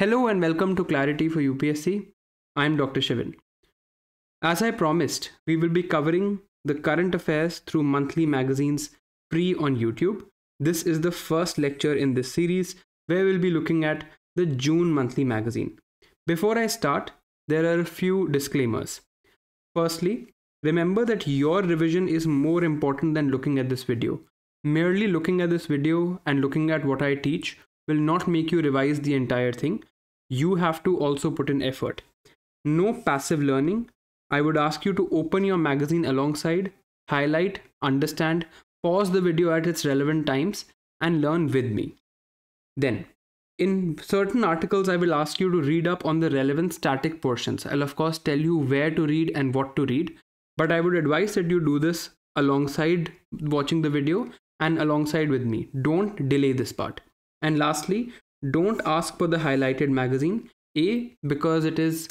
Hello and welcome to Clarity for UPSC. I'm Dr. Shivan. As I promised, we will be covering the current affairs through monthly magazines free on YouTube. This is the first lecture in this series where we'll be looking at the June monthly magazine. Before I start, there are a few disclaimers. Firstly, remember that your revision is more important than looking at this video. Merely looking at this video and looking at what I teach will not make you revise the entire thing. You have to also put in effort. No passive learning. I would ask you to open your magazine alongside, highlight, understand, pause the video at its relevant times, and learn with me. Then, in certain articles, I will ask you to read up on the relevant static portions. I'll, of course, tell you where to read and what to read, but I would advise that you do this alongside watching the video and alongside with me. Don't delay this part. And lastly, don't ask for the highlighted magazine. A, because it is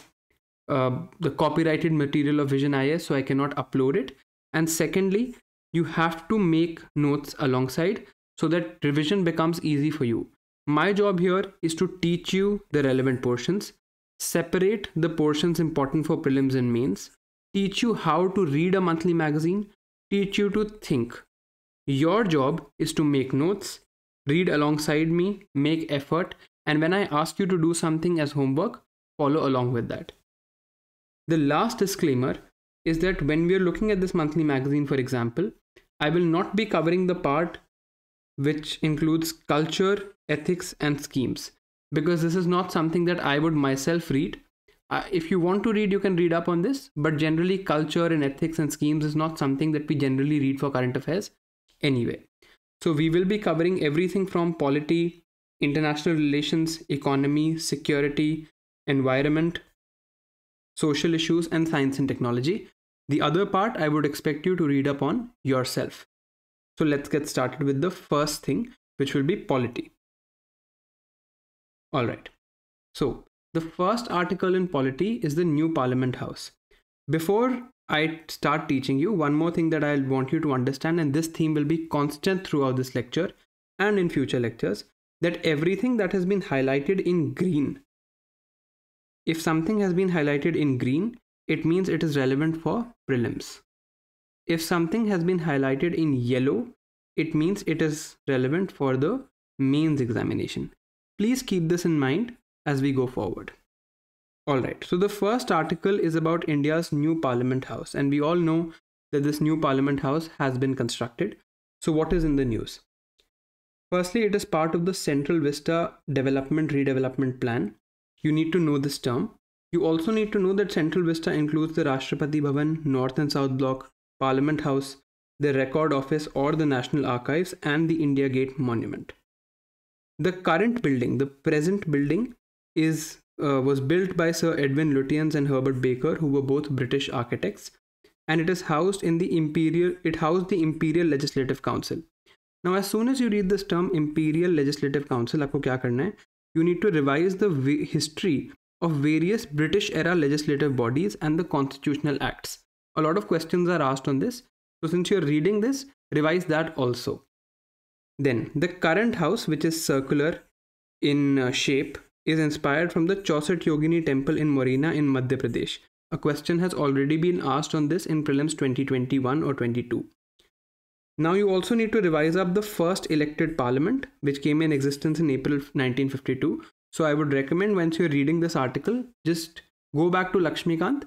uh, the copyrighted material of Vision IS, so I cannot upload it. And secondly, you have to make notes alongside so that revision becomes easy for you. My job here is to teach you the relevant portions, separate the portions important for prelims and mains, teach you how to read a monthly magazine, teach you to think. Your job is to make notes, read alongside me, make effort, and when I ask you to do something as homework, follow along with that. The last disclaimer is that when we are looking at this monthly magazine, for example, I will not be covering the part which includes culture, ethics, and schemes, because this is not something that I would myself read. Uh, if you want to read, you can read up on this, but generally, culture and ethics and schemes is not something that we generally read for current affairs anyway. So we will be covering everything from polity, international relations, economy, security, environment, social issues, and science and technology. The other part I would expect you to read up on yourself. So let's get started with the first thing, which will be polity. All right. So the first article in polity is the new parliament house. Before I start teaching you one more thing that I want you to understand, and this theme will be constant throughout this lecture and in future lectures that everything that has been highlighted in green, if something has been highlighted in green, it means it is relevant for prelims. If something has been highlighted in yellow, it means it is relevant for the mains examination. Please keep this in mind as we go forward. All right, so the first article is about India's new parliament house, and we all know that this new parliament house has been constructed. So, what is in the news? Firstly, it is part of the Central Vista Development Redevelopment Plan. You need to know this term. You also need to know that Central Vista includes the Rashtrapati Bhavan, North and South Block, Parliament House, the Record Office or the National Archives, and the India Gate Monument. The current building, the present building, is uh, was built by Sir Edwin Lutyens and Herbert Baker, who were both British architects, and it is housed in the imperial. It housed the Imperial Legislative Council. Now, as soon as you read this term Imperial Legislative Council, आपको क्या करना है? You need to revise the history of various British era legislative bodies and the constitutional acts. A lot of questions are asked on this. So since you're reading this, revise that also. Then the current house, which is circular in uh, shape is inspired from the Chauset Yogini temple in Morena in Madhya Pradesh. A question has already been asked on this in prelims 2021 or 22. Now you also need to revise up the first elected parliament, which came in existence in April 1952. So I would recommend once you're reading this article, just go back to Lakshmikant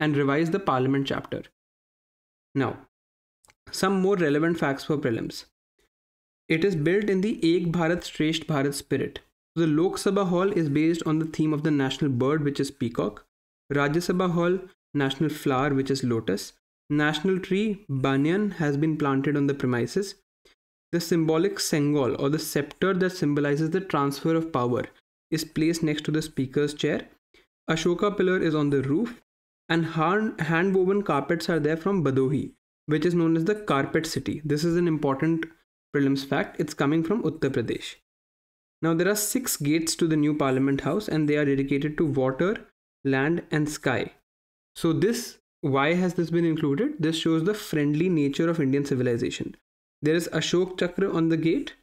and revise the parliament chapter. Now, some more relevant facts for prelims. It is built in the Ek Bharat Shresht Bharat spirit, the Lok Sabha Hall is based on the theme of the national bird, which is peacock, Rajya Sabha Hall, national flower, which is lotus, national tree, banyan, has been planted on the premises. The symbolic sengol or the scepter that symbolizes the transfer of power is placed next to the speaker's chair. Ashoka pillar is on the roof, and hand woven carpets are there from Badohi, which is known as the Carpet City. This is an important prelims fact. It's coming from Uttar Pradesh. Now there are six gates to the new Parliament House and they are dedicated to water, land and sky. So this, why has this been included? This shows the friendly nature of Indian civilization. There is Ashok Chakra on the gate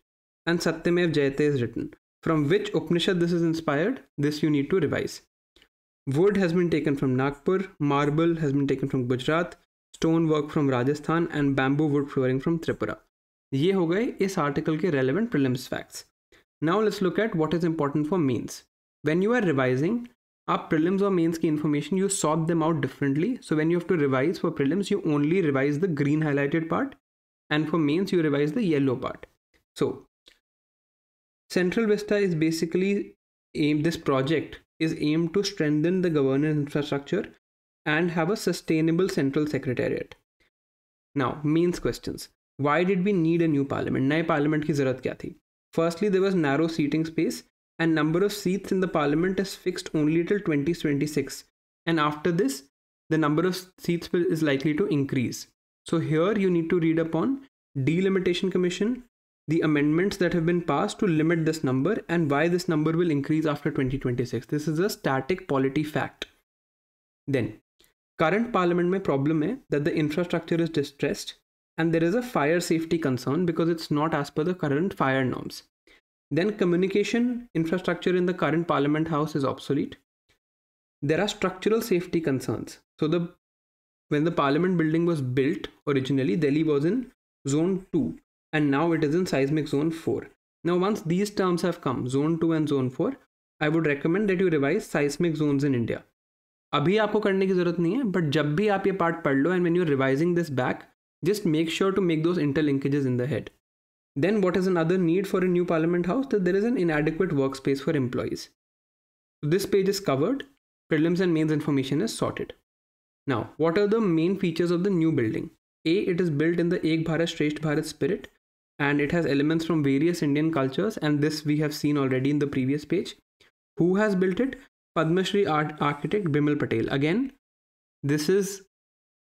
and Satyamev Jayate is written. From which Upanishad this is inspired? This you need to revise. Wood has been taken from Nagpur, marble has been taken from Gujarat, stone work from Rajasthan and bamboo wood flooring from Tripura. ये हो गए इस article के relevant prelims facts now let's look at what is important for mains. When you are revising, up prelims or mains key information, you sort them out differently. So when you have to revise for prelims, you only revise the green highlighted part and for mains, you revise the yellow part. So Central Vista is basically aimed, this project is aimed to strengthen the governance infrastructure and have a sustainable central secretariat. Now, mains questions. Why did we need a new parliament? नए parliament की जरूरत क्या थी Firstly, there was narrow seating space and number of seats in the parliament is fixed only till 2026. And after this, the number of seats will, is likely to increase. So here you need to read upon delimitation commission, the amendments that have been passed to limit this number and why this number will increase after 2026. This is a static polity fact. Then, current parliament may problem is that the infrastructure is distressed and there is a fire safety concern because it's not as per the current fire norms. Then communication infrastructure in the current Parliament House is obsolete. There are structural safety concerns. So the when the Parliament building was built originally, Delhi was in zone 2 and now it is in seismic zone 4. Now once these terms have come, zone 2 and zone 4, I would recommend that you revise seismic zones in India. अभी आपको करने की जरूरत नहीं है but जब भी आप ये part पढ़ लो when you're revising this back. Just make sure to make those interlinkages in the head. Then what is another need for a new parliament house? That there is an inadequate workspace for employees. This page is covered, prelims and mains information is sorted. Now, what are the main features of the new building? A, it is built in the Ek Bharat Shresht Bharat spirit and it has elements from various Indian cultures and this we have seen already in the previous page. Who has built it? Padma Shri art architect Bimal Patel. Again, this is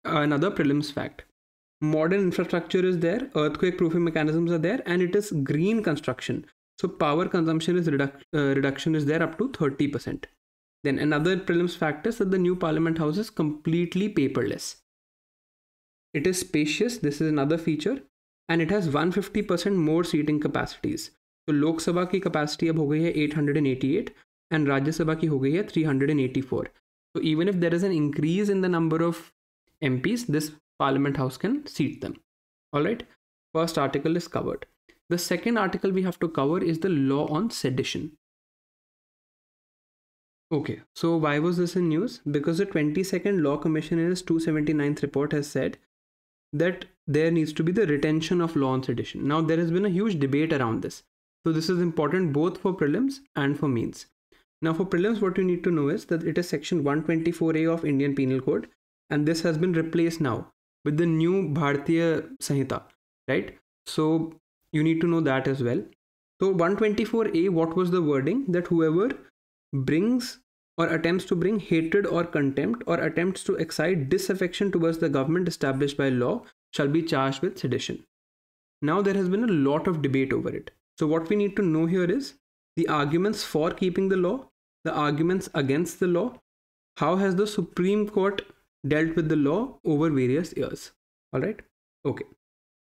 another prelims fact modern infrastructure is there, earthquake proofing mechanisms are there, and it is green construction. So power consumption is reduc- uh, reduction is there up to 30%. Then another prelims factor is that the new parliament house is completely paperless. It is spacious, this is another feature, and it has 150% more seating capacities. So Lok Sabha capacity अब हो 888 and Rajya Sabha की हो गई 384. So even if there is an increase in the number of MPs, this Parliament House can seat them. All right, first article is covered. The second article we have to cover is the law on sedition. Okay, so why was this in news? Because the 22nd Law Commission in its 279th report has said that there needs to be the retention of law on sedition. Now, there has been a huge debate around this. So, this is important both for prelims and for means. Now, for prelims, what you need to know is that it is section 124A of Indian Penal Code, and this has been replaced now with the new Bharatiya Sahita, right? So you need to know that as well. So 124a, what was the wording? That whoever brings or attempts to bring hatred or contempt or attempts to excite disaffection towards the government established by law shall be charged with sedition. Now there has been a lot of debate over it. So what we need to know here is the arguments for keeping the law, the arguments against the law, how has the Supreme Court dealt with the law over various years. All right. Okay.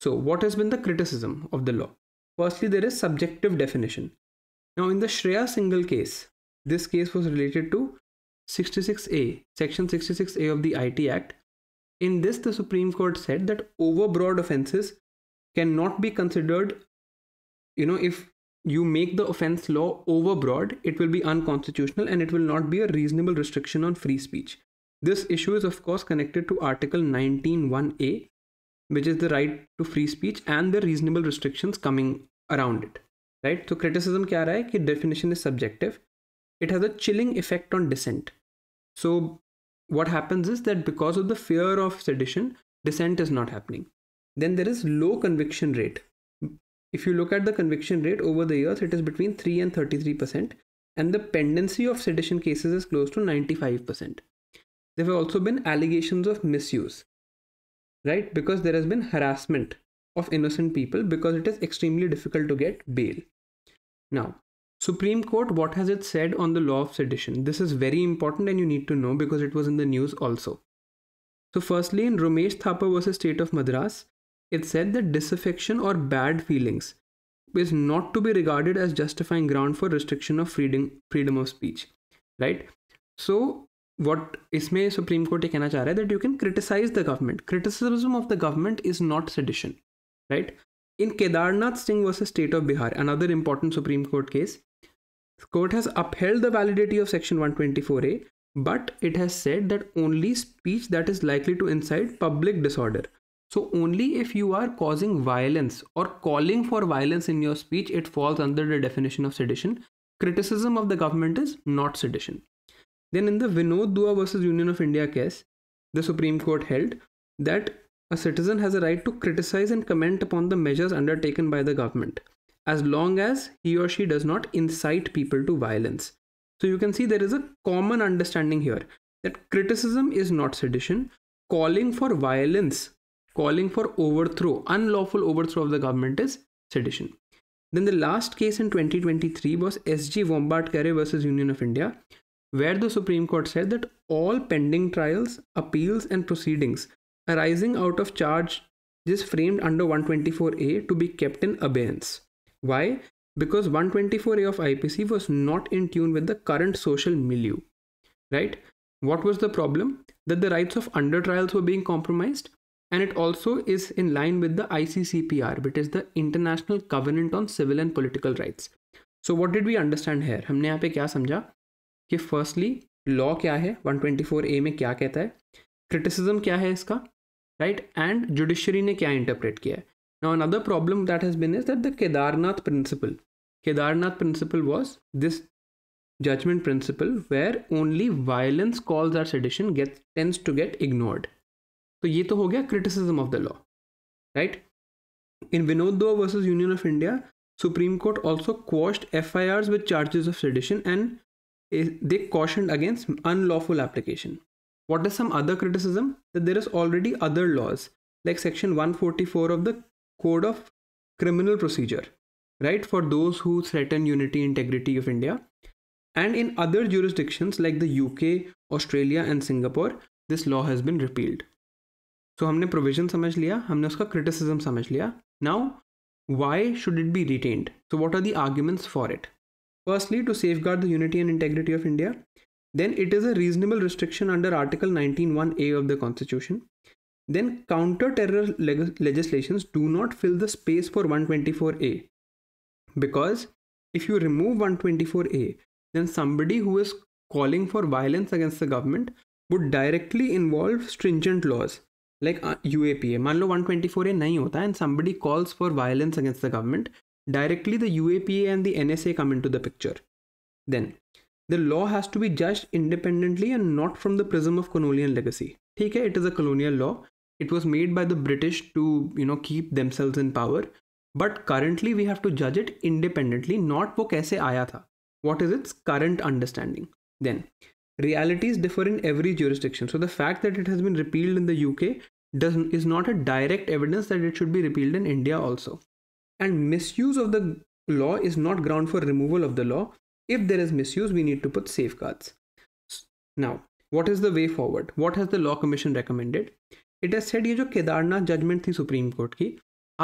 So, what has been the criticism of the law? Firstly, there is subjective definition. Now, in the Shreya single case, this case was related to 66A, Section 66A of the IT Act. In this, the Supreme Court said that overbroad offenses cannot be considered, you know, if you make the offense law overbroad, it will be unconstitutional and it will not be a reasonable restriction on free speech. This issue is of course connected to Article 19.1a, which is the right to free speech and the reasonable restrictions coming around it. Right? So criticism kya hai ki definition is subjective. It has a chilling effect on dissent. So what happens is that because of the fear of sedition, dissent is not happening. Then there is low conviction rate. If you look at the conviction rate over the years, it is between 3 and 33 percent, and the pendency of sedition cases is close to 95 percent there have also been allegations of misuse, right? Because there has been harassment of innocent people because it is extremely difficult to get bail. Now, Supreme Court, what has it said on the law of sedition? This is very important and you need to know because it was in the news also. So, firstly, in Ramesh Thapa versus State of Madras, it said that disaffection or bad feelings is not to be regarded as justifying ground for restriction of freedom freedom of speech right so what इसमें Supreme Court ये कहना चाह that you can criticize the government. Criticism of the government is not sedition, right? In kedarnath singh Kedarnath state of bihar another important supreme court case court court has upheld the validity of section 124a but it has said that only speech that is likely to incite public disorder so only if you are causing violence or calling for violence in your speech it falls under the definition of sedition criticism of the government is not sedition then, in the Vinod Dua versus Union of India case, the Supreme Court held that a citizen has a right to criticize and comment upon the measures undertaken by the government, as long as he or she does not incite people to violence. So, you can see there is a common understanding here that criticism is not sedition, calling for violence, calling for overthrow, unlawful overthrow of the government is sedition. Then the last case in 2023 was S.G. Wombard Kare versus Union of India, where the Supreme Court said that all pending trials, appeals, and proceedings arising out of charge is framed under 124A to be kept in abeyance. Why? Because 124A of IPC was not in tune with the current social milieu. Right? What was the problem? That the rights of under trials were being compromised, and it also is in line with the ICCPR, which is the International Covenant on Civil and Political Rights. So, what did we understand here? हमने यहाँ पे क्या समझा कि firstly law क्या है one twenty four ए में क्या कहता है क्रिटिसिज्म क्या है इसका राइट एंड जुडिशरी ने क्या इंटरप्रेट किया है now another problem that has been is that the Kedarnath principle Kedarnath principle was this judgment principle where only violence calls are sedition get tends to get ignored तो ये तो हो गया criticism of the law right in Vinod Dua versus Union of India Supreme Court also quashed F I R with charges of sedition and they cautioned against unlawful application. What is some other criticism? That there is already other laws like section 144 of the Code of Criminal Procedure, right, for those who threaten unity integrity of India. And in other jurisdictions like the UK, Australia and Singapore, this law has been repealed. So हमने provision समझ लिया हमने उसका criticism समझ लिया Now, why should it be retained? So what are the arguments for it? Firstly, to safeguard the unity and integrity of India, then it is a reasonable restriction under Article 19.1a of the Constitution. Then counter-terror leg legislations do not fill the space for 124a because if you remove 124a, then somebody who is calling for violence against the government would directly involve stringent laws like UAPA. Uh, Manlo 124A nahi hota, and somebody calls for violence against the government directly the UAPA and the NSA come into the picture. Then, the law has to be judged independently and not from the prism of colonial legacy. Okay, it is a colonial law. It was made by the British to, you know, keep themselves in power. But currently, we have to judge it independently, not wo kaise aaya tha. What is its current understanding? Then, realities differ in every jurisdiction. So the fact that it has been repealed in the UK does is not a direct evidence that it should be repealed in India also and misuse of the law is not ground for removal of the law if there is misuse we need to put safeguards now what is the way forward what has the law commission recommended it has said ye jo kedarnath judgment thi supreme court ki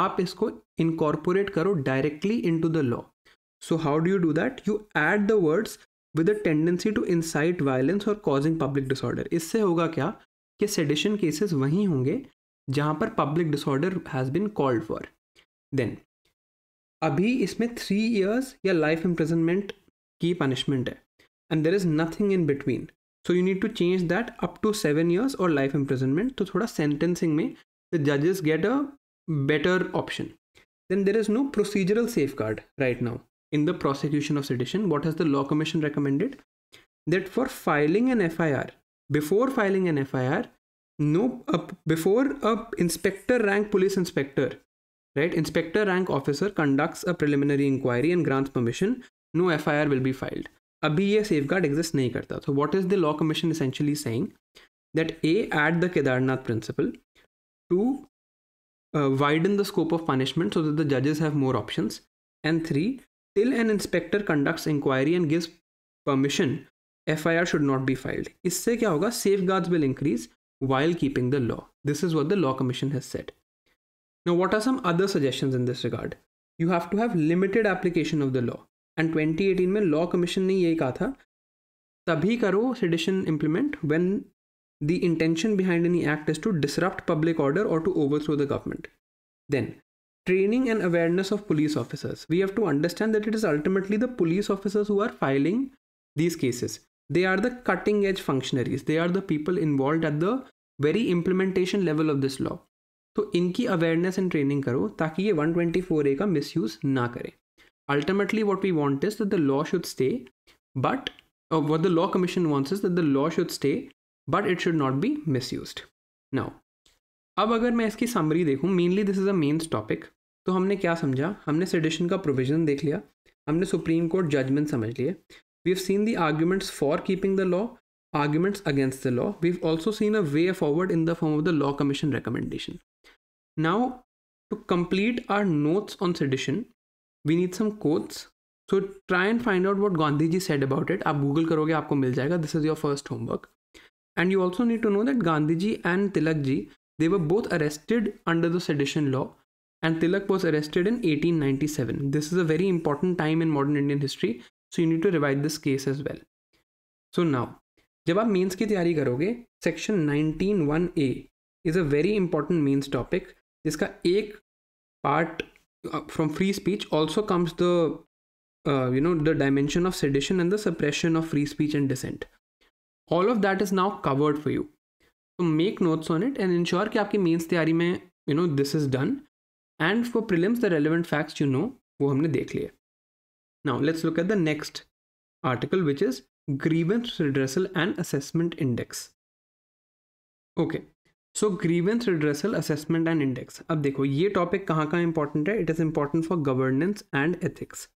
aap isko incorporate karo directly into the law so how do you do that you add the words with a tendency to incite violence or causing public disorder isse hoga kya ki sedition cases wahi honge jahan par public disorder has been called for then अभी इसमें three years या life imprisonment की punishment है and there is nothing in between so you need to change that up to seven years और life imprisonment तो थोड़ा sentencing में the जजेस get a better option then there is no procedural safeguard right now in the prosecution of sedition. What has the Law Commission recommended? That for filing an FIR, before filing an FIR, no, uh, before a inspector rank police inspector right inspector rank officer conducts a preliminary inquiry and grants permission no fir will be filed अभी ये safeguard exist नहीं करता so what is the law commission essentially saying that a add the kedarnath principle two uh, widen the scope of punishment so that the judges have more options and three till an inspector conducts inquiry and gives permission fir should not be filed इससे क्या होगा safeguards will increase while keeping the law this is what the law commission has said now, what are some other suggestions in this regard? You have to have limited application of the law. And 2018 में law commission ने यही कहा था तभी करो sedition implement when the intention behind any act is to disrupt public order और to overthrow training and awareness of police officers we have to understand that it is ultimately the police officers who are filing these cases they are the cutting edge functionaries they are the people involved at the very implementation level of this law तो इनकी awareness and training करो ताकि ये ए का misuse ना करें ultimately what we want is the law should stay but but the law commission want is the law should stay but it should not be misuse now अब अगर मैं इसकी समरी देखूँ mainly this is a mains topic तो हमने क्या समझा हमने सेडिशन का प्रोविजन देख लिया हमने सुप्रीम कोर्ट जजमेंट समझ लिए we have seen the arguments for keeping the law arguments against the law we have also seen a way forward in the form of the law commission recommendation Now, to complete our notes on sedition, we need some quotes. So try and find out what Gandhi ji said about it. आप Google करोगे आपको मिल जाएगा. This is your first homework. And you also need to know that Gandhi ji and Tilak ji, they were both arrested under the sedition law. And Tilak was arrested in 1897. This is a very important time in modern Indian history. So you need to revise this case as well. So now, when you mains ki तैयारी section 19 1A is a very important means topic इसका एक part from free speech also comes the you know the dimension of sedition and the suppression of free speech and dissent all of that is now covered for you तो make notes on it and ensure कि आपकी mains तैयारी में you know this is done and for prelims the relevant facts you know वो हमने देख लिए now let's look at the next article which is grievance redressal and assessment index okay So grievance redressal assessment and index. अब देखो ये topic is का important है it is important for governance and ethics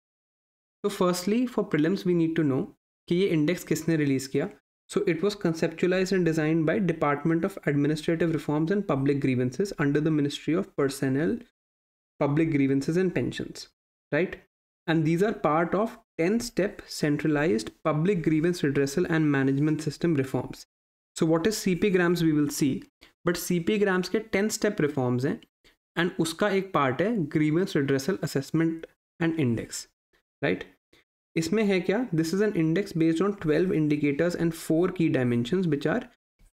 तो firstly for prelims we need to know कि So it was conceptualized and designed by Department of Administrative Reforms and Public Grievances under the Ministry of Personnel, Public Grievances and Pensions, right? And these are part of 10 step centralized public grievance redressal and management system reforms. So what is C P grams we will see but C P grams के ten step reforms हैं and उसका एक part है grievance redressal assessment and index right इसमें है क्या this is an index based on twelve indicators and four key dimension which are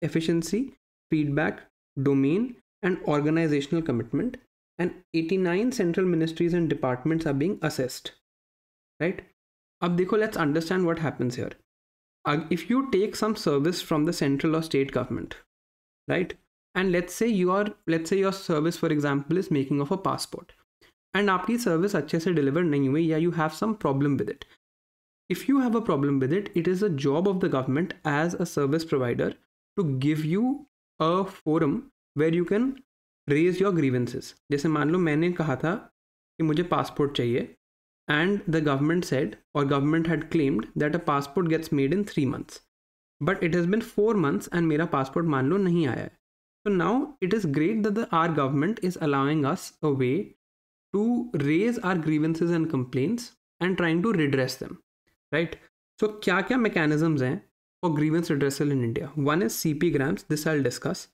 efficiency feedback domain and organizational commitment and 89 central ministries and departments are being assessed right अब देखो let's understand what happens here if you take some service from the central or state government right and let's say you are let's say your service for example is making of a passport and aapki service acche se deliver nahi hui ya you have some problem with it if you have a problem with it it is the job of the government as a service provider to give you a forum where you can raise your grievances jaise maan lo maine kaha tha ki mujhe passport chahiye and the government said or government had claimed that a passport gets made in 3 months but it has been 4 months and mera passport manlo, nahi aaya hai so now it is great that the our government is allowing us a way to raise our grievances and complaints and trying to redress them right so kya kya mechanisms hain for grievance redressal in india one is cp grams this i'll discuss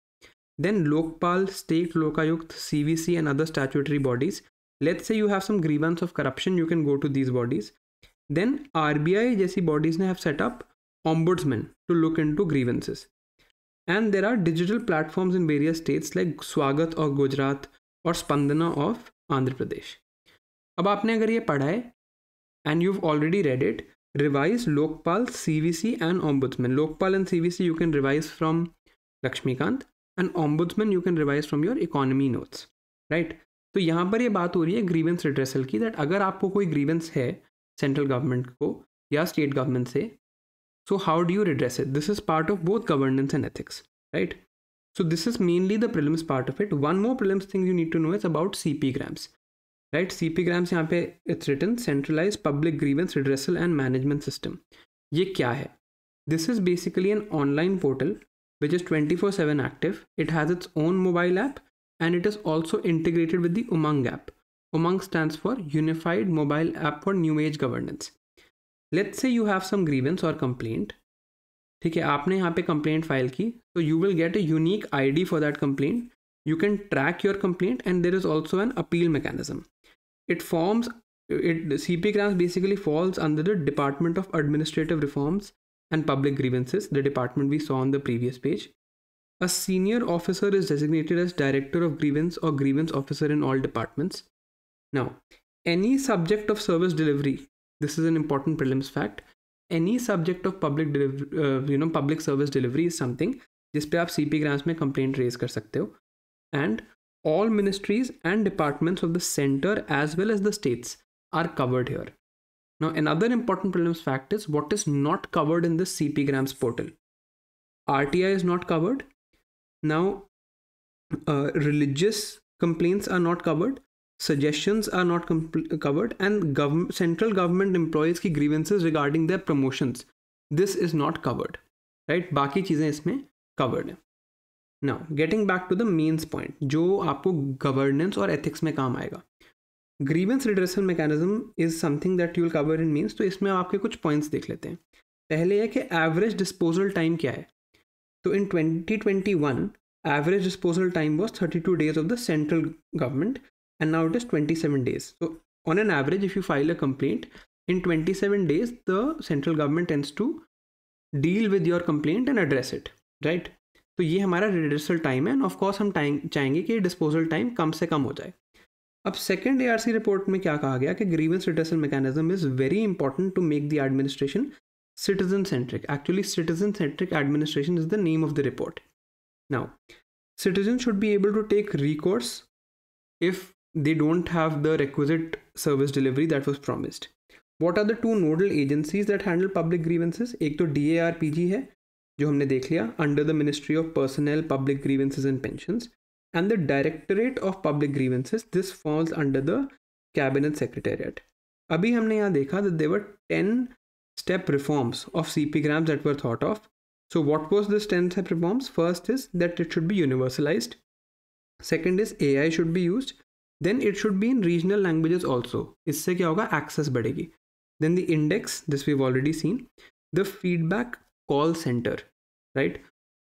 then lokpal state lokayukt cvc and other statutory bodies let's say you have some grievance of corruption you can go to these bodies then rbi jaisi bodies have set up ombudsman to look into grievances and there are digital platforms in various states like swagat or gujarat or spandana of andhra pradesh अब you have ये पढ़ा and you've already read it, revise Lokpal, CVC, and Ombudsman. Lokpal and CVC you can revise from Lakshmikant, and Ombudsman you can revise from your economy notes, right? तो यहाँ पर ये बात हो रही है ग्रीवेंस रिड्रेसल की दैट अगर आपको कोई ग्रीवेंस है सेंट्रल गवर्नमेंट को या स्टेट गवर्नमेंट से so how do you redress it this is part of both governance and ethics right so this is mainly the prelims part of it one more prelims thing you need to know is about C P grams right C P grams यहाँ पे it's return centralise public grievance redressal and management system ये क्या है this is basically an online portal which is twenty four seven active it has its own mobile app and it is also integrated with the Umang app. Umang stands for Unified Mobile App for New Age Governance. Let's say you have some grievance or complaint. ठीक है आपने यहाँ पे complaint file की तो you will get a unique ID for that complaint you can track your complaint and there is also an appeal mechanism it forms it cpcrams basically falls under the department of administrative reforms and public grievances the department we saw on the previous page a senior officer is designated as Director of Grievance or Grievance Officer in all departments. Now, any subject of service delivery, this is an important prelims fact, any subject of public uh, you know, public service delivery is something just पे आप C P grants में complaint raise कर सकते हो all ministries and departments of the center as well as the states are covered here. Now, another important prelims fact is what is not covered in the CP Grams portal. RTI is not covered, Now, uh, religious complaints are not covered, suggestions are not compl- covered, and gov- central government employees ki grievances regarding their promotions. This is not covered, right? baki cheeze isme covered hai. now getting back to the mains point jo aapko governance और ethics mein kaam aayega grievance redressal mechanism is something that you will cover in mains तो इसमें आपके कुछ points देख लेते हैं पहले है कि एवरेज डिस्पोजल टाइम क्या है So in 2021, average disposal time was 32 days of the central government and now it is 27 days. So on an average, if you file a complaint, in 27 days, the central government tends to deal with your complaint and address it, right? So this is our redressal time and of course, we want to make disposal time less than less. Now, second ARC report, mein kya grievance redressal mechanism is very important to make the administration citizen centric. Actually, citizen centric administration is the name of the report. Now, citizens should be able to take recourse if they don't have the requisite service delivery that was promised. What are the two nodal agencies that handle public grievances? One is DARPG which we have seen under the Ministry of Personnel, Public Grievances and Pensions and the Directorate of Public Grievances. This falls under the Cabinet Secretariat. Now, we have seen that there were 10 step reforms of CPgrams that were thought of. So what was this 10 step reforms? First is that it should be universalized. Second is AI should be used. Then it should be in regional languages also. इससे क्या होगा access बढ़ेगी. Then the index, this we've already seen. The feedback call center, right?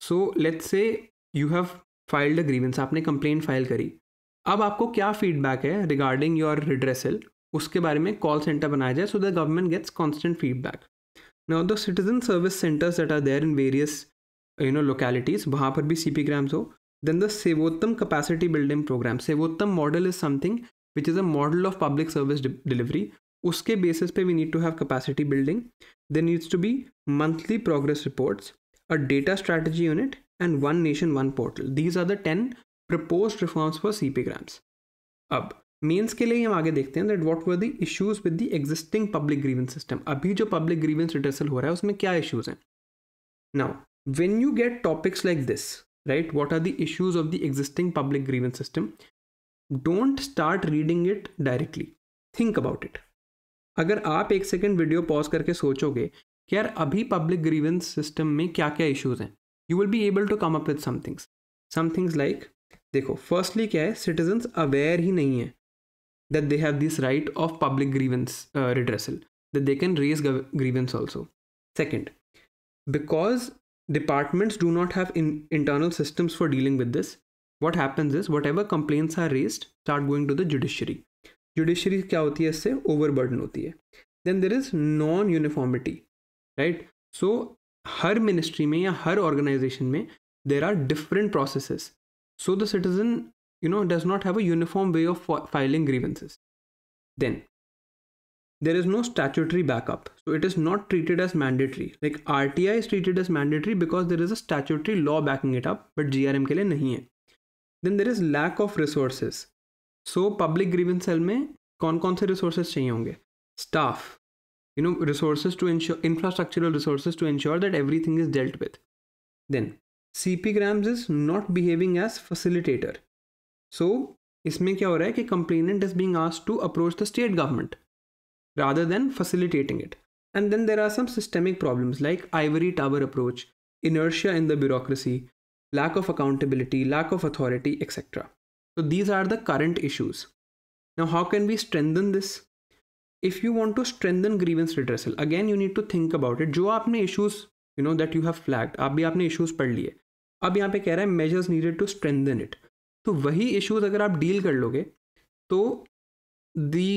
So let's say you have filed a grievance, आपने complaint file करी. अब आपको क्या feedback है regarding your redressal? उसके बारे में कॉल सेंटर बनाया जाए so the government gets constant feedback now the citizen service centres that are there in various you know localities वहाँ पर भी सी पी ग्राम्स हो then the Sevottam capacity building programme Sevottam model is something which is a model of public service delivery उसके basis पे we need to have capacity building they needs to be monthly progress reports a data strategy unit and one nation one portal these are the ten propose reforms for C P grams अब mains के लिए ही हम आगे देखते हैं that what were the issues with the existing public grievance system अभी जो पब्लिक ग्रीवेंस रिटर्सल हो रहा है उसमें क्या इश्यूज हैं now when you get topics like this right what are the issues of the existing public grievance system don't start reading it directly think about it अगर आप एक सेकेंड वीडियो पॉज करके सोचोगे कि यार अभी पब्लिक ग्रीवेंस सिस्टम में क्या क्या इश्यूज़ हैं you will be able to come up with somethings somethings like देखो फर्स्टली क्या है सिटीजन्स अवेयर ही नहीं है that they have this right of public grievance uh, redressal, that they can raise gov- grievance also. Second, because departments do not have in- internal systems for dealing with this, what happens is whatever complaints are raised start going to the judiciary. Judiciary क्या होती है इससे overburden होती है then there is non uniformity right हर ministry में या हर ऑर्गेनाइजेशन में there are different processes so the citizen you know does not have a uniform way of filing grievances then there is no statutory backup so it is not treated as mandatory like rti is treated as mandatory because there is a statutory law backing it up but grm ke liye nahi hai then there is lack of resources so public grievance cell mein kaun kaun se resources chahiye honge staff you know resources to ensure infrastructural resources to ensure that everything is dealt with then cpgrams is not behaving as facilitator so, इसमें क्या हो रहा है कि complainant is being asked to approach the state government rather than facilitating it. And then there are some systemic problems like ivory tower approach, inertia in the bureaucracy, lack of accountability, lack of authority, etc. So these are the current issues. Now, how can we strengthen this? If you want to strengthen grievance redressal, again you need to think about it. Jo apne issues you know that you have flagged, आप भी आपने issues पढ़ लिए. अब यहाँ पे measures needed to strengthen it. तो वही इश्यूज अगर आप डील कर लोगे तो the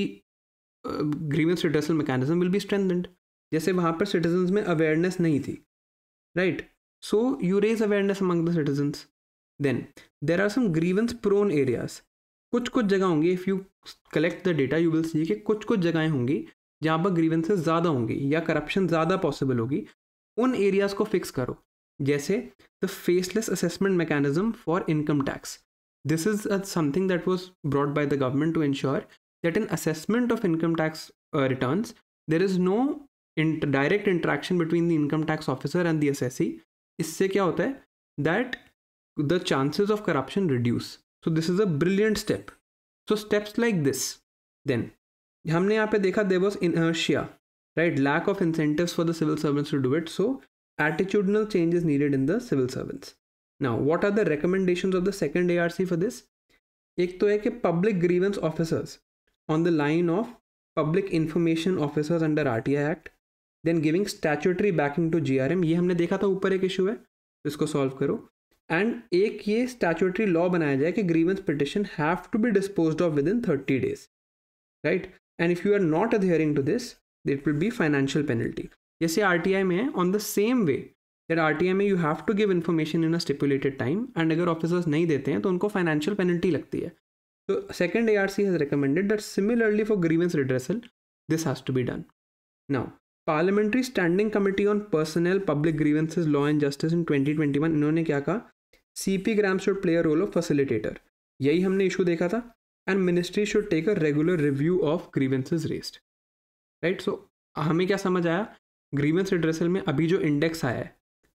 grievance redressal mechanism will be strengthened जैसे वहाँ पर सिटीजन्स में अवेयरनेस नहीं थी right so you raise awareness among the citizens then there are some grievance prone areas कुछ कुछ जगह होंगी if you collect the data you will see कि कुछ कुछ जगहें होंगी जहाँ पर ग्रीवेंसेज ज़्यादा होंगी या करप्शन ज़्यादा पॉसिबल होगी उन एरियाज़ को फिक्स करो जैसे the faceless assessment mechanism for income tax This is a, uh, something that was brought by the government to ensure that in assessment of income tax uh, returns, there is no inter- direct interaction between the income tax officer and the assessee. इससे क्या होता है that the chances of corruption reduce. So this is a brilliant step. So steps like this, then हमने यहाँ पे देखा there was inertia, right? Lack of incentives for the civil servants to do it. So attitudinal is needed in the civil servants. Now what are the recommendations of the second ARC for this एक तो है कि public grievance officers on the line of public information officers under R T I act then giving statutory backing to G R M ये हमने देखा था ऊपर एक इशू है इसको सॉल्व करो एंड एक ये स्टैचुटरी लॉ बनाया जाए कि grievance petition have to be dispose of within thirty days right and if you are not adhering to this there will be financial penalty जैसे आर टी आई में है on the same way that R में you have to give information in a stipulated time and अगर officers नहीं देते हैं तो उनको फाइनेंशियल पेनल्टी लगती है तो second A R C has recommended that similarly for grievance redressal this has to be done now parliamentary standing committee on personnel public grievances law and justice in one इन्होंने क्या कहा C P gram should play a role of facilitator यही हमने issue देखा था and ministry should take a regular review of grievances raised right सो हमें क्या समझ आया ग्रीवेंस रिड्रेसल में अभी जो इंडेक्स आया है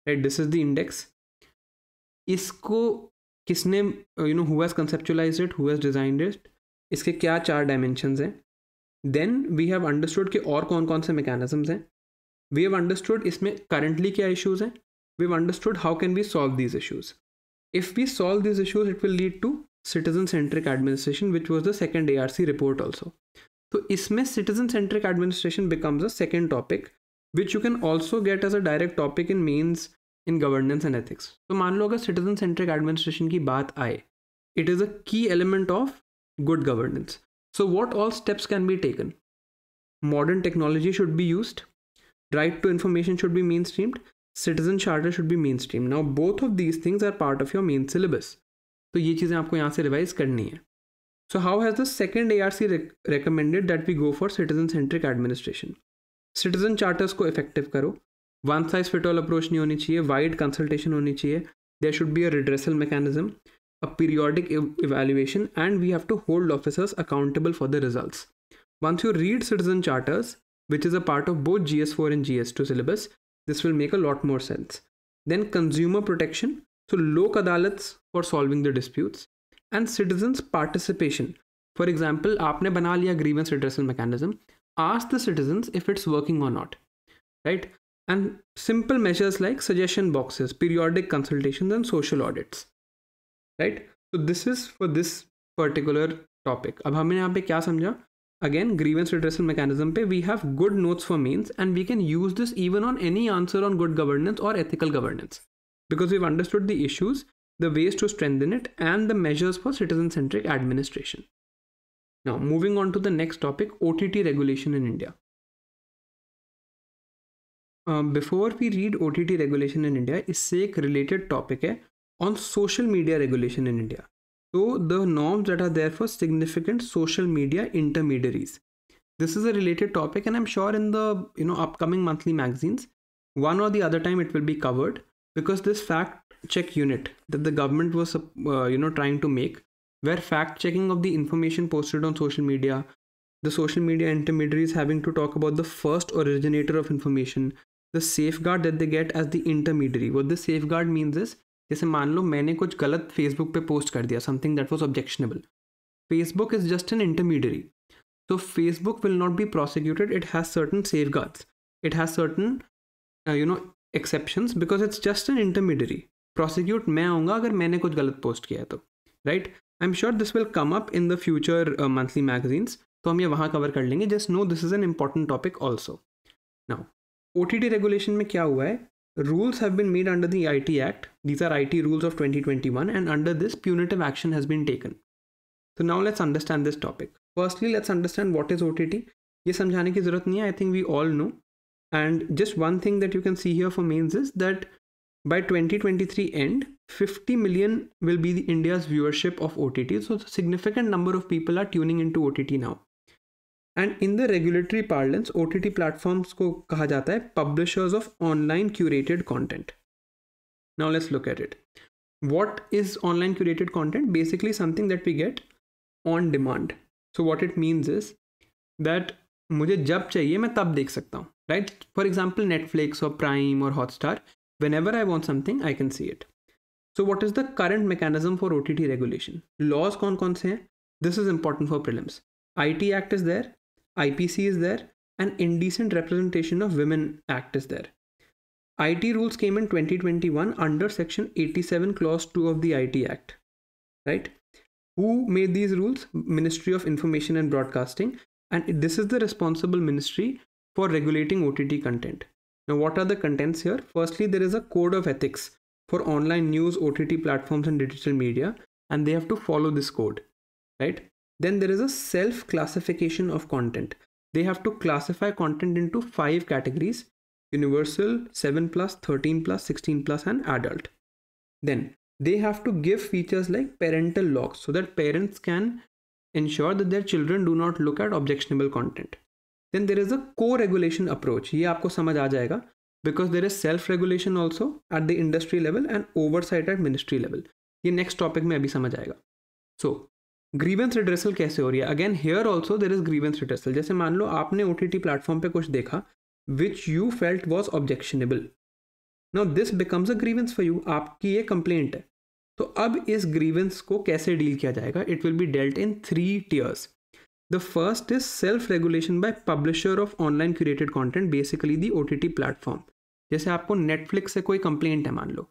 right this is the index इसको किसने you know who's conceptualise it who's design it इसके क्या चार डायमेंशन हैं देन वी हैव अंडरस्टूड कि और कौन कौन से मैकेनिज्म्स हैं वी हैव अंडरस्टूड इसमें करंटली क्या इश्यूज हैं we have understood how can we solve these issues if we solve these issues it will lead to citizen centric administration which was the second A R C report also तो इसमें citizen centric administration becomes a second topic which you can also get as a direct topic in means in governance and ethics तो मान लो अगर citizen centric administration की बात आए it is a key element of good governance so what all steps can be taken modern technology should be use right to information should be main streamed citizen charter should be main stream now both of these things are part of your main syllabus तो ये चीज़ें आपको यहाँ से revise करनी है so how has the second A R C recommended that we go for citizen centric administration citizen charters को effective करो One-size-fits-all approach नहीं होनी चाहिए वाइड कंसल्टेशन होनी चाहिए there should be a redressal mechanism a periodic evaluation and we have to hold officers accountable for the results. Once you read citizen charters, which is a part of both GS4 and GS2 syllabus, this will make a lot more sense. Then consumer protection, so lok adalats for solving the disputes and citizens participation. For example, aapne bana liya grievance redressal mechanism, ask the citizens if it's working or not. Right? and simple measures like suggestion boxes, periodic consultations, and social audits. Right? So this is for this particular topic. Now, हमने have पे Again, grievance redressal mechanism we have good notes for means and we can use this even on any answer on good governance or ethical governance because we've understood the issues, the ways to strengthen it, and the measures for citizen-centric administration. Now, moving on to the next topic, OTT regulation in India. Um, before we read OTT regulation in India, in India related topic. On social media regulation in India, so the norms that are norms that are there for significant this is a related topic and i'm sure in the you know upcoming monthly magazines one or the other time it will be covered because this fact check unit that the government was uh, you know trying to make where fact checking of the information posted on social media the social media intermediaries having to talk about the first originator of information the safeguard that they get as the intermediary वो the safeguard means is जैसे मान लो मैंने कुछ गलत Facebook पे post कर दिया something that was objectionable Facebook is just an intermediary तो Facebook will not be prosecuted it has certain safeguards it has certain you know exceptions because it's just an intermediary prosecute मैं आऊँगा अगर मैंने कुछ गलत post किया है तो right I am sure this will come up in the future monthly magazines तो हम ये वहाँ कवर कर लेंगे just know this is an important topic also now O T T regulation में क्या हुआ है rules have been made under the I T act these are I T rules of twenty twenty one and under this punitive action has been taken तो now let's understand this topic firstly let's understand what is O T T ये समझाने की जरूरत नहीं है I think we all know and just one thing that you can see here for means is that by twenty twenty three and fifty million will be the India's viewership of O T T so significant number of people are tuning in to O T T now and in the regulatory parlance O T T platforms को कहा जाता है publishers of online curated content now let's look at it what is online curated content basically something that we get on demand so what it means is that मुझे जब चाहिए मैं तब देख सकता हूँ राइट फॉर एग्जाम्पल नेटफ्लिक्स और Prime और Hotstar whenever I want something I can see it so what is the current mechanism for O T T regulation laws कौन कौन से हैं this is important for prelims I T act is there IPC is there, and Indecent Representation of Women Act is there. IT rules came in 2021 under section 87 clause 2 of the IT Act. Right? Who made these rules? Ministry of Information and Broadcasting. And this is the responsible ministry for regulating OTT content. Now, what are the contents here? Firstly, there is a code of ethics for online news, OTT platforms, and digital media, and they have to follow this code, right? Then there is a self classification of content. They have to classify content into five categories universal, 7 plus, 13 plus, 16 plus, and adult. Then they have to give features like parental logs so that parents can ensure that their children do not look at objectionable content. Then there is a co-regulation approach. ये आपको समझ आ जाएगा because there is self-regulation also at the industry level and oversight at ministry level. ये next topic में अभी समझ आएगा. So grievance redressal कैसे हो रही है again here also there is grievance redressal जैसे मान लो आपने ओ टी टी प्लेटफॉर्म पर कुछ देखा which you felt was objectionable now this becomes a grievance for you आपकी ये कंप्लेंट है तो अब इस ग्रीवेंस को कैसे डील किया जाएगा it will be dealt in three tiers the first is self regulation by publisher of online curated content basically the O T T platform जैसे आपको नेटफ्लिक्स से कोई कंप्लेंट है मान लो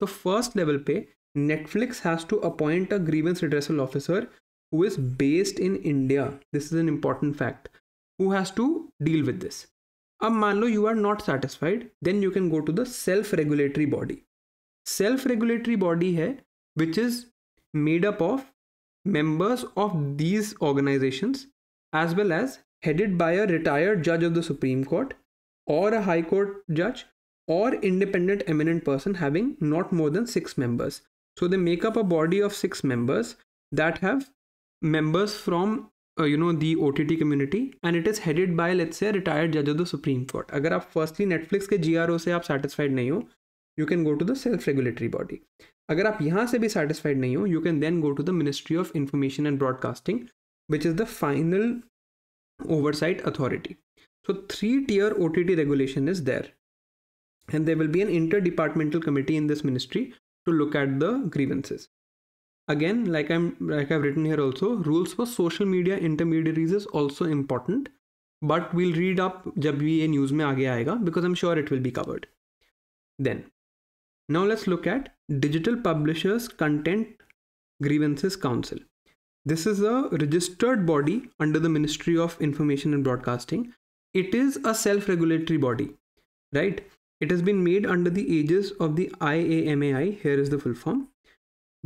तो फर्स्ट लेवल पे Netflix has to appoint a grievance redressal officer who is based in India. This is an important fact. Who has to deal with this? Now, manlo, you are not satisfied. Then you can go to the self-regulatory body. Self-regulatory body है which is made up of members of these organizations, as well as headed by a retired judge of the Supreme Court or a High Court judge or independent eminent person having not more than six members. So they make up a body of six members that have members from uh, you know the OTT community and it is headed by let's say retired judge of the Supreme Court. अगर आप firstly Netflix के GRO से आप satisfied नहीं हो you can go to the self regulatory body. अगर आप यहाँ से भी satisfied नहीं हो you can then go to the Ministry of Information and Broadcasting which is the final oversight authority. So three tier OTT regulation is there and there will be an interdepartmental committee in this ministry to look at the grievances again like i'm like i've written here also rules for social media intermediaries is also important but we'll read up jab ye news mein aage aayega because i'm sure it will be covered then now let's look at digital publishers content grievances council this is a registered body under the ministry of information and broadcasting it is a self regulatory body right it has been made under the aegis of the IAMAI, here is the full form.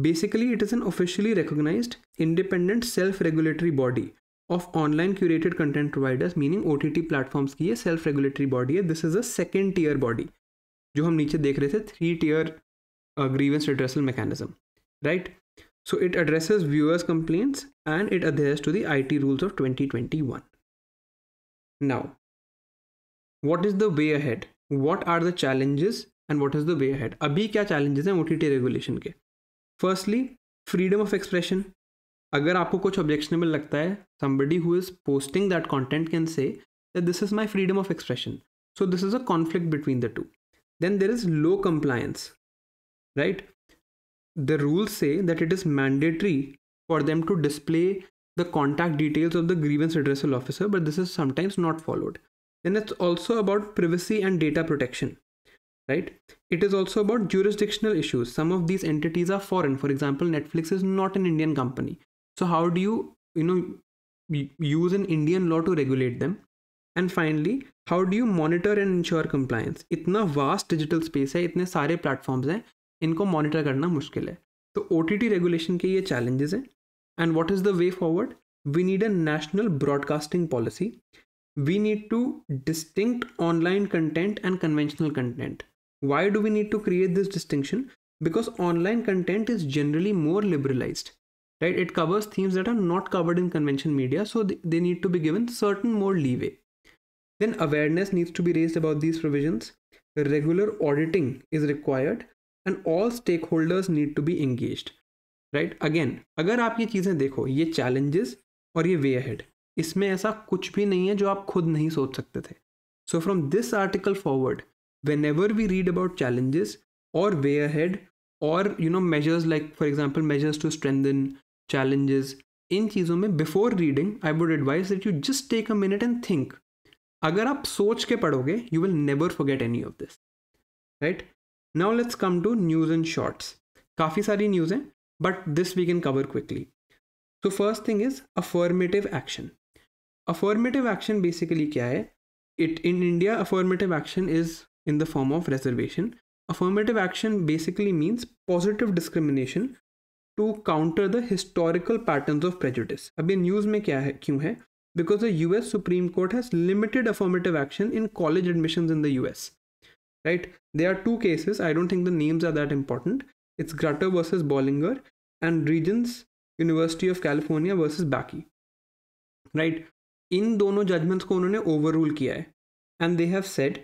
Basically, it is an officially recognized independent self-regulatory body of online curated content providers, meaning OTT platforms की self regulatory body है this is a second tier body जो हम नीचे देख रहे थे three tier uh, grievance redressal mechanism right so it addresses viewers complaints and it adheres to the IT rules of 2021 now what is the way ahead what are the challenges and what is the way ahead Abhi kya challenges हैं ओ OTT regulation ke? Firstly, freedom of expression. अगर आपको कुछ objectionable लगता है somebody who is posting that content can say this is my freedom of expression so this is a conflict between the two then there is low compliance right the rules say that it is mandatory for them to display the contact details of the grievance redressal officer but this is sometimes not followed then it's also about privacy and data protection right it is also about jurisdictional issues some of these entities are foreign for example netflix is not an indian company so how do you you know use an indian law to regulate them and finally how do you monitor and ensure compliance itna vast digital space hai itne sare platforms hain inko monitor karna mushkil hai so ott regulation ke challenges hain and what is the way forward we need a national broadcasting policy we need to distinct online content and conventional content. Why do we need to create this distinction? Because online content is generally more liberalized, right? It covers themes that are not covered in convention media, so they need to be given certain more leeway. Then awareness needs to be raised about these provisions. Regular auditing is required, and all stakeholders need to be engaged, right? Again, अगर आप ये चीज़ें देखो, ये challenges और ये way ahead, इसमें ऐसा कुछ भी नहीं है जो आप खुद नहीं सोच सकते थे so from this article forward whenever we read about challenges और वे अहेड और you know measures like for example measures to strengthen challenges इन चीज़ों में before reading I would advise that you just take a minute and think अगर आप सोच के पढ़ोगे you will never forget any of this right now let's come to news and shorts काफ़ी सारी न्यूज़ हैं but this we can cover quickly so first thing is affirmative action affirmative action basically क्या है it in India affirmative action is in the form of reservation affirmative action basically means positive discrimination to counter the historical pattern of prejudice अभी news में क्या है क्यों है because the U S Supreme Court has limited affirmative action in college admission in the U S right they are two cases I don't think the names are that important it's Gratz versus Bollinger and Regents University of California versus Bakke right इन दोनों judgments को उन्होंने overrule किया है and they have said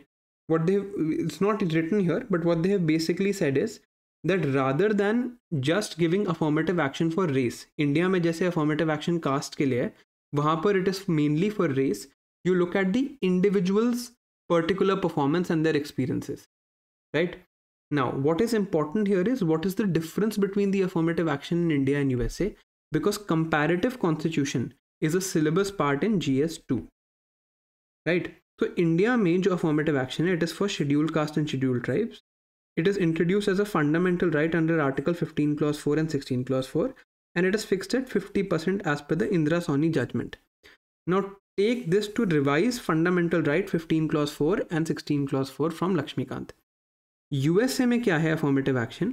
what they it's not is written here but what they have basically said is that rather than just giving affirmative action for race India में जैसे affirmative action cast के लिए है वहाँ पर it is mainly for race you look at the individuals particular performance and their experiences right now what is important here is what is the difference between the affirmative action in India and U S A because comparative constitution is a syllabus part in GS2. Right? So India means affirmative action it is for scheduled caste and scheduled tribes. It is introduced as a fundamental right under Article 15 Clause 4 and 16 Clause 4 and it is fixed at 50% as per the Indra Soni judgment. Now take this to revise fundamental right 15 clause 4 and 16 clause 4 from Lakshmikant. USA में क्या है affirmative action?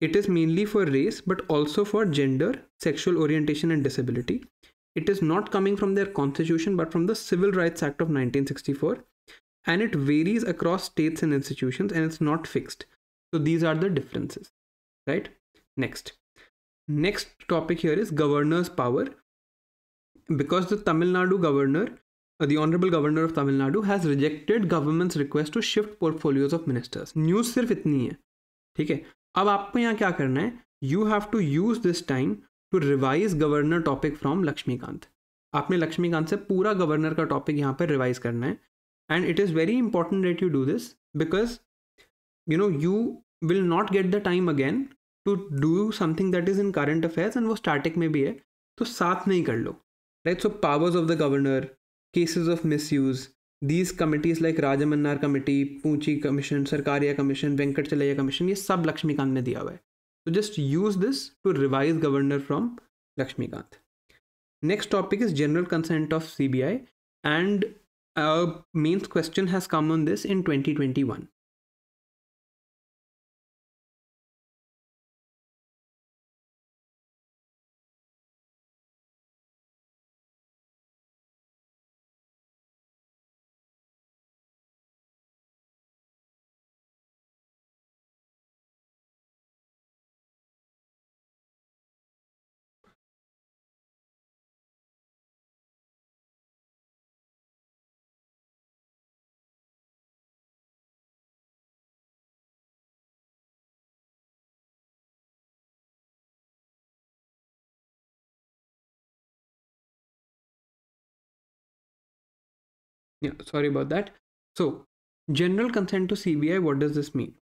It is mainly for race but also for gender, sexual orientation and disability. It is not coming from their constitution but from the Civil Rights Act of 1964 and it varies across states and institutions and it's not fixed. So these are the differences, right? Next. Next topic here is governor's power. Because the Tamil Nadu governor, uh, the honorable governor of Tamil Nadu has rejected government's request to shift portfolios of ministers. News सिर्फ इतनी है okay? है अब आपको यहाँ क्या करना है to revise governor topic from Laxmikanth आपने लक्ष्मीकांत से पूरा गवर्नर का टॉपिक यहाँ पर रिवाइज करना है and it is very important that you do this because you know you will not get the time again to do something that is in current affairs and वो starting में भी है तो साथ नहीं कर लो right so powers of the governor cases of misuse these committees like Rajamannar committee Punchhi commission Sarkaria commission Venkatachaliah commission ये सब लक्ष्मीकांत ने दिया हुआ है So just use this to revise governor from Lakshmikant. Next topic is general consent of CBI and a uh, mains question has come on this in 2021. yeah sorry about that so general consent to cbi what does this mean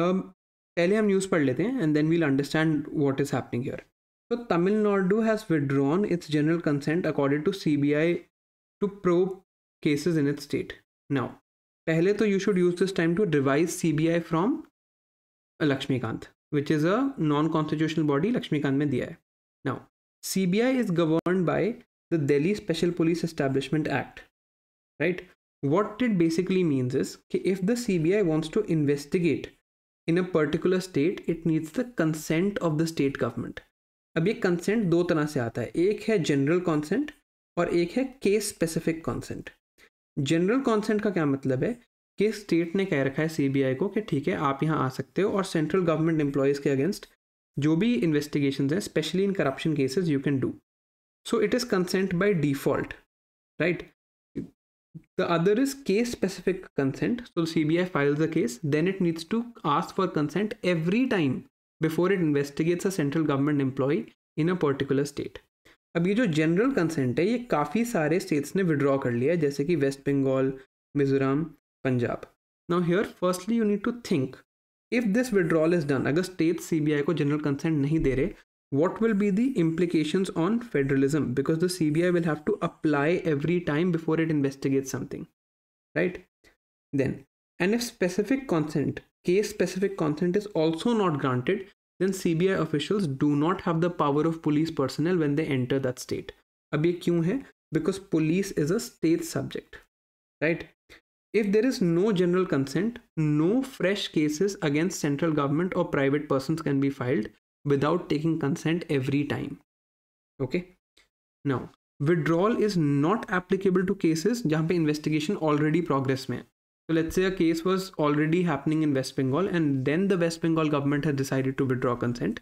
um पहले हम news पढ़ लेते हैं and then we'll understand what is happening here तो Tamil Nadu has withdrawn its general consent according to C B I to probe cases in its state now पहले तो you should use this time to revise C B I from Laxmikanth which is a non constitutional body Laxmikanth में दिया है now C B I is govern by the Delhi Special Police Establishment Act, right? What it basically means is that if the CBI wants to investigate in a particular state, it needs the consent of the state government. अब ये consent दो तरह से आता है एक है general consent और एक है case specific consent general consent का क्या मतलब है कि स्टेट ने कह रखा है सीबीआई को कि ठीक है आप यहाँ आ सकते हो और सेंट्रल गवर्नमेंट एम्प्लॉयज़ के अगेंस्ट जो भी इन्वेस्टिगेशन हैं specially in corruption cases you can do So it is consent by default, right? The other is case specific consent. So CBI files a case, then it needs to ask for consent every time before it investigates a central government employee in a particular state. अब ये general consent है, ये काफी सारे states ने withdraw कर लिया, West Bengal, Mizoram, Punjab. Now here, firstly you need to think, if this withdrawal is done, अगर state CBI को general consent नहीं what will be the implications on federalism because the cbi will have to apply every time before it investigates something right then and if specific consent case specific consent is also not granted then cbi officials do not have the power of police personnel when they enter that state Abhi, kyun hai because police is a state subject right if there is no general consent no fresh cases against central government or private persons can be filed without taking consent every time okay now withdrawal is not applicable to cases where investigation already progress mein. so let's say a case was already happening in west bengal and then the west bengal government had decided to withdraw consent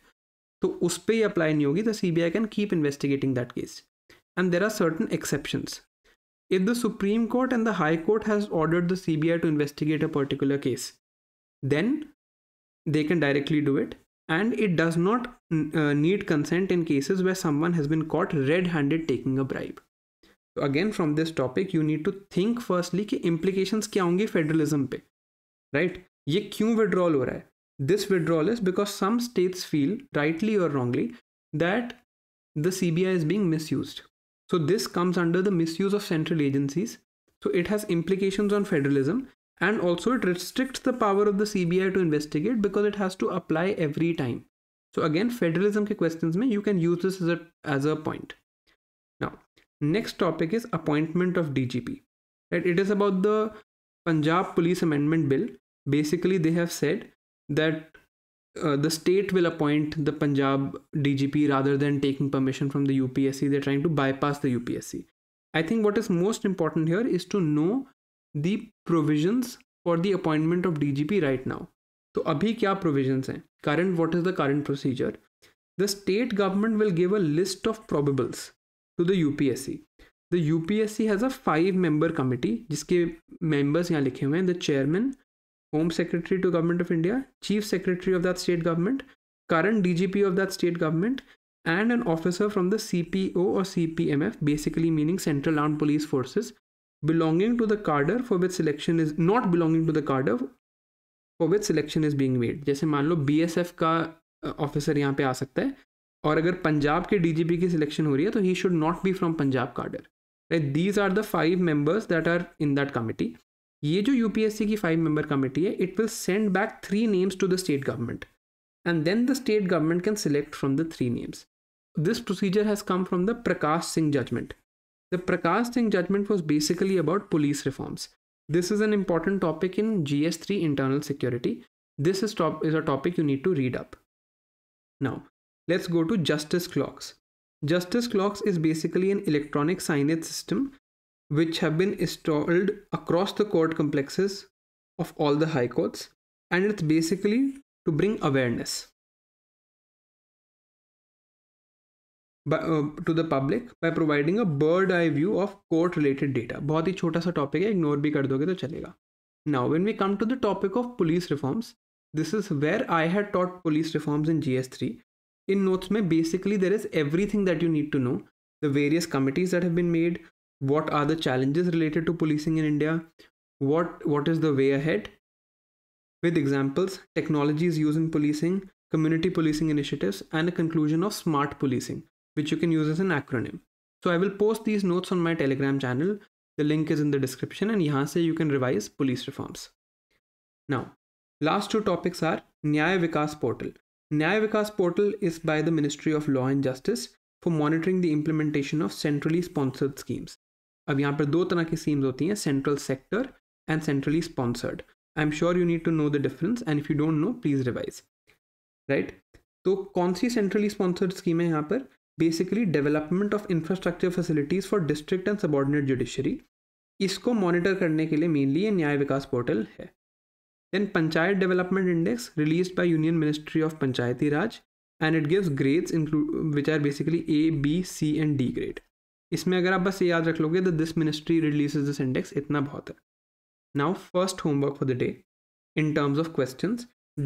so uspe apply nahi hogi the cbi can keep investigating that case and there are certain exceptions if the supreme court and the high court has ordered the cbi to investigate a particular case then they can directly do it and it does not uh, need consent in cases where someone has been caught red-handed taking a bribe so again from this topic you need to think firstly कि implications क्या होंगी federalism पे right right? ये क्यों withdrawal हो रहा this withdrawal is because some states feel, rightly or wrongly, that the CBI is being misused. So this comes under the misuse of central agencies. So it has implications on federalism and also it restricts the power of the CBI to investigate because it has to apply every time. So again, federalism ke questions mein, you can use this as a, as a point. Now, next topic is appointment of DGP. Right? It is about the Punjab Police Amendment Bill. Basically, they have said that uh, the state will appoint the Punjab DGP rather than taking permission from the UPSC. They're trying to bypass the UPSC. I think what is most important here is to know the provisions for the appointment of P right now तो अभी क्या provisions हैं current what is the current procedure the state government will give a list of probables to the U P C the C has a five member committee जिसके members यहाँ लिखे हुए हैं the chairman home secretary to government of India chief secretary of that state government current DGP of that state government and an officer from C P O और C P M F basically meaning central arm police forces belonging to the carder for which selection is not belonging to the carder for which selection is being made jaise maan lo bsf ka officer yahan pe aa sakta hai aur agar punjab dgp ki selection ho rahi hai to he should not be from punjab carder these are the five members that are in that committee ye jo upsc ki five member committee hai it will send back three names to the state government and then the state government can select from the three names this procedure has come from the prakash singh judgment the Prakash Singh judgment was basically about police reforms. This is an important topic in GS3 internal security. This is, top, is a topic you need to read up. Now, let's go to justice clocks. Justice clocks is basically an electronic signage system which have been installed across the court complexes of all the high courts and it's basically to bring awareness. Uh, to the public by providing a bird's eye view of court related data bahut hi chota sa topic hai ignore bhi kar doge to chalega now when we come to the topic of police reforms this is where i had taught police reforms in gs3 in notes basically there is everything that you need to know the various committees that have been made what are the challenges related to policing in india what what is the way ahead with examples technologies used in policing community policing initiatives and a conclusion of smart policing which you can use as an acronym. So I will post these notes on my Telegram channel. The link is in the description and yahan se you can revise police reforms. Now, last two topics are Nyaya Vikas Portal. Nyaya Vikas Portal is by the Ministry of Law and Justice for monitoring the implementation of centrally sponsored schemes. अब यहाँ पर दो तरह schemes schemes होती हैं central sector and centrally sponsored I am sure you need to know the difference and if you don't know please revise right तो कौन सी centrally sponsored scheme basically development of infrastructure facilities for district and subordinate judiciary इसको monitor करने के लिए मेनली ये Nyaya Vikas portal है then panchayat development index release by union ministry of Panchayati Raj and it gives grades which are basically A B C and D grade इसमें अगर आप बस ये याद रख लोगे तो this ministry release this index इतना बहुत है now first homework for the day in terms of question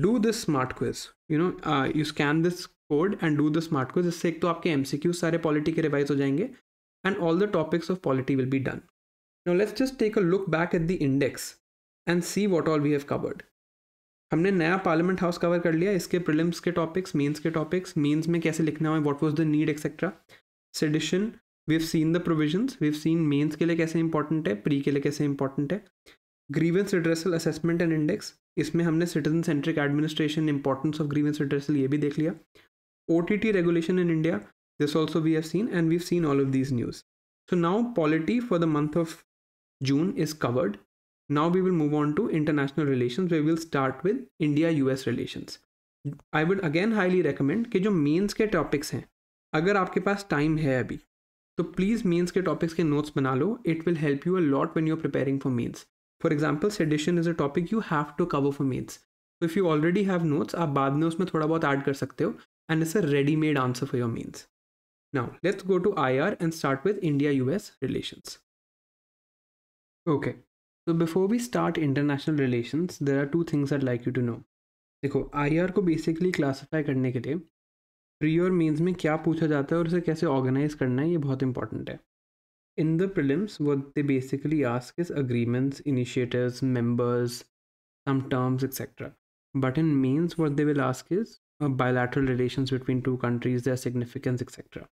do this smart quiz you know you scan this code and do the smart code जिससे एक तो आपके एम सारे polity के revise हो जाएंगे and all the topics of polity will be done no let's just take a look back at the index and see what all we have covered हमने नया पार्लियामेंट हाउस कवर कर लिया इसके prelims के topics mains के topics mains में कैसे लिखना है what was the need etcetera sedition we have seen the provisions we have seen mains के लिए कैसे इंपॉर्टेंट है प्री के लिए कैसे इंपॉर्टेंट है grievance redressal assessment and index इसमें हमने citizen centric administration importance of grievance redressal ये भी देख लिया OTT regulation in India. This also we have seen and we've seen all of these news. So now polity for the month of June is covered. Now we will move on to international relations we'll start with India-US relations. I would again highly recommend that the ke topics, Agar you have time hai abhi, to please mains ke topics ke notes banalo. It will help you a lot when you're preparing for mains. For example, sedition is a topic you have to cover for mains. So if you already have notes, you can add a little bit and it's a ready-made answer for your means. Now let's go to IR and start with India-US relations. Okay, so before we start international relations, there are two things I'd like you to know. देखो IR को basically classify करने के लिए pre or mains में क्या पूछा जाता है और उसे कैसे organize करना है ये बहुत important है. In the prelims, what they basically ask is agreements, initiatives, members, some terms, etc. But in means, what they will ask is uh, bilateral relations between two countries, their significance, etc.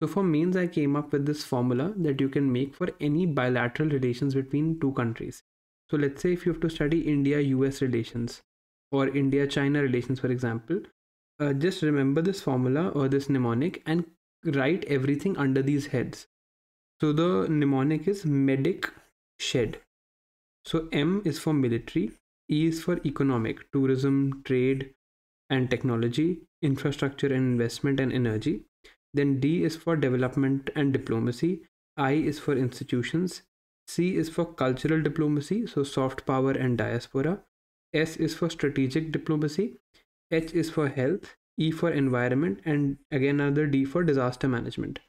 So for means, I came up with this formula that you can make for any bilateral relations between two countries. So let's say if you have to study India-US relations or India-China relations, for example, uh, just remember this formula or this mnemonic and write everything under these heads. So the mnemonic is medic shed. So M is for military, E is for economic, tourism, trade, and technology, infrastructure and investment and energy. Then D is for development and diplomacy. I is for institutions. C is for cultural diplomacy, so soft power and diaspora. S is for strategic diplomacy. H is for health. E for environment. And again, another D for disaster management.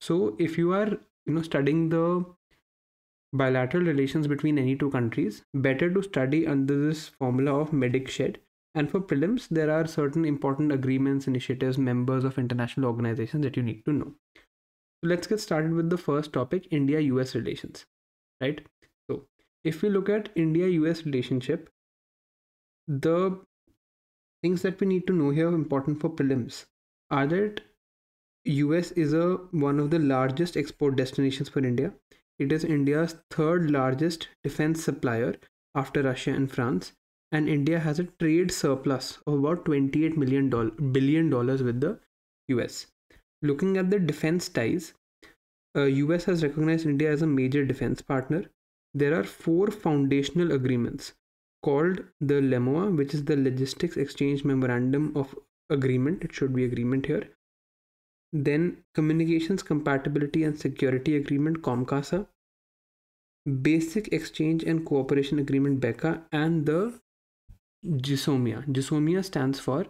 So if you are, you know, studying the bilateral relations between any two countries, better to study under this formula of medic shed and for prelims, there are certain important agreements, initiatives, members of international organizations that you need to know. So let's get started with the first topic India US relations, right? So, if we look at India US relationship, the things that we need to know here are important for prelims are that US is a one of the largest export destinations for India. It is India's third largest defense supplier after Russia and France and India has a trade surplus of about 28 million dollars with the US. Looking at the defense ties, uh, US has recognized India as a major defense partner. There are four foundational agreements called the LEMOA, which is the Logistics Exchange Memorandum of Agreement. It should be agreement here. Then Communications Compatibility and Security Agreement, COMCASA, Basic Exchange and Cooperation Agreement, BECA, and the GSOMIA. GSOMIA stands for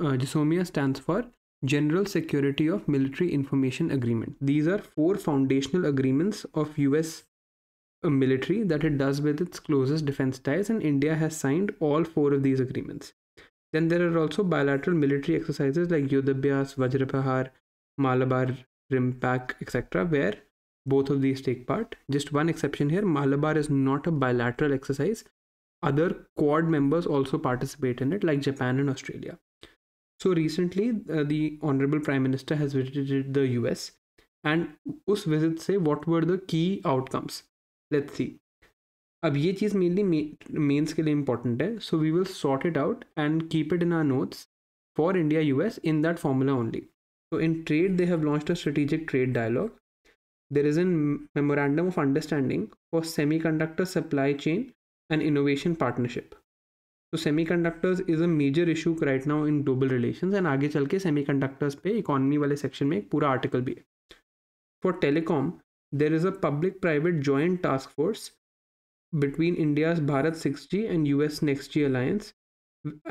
uh, stands for General Security of Military Information Agreement. These are four foundational agreements of US uh, military that it does with its closest defense ties, and India has signed all four of these agreements. Then there are also bilateral military exercises like Vajra Vajrapahar, Malabar, Rimpak, etc., where both of these take part. Just one exception here Malabar is not a bilateral exercise, other Quad members also participate in it, like Japan and Australia. So recently, uh, the Honorable Prime Minister has visited the US, and us visit, say, what were the key outcomes? Let's see. अब ये चीज़ mainly mains के लिए important है so we will sort it out and keep it in our notes for India US in that formula only so in trade they have launched a strategic trade dialogue there is an memorandum of understanding for supply chain an innovation partnership. So semiconductors is a major issue right now in global relations and आगे चल semiconductors पे economy वाले section में एक पूरा article भी For telecom, there is a public-private joint task force between India's Bharat 6G and US NextG alliance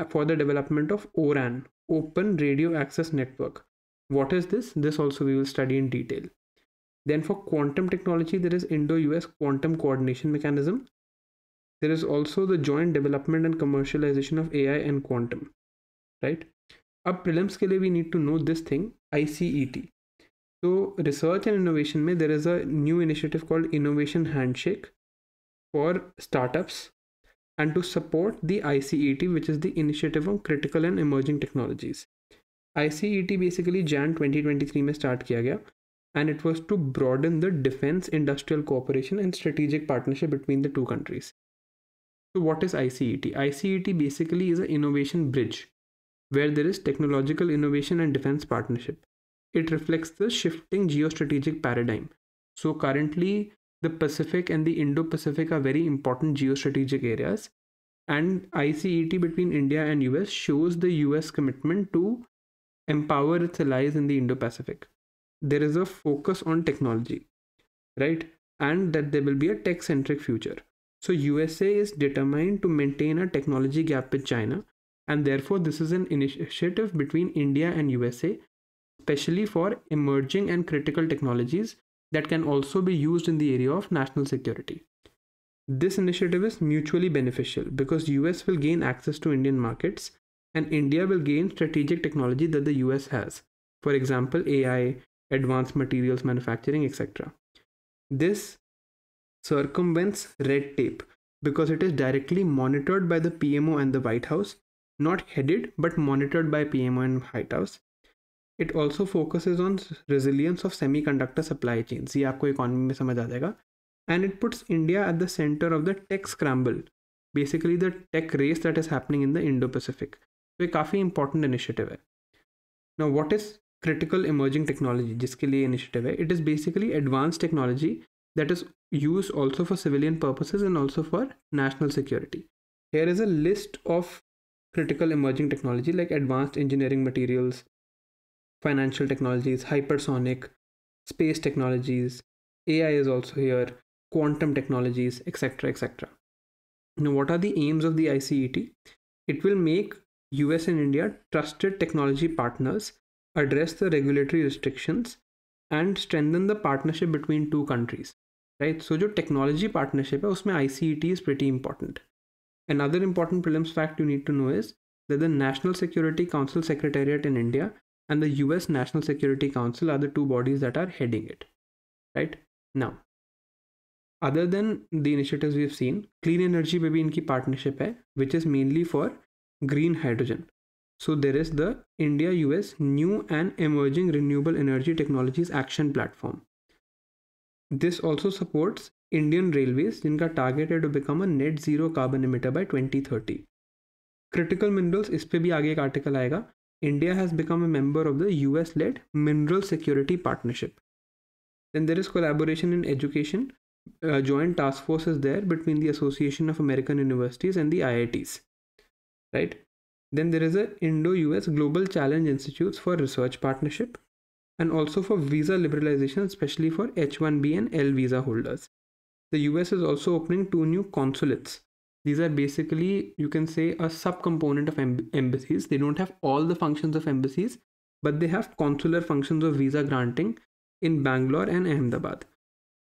for the development of ORAN, Open Radio Access Network. What is this? This also we will study in detail. Then for quantum technology, there is Indo-US quantum coordination mechanism there is also the joint development and commercialization of AI and quantum, right? Up prelims ke liye we need to know this thing, ICET. So research and innovation mein there is a new initiative called Innovation Handshake for startups and to support the ICET, which is the Initiative on Critical and Emerging Technologies. ICET basically Jan 2023 mein start kiya gaya and it was to broaden the defense industrial cooperation and strategic partnership between the two countries. So what is ICET? ICET basically is an innovation bridge where there is technological innovation and defense partnership. It reflects the shifting geostrategic paradigm. So currently the Pacific and the Indo-Pacific are very important geostrategic areas and ICET between India and US shows the US commitment to empower its allies in the Indo-Pacific. There is a focus on technology, right? And that there will be a tech-centric future. So USA is determined to maintain a technology gap with China and therefore this is an initiative between India and USA especially for emerging and critical technologies that can also be used in the area of national security. This initiative is mutually beneficial because US will gain access to Indian markets and India will gain strategic technology that the US has. For example, AI, advanced materials manufacturing, etc. This circumvents red tape because it is directly monitored by the PMO and the White House, not headed but monitored by PMO and White House. It also focuses on resilience of semiconductor supply chains. ये आपको economy में समझ आ जाएगा. And it puts India at the center of the tech scramble, basically the tech race that is happening in the Indo-Pacific. तो a काफी important initiative है. Now what is critical emerging technology जिसके लिए initiative है? It is basically advanced technology that is used also for civilian purposes and also for national security. Here is a list of critical emerging technology like advanced engineering materials, financial technologies, hypersonic, space technologies, AI is also here, quantum technologies, etc. etc. Now, what are the aims of the ICET? It will make US and India trusted technology partners, address the regulatory restrictions, and strengthen the partnership between two countries. Right so जो technology partnership है उसमें important. C E T is pretty important an other important that the National Security Council Secretariat in India and the US National Security Council are the two bodies that are heading it. Right now, other than the initiatives we've seen, clean energy may be in partnership hai, which is mainly for green hydrogen. So there is the India US New and Emerging Renewable Energy Technologies Action Platform. This also supports Indian Railways, जिनका targeted to become a net zero carbon emitter by 2030. Critical minerals, is पे भी आगे एक article आएगा India has become a member of the US led Mineral Security Partnership. Then there is collaboration in education. A joint task force is there between the Association of American Universities and the IITs. Right? Then there is a Indo US Global Challenge Institutes for Research Partnership and also for visa liberalization, especially for H1B and L visa holders. The US is also opening two new consulates. These are basically, you can say, a subcomponent of emb- embassies. They don't have all the functions of embassies, but they have consular functions of visa granting in Bangalore and Ahmedabad.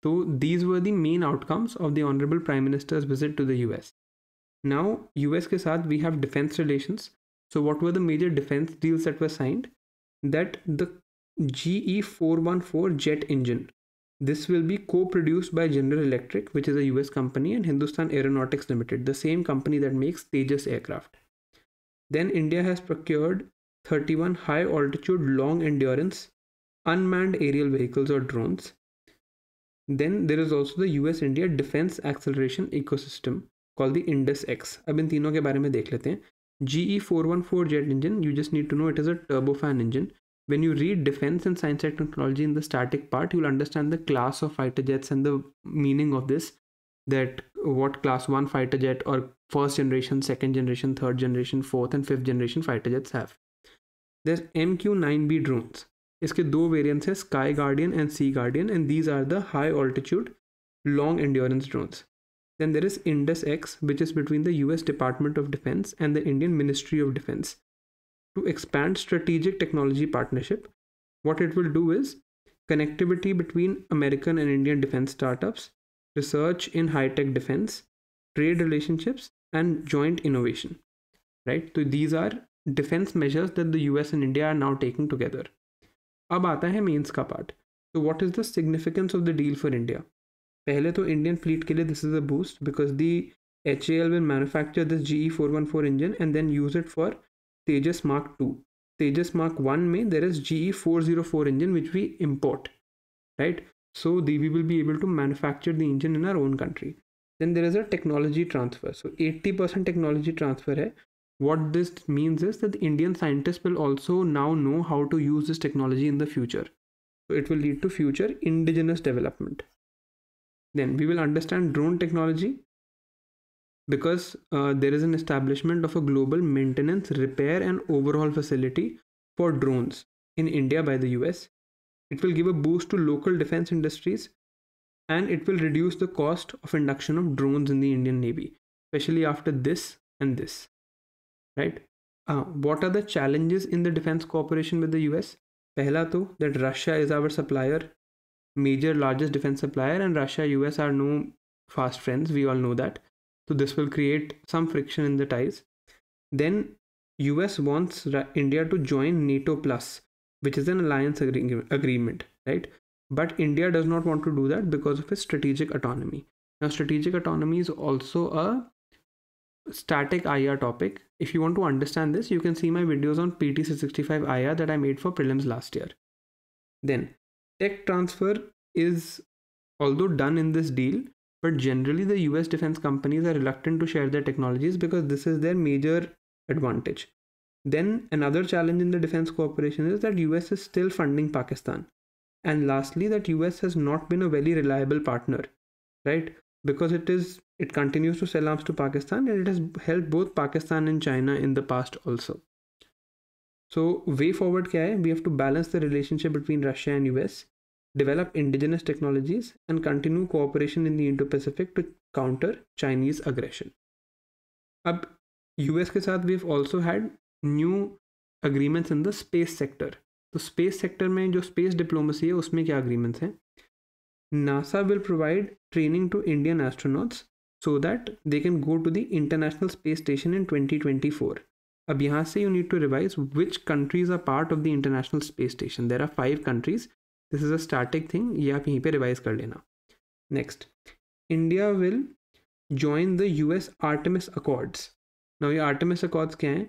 So these were the main outcomes of the Honorable Prime Minister's visit to the US. Now, US ke saath we have defense relations. So what were the major defense deals that were signed? That the GE414 jet engine. This will be co-produced by General Electric, which is a US company, and Hindustan Aeronautics Limited, the same company that makes Tejas aircraft. Then India has procured 31 high altitude long endurance unmanned aerial vehicles or drones. Then there is also the US India Defense Acceleration Ecosystem called the Indus X. अब इन तीनों के बारे में हैं GE414 jet engine you just need to know it is a turbofan engine when you read defense and science and technology in the static part you'll understand the class of fighter jets and the meaning of this that what class 1 fighter jet or first generation second generation third generation fourth and fifth generation fighter jets have there's mq9b drones इसके two variants are Sky Guardian and Sea Guardian, and these are the high-altitude, long endurance drones. Then there is Indus X, which is between the US Department of Defense and the Indian Ministry of Defense to expand strategic technology partnership. What it will do is connectivity between American and Indian defense startups, research in high tech defense, trade relationships, and joint innovation. Right? So these are defense measures that the US and India are now taking together. अब आता है mains का part तो what is the significance of the deal for India पहले तो Indian fleet के लिए this is a boost because the H A L will manufacture this G E four one four engine and then use it for Tejas Mark 2. Tejas Mark 1 may there is GE 404 engine which we import, right? So the, we will be able to manufacture the engine in our own country. Then there is a technology transfer. So 80% technology transfer hai. What this means is that the Indian scientists will also now know how to use this technology in the future. So it will lead to future indigenous development. Then we will understand drone technology, because uh, there is an establishment of a global maintenance, repair, and overhaul facility for drones in India by the US. It will give a boost to local defense industries and it will reduce the cost of induction of drones in the Indian Navy, especially after this and this. Right? Uh, what are the challenges in the defense cooperation with the US? Pehla to that Russia is our supplier, major largest defense supplier, and Russia US are no fast friends. We all know that. So this will create some friction in the ties. Then US wants India to join NATO plus, which is an alliance agreement, right? But India does not want to do that because of its strategic autonomy. Now, strategic autonomy is also a static IR topic. If you want to understand this, you can see my videos on PT665 IR that I made for prelims last year. Then, tech transfer is although done in this deal, but generally, the US defense companies are reluctant to share their technologies because this is their major advantage. Then, another challenge in the defense cooperation is that US is still funding Pakistan. And lastly, that US has not been a very reliable partner, right? Because it is it continues to sell arms to Pakistan and it has helped both Pakistan and China in the past also. So way forward kya hai? We have to balance the relationship between Russia and US develop indigenous technologies, and continue cooperation in the Indo-Pacific to counter Chinese aggression. Ab US ke saath we've also had new agreements in the space sector. So space sector mein jo space diplomacy hai, usme kya agreements hai? NASA will provide training to Indian astronauts so that they can go to the International Space Station in 2024. Ab yahan se you need to revise which countries are part of the International Space Station. There are five countries. This is a starting thing ये आप यहीं पे revise कर लेना next India will join the U S Artemis Accords now ये Artemis Accords क्या हैं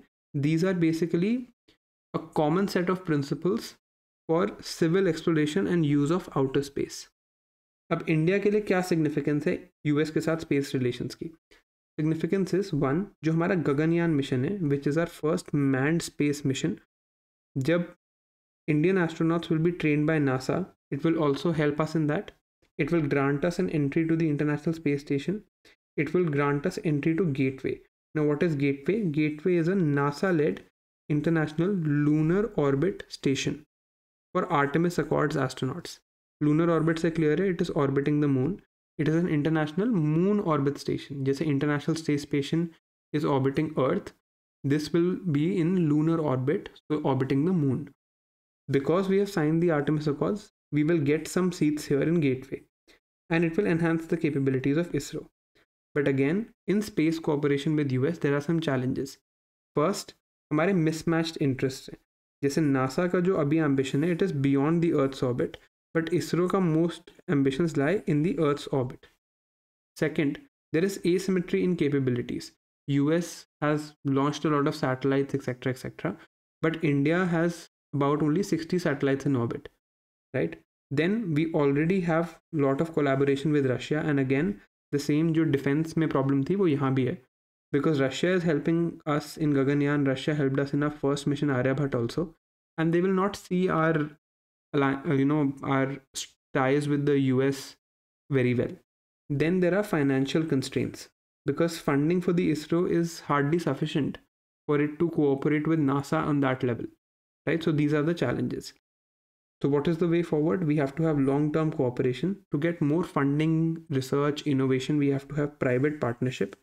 these are basically a common set of principles for civil exploration and use of outer space अब इंडिया के लिए क्या सिग्निफिकेंस है यूएस के साथ स्पेस रिलेशंस की सिग्निफिकेंस इज वन जो हमारा गगनयान मिशन है which is are first manned space mission जब Indian astronauts will be trained by NASA. It will also help us in that. It will grant us an entry to the International Space Station. It will grant us entry to Gateway. Now, what is Gateway? Gateway is a NASA led International Lunar Orbit Station for Artemis Accords astronauts. Lunar orbit is clear है, it is orbiting the moon. It is an international moon orbit station. जैसे International Space Station is orbiting Earth, this will be in lunar orbit, so orbiting the moon because we have signed the Artemis Accords, we will get some seats here in Gateway, and it will enhance the capabilities of ISRO. But again, in space cooperation with US, there are some challenges. First, our mismatched interests Like NASA's, NASA का जो अभी ambition है it is beyond the earth orbit but ISRO का most ambitions lie asymmetry in capabilities. US has launched a lot of satellites, etc., etc. But India has about only 60 satellites in orbit right then we already have lot of collaboration with russia and again the same जो defense may problem Thi, wo yahan bhi hai because Russia is helping us in Gaganyaan. Russia helped us in our first mission Aryabhat also, and they will not see our, uh, you know, our ties with the US very well. Then there are financial constraints because funding for the ISRO is hardly sufficient for it to cooperate with NASA on that level right? So these are the challenges. So what is the way forward? We have to have long-term cooperation to get more funding, research, innovation. We have to have private partnership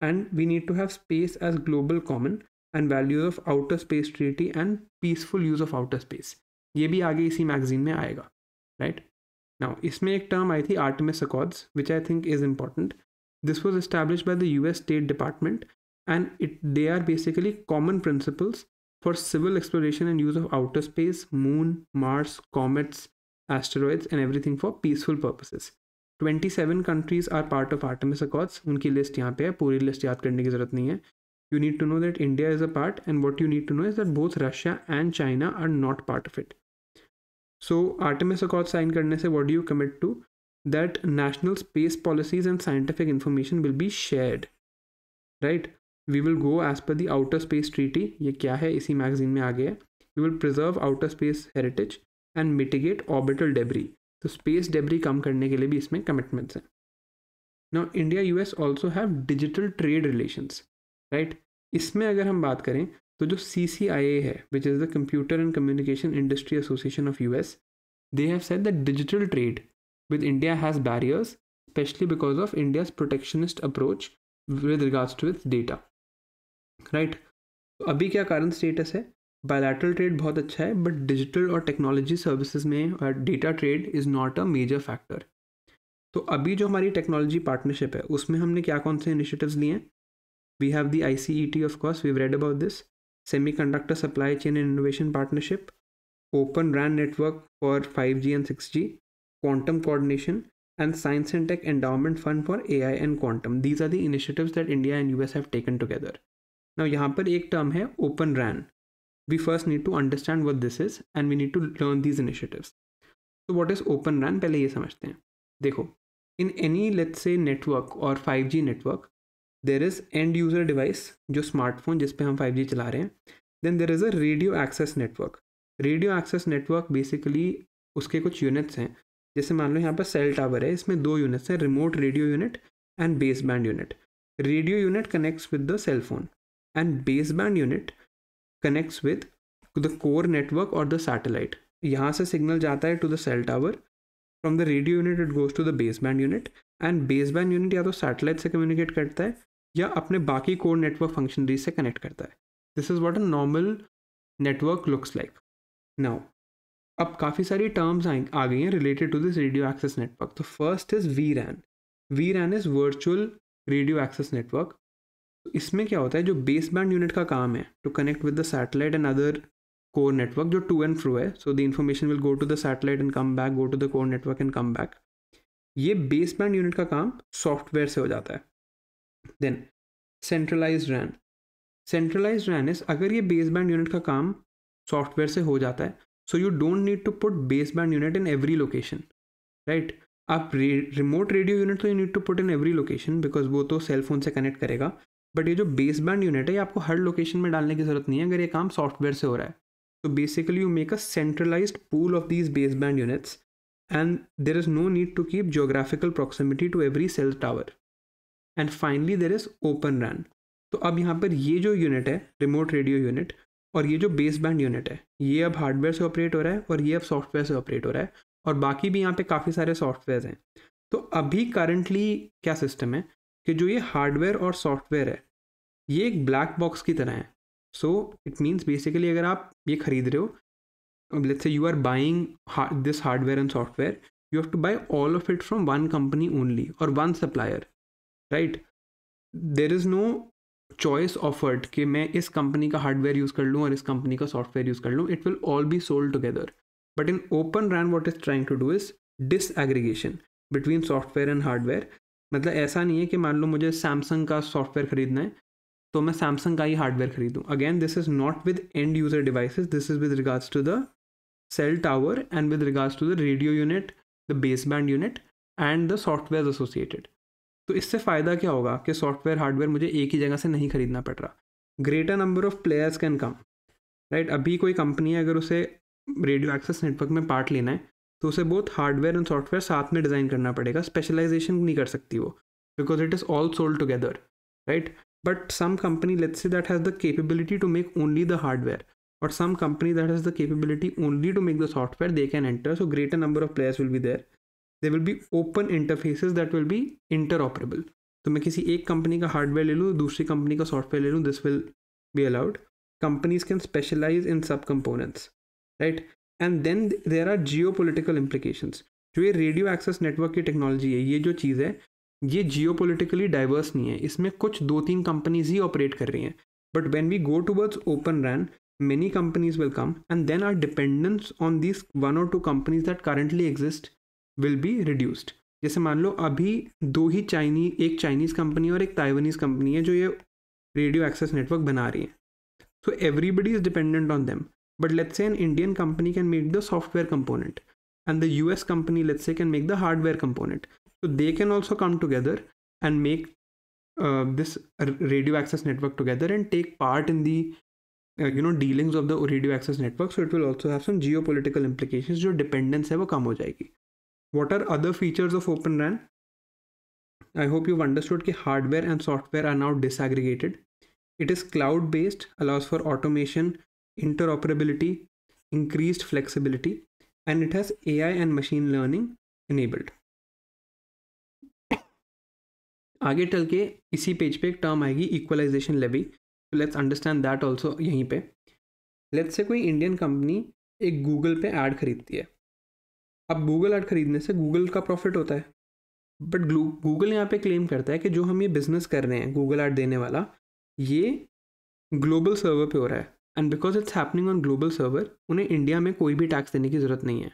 and we need to have space as global common and values of outer space treaty and peaceful use of outer space. ये भी आगे इसी magazine में आएगा right? Now, इसमें एक term आई थी Artemis Accords, which I think is important. This was established by the U.S. State Department, and it they are basically common principles for civil exploration and use of outer space, moon, Mars, comets, asteroids, and everything for peaceful purposes. 27 countries are part of Artemis Accords. Unki list pe hai. Puri list याद करने ki zarurat nahi hai. You need to know that India is a part, and what you need to know is that both Russia and China are not part of it. So Artemis Accord sign करने se what do you commit to? That national space policies and scientific information will be shared. Right? We will go as per the outer space treaty ये क्या है इसी magazine में आ गया है we will preserve outer space heritage and mitigate orbital debris तो space debris कम करने के लिए भी इसमें कमिटमेंट्स हैं now India US also have digital trade relations right इसमें अगर हम बात करें तो जो सी सी आई ए है which is the computer and communication industry association of U S they have said that digital trade with India has barriers, especially because of India's protectionist approach with regards to its data. Right right? तो अभी क्या कारण status है bilateral trade बहुत अच्छा है but digital और technology services में data trade is not a major factor तो अभी जो हमारी टेक्नोलॉजी पार्टनरशिप है उसमें हमने क्या कौन से इनिशिएटिव्स लिए हैं we have the I C E T of course we read about this semiconductor supply chain and innovation partnership open RAN network for five G and six G quantum and science and tech endowment fund for A I and quantum these are are initiatives that India and U S have taken together ना यहाँ पर एक term है open RAN we first need to understand what this is and we need to learn these initiative तो what is open RAN पहले ये समझते हैं देखो in any let say network और five G network there is end user device जो smartphone जिसपे हम फाइव जी चला रहे हैं then there is a radio access network radio access network basically उसके कुछ यूनिट्स हैं जैसे मान लो यहाँ पर सेल टावर है इसमें दो यूनिट्स हैं remote radio unit and base band unit radio unit connects with the cell phone and baseband unit connects with the core network और द सैटेलाइट यहाँ से सिग्नल जाता है to the cell tower from the radio unit it goes to the baseband unit and baseband unit या तो satellite से communicate करता है या अपने बाकी कोर नेटवर्क फंक्शनरी से कनेक्ट करता है this is what a normal network looks like now अब काफ़ी सारी टर्म्स आ गई हैं related to this radio access network तो first is V RAN V RAN is virtual radio access network इसमें क्या होता है जो बेस बैंड यूनिट का काम है to connect with the satellite and other core network जो टू एंड फ्रो है so the information will go to the satellite and come back go to the core network and come back ये base band unit का काम software से हो जाता है then centralize RAN centralize RAN is अगर ये बेस बैंड यूनिट का काम सॉफ्टवेयर से हो जाता है so you don't need to put base band unit in every location right आप रिमोट रेडियो यूनिट तो you need to put in every location because वो तो सेल फोन से कनेक्ट करेगा बट ये जो बेस बैंड यूनिट है ये आपको हर लोकेशन में डालने की ज़रूरत नहीं है अगर ये काम सॉफ्टवेयर से हो रहा है तो basically you make a centralize pool of these base band units and there is no need to keep geographical proximity to every cell tower and finally there is open RAN तो अब यहाँ पर ये जो यूनिट है remote radio unit और ये जो बेस बैंड यूनिट है ये अब हार्डवेयर से ऑपरेट हो रहा है और ये अब सॉफ्टवेयर से ऑपरेट हो रहा है और बाकी भी यहाँ पे काफ़ी सारे सॉफ्टवेयर हैं तो अभी करंटली क्या सिस्टम है कि जो ये हार्डवेयर और सॉफ्टवेयर है ये एक ब्लैक बॉक्स की तरह है सो इट मीन्स बेसिकली अगर आप ये खरीद रहे हो let's say you are buying this hardware and software you have to buy all of it from one company only और one supplier right there is no choice offered कि मैं इस कंपनी का हार्डवेयर यूज़ कर लूँ और इस company का सॉफ्टवेयर यूज़ कर लूँ it will all be sold together but in open RAN what is trying to do is aggregation between software and hardware मतलब ऐसा नहीं है कि मान लो मुझे सैमसंग का सॉफ्टवेयर ख़रीदना है तो मैं सैमसंग का ही हार्डवेयर खरीदूँ again this is not with end user devices this is with regards to the cell tower and with regards to the radio unit the base band unit and the software associated तो इससे फ़ायदा क्या होगा कि software hardware मुझे एक ही जगह से नहीं खरीदना पड़ रहा greater number of players can come right अभी कोई कंपनी है अगर उसे रेडियो एक्सेस नेटवर्क में पार्ट लेना है तो उसे बहुत हार्डवेयर एंड सॉफ्टवेयर साथ में डिज़ाइन करना पड़ेगा स्पेशलाइजेशन नहीं कर सकती वो because it is all sold together right but some company let's say that has the capability to make only the hardware or some company that has the capability only to make the software they can enter so greater number of players will be there there will be open interfaces that will be interoperable तो मैं किसी एक company का hardware ले लूँ दूसरी company का software ले लूँ this will be allowed companies can specialize in sub components right and then there are geopolitical implications जो ये रेडियो एक्सेस नेटवर्क की टेक्नोलॉजी है ये जो चीज़ है ये जियो पोलिटिकली डाइवर्स नहीं है इसमें कुछ दो तीन कंपनीज ही ऑपरेट कर रही हैं but when we go towards open RAN many companies will come and then our dependence on this one और two companies that currently exist will be reduced जैसे मान लो अभी दो ही चाइनी एक चाइनीज़ कंपनी और एक ताइवनीज कंपनी है जो ये रेडियो एक्सेस नेटवर्क बना रही है so everybody is dependent on them but let's say an Indian company can make the software component and the U S company let's say can make the hardware component so they can also come together and make uh, this radio access network together and take part in the uh, you know dealings of the radio access network so it will also have some geopolitical implications Your dependence है come? Come what are other features of open ran i hope you've understood that hardware and software are now disaggregated it is cloud based allows for automation interoperability increased flexibility and it has ai and machine learning enabled आगे चल के इसी page पे एक term आएगी equalisation levy तो let's understand that also यहीं पे लेट्स से कोई इंडियन कंपनी एक गूगल पे ऐड खरीदती है अब गूगल ऐड खरीदने से गूगल का प्रॉफिट होता है बट गूगल यहाँ पे क्लेम करता है कि जो हम ये बिज़नेस कर रहे हैं गूगल ऐड देने वाला ये ग्लोबल सर्वर पे हो रहा है and because it's happening on global server उन्हें इंडिया में कोई भी टैक्स देने की ज़रूरत नहीं है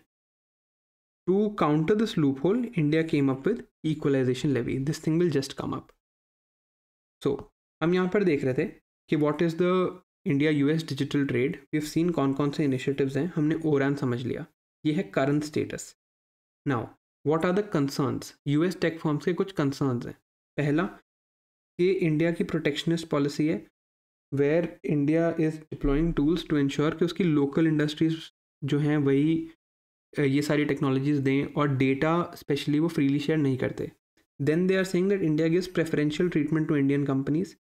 To counter this loophole, India came up with equalization levy. This thing will just come up. So हम यहाँ पर देख रहे थे कि what is the India U S digital trade we have seen कौन कौन से इनिशिएटिव्स हैं हमने ओरान समझ लिया ये है current status now what are the concerns US tech firms के कुछ कंसर्नस हैं पहला ये इंडिया की प्रोटेक्शनिस्ट पॉलिसी है where India is deploying tools to ensure कि उसकी लोकल इंडस्ट्रीज जो हैं वही ये सारी टेक्नोलॉजीज़ दें और डेटा स्पेशली वो फ्रीली शेयर नहीं करते then they are saying that India gives preferential treatment to Indian companies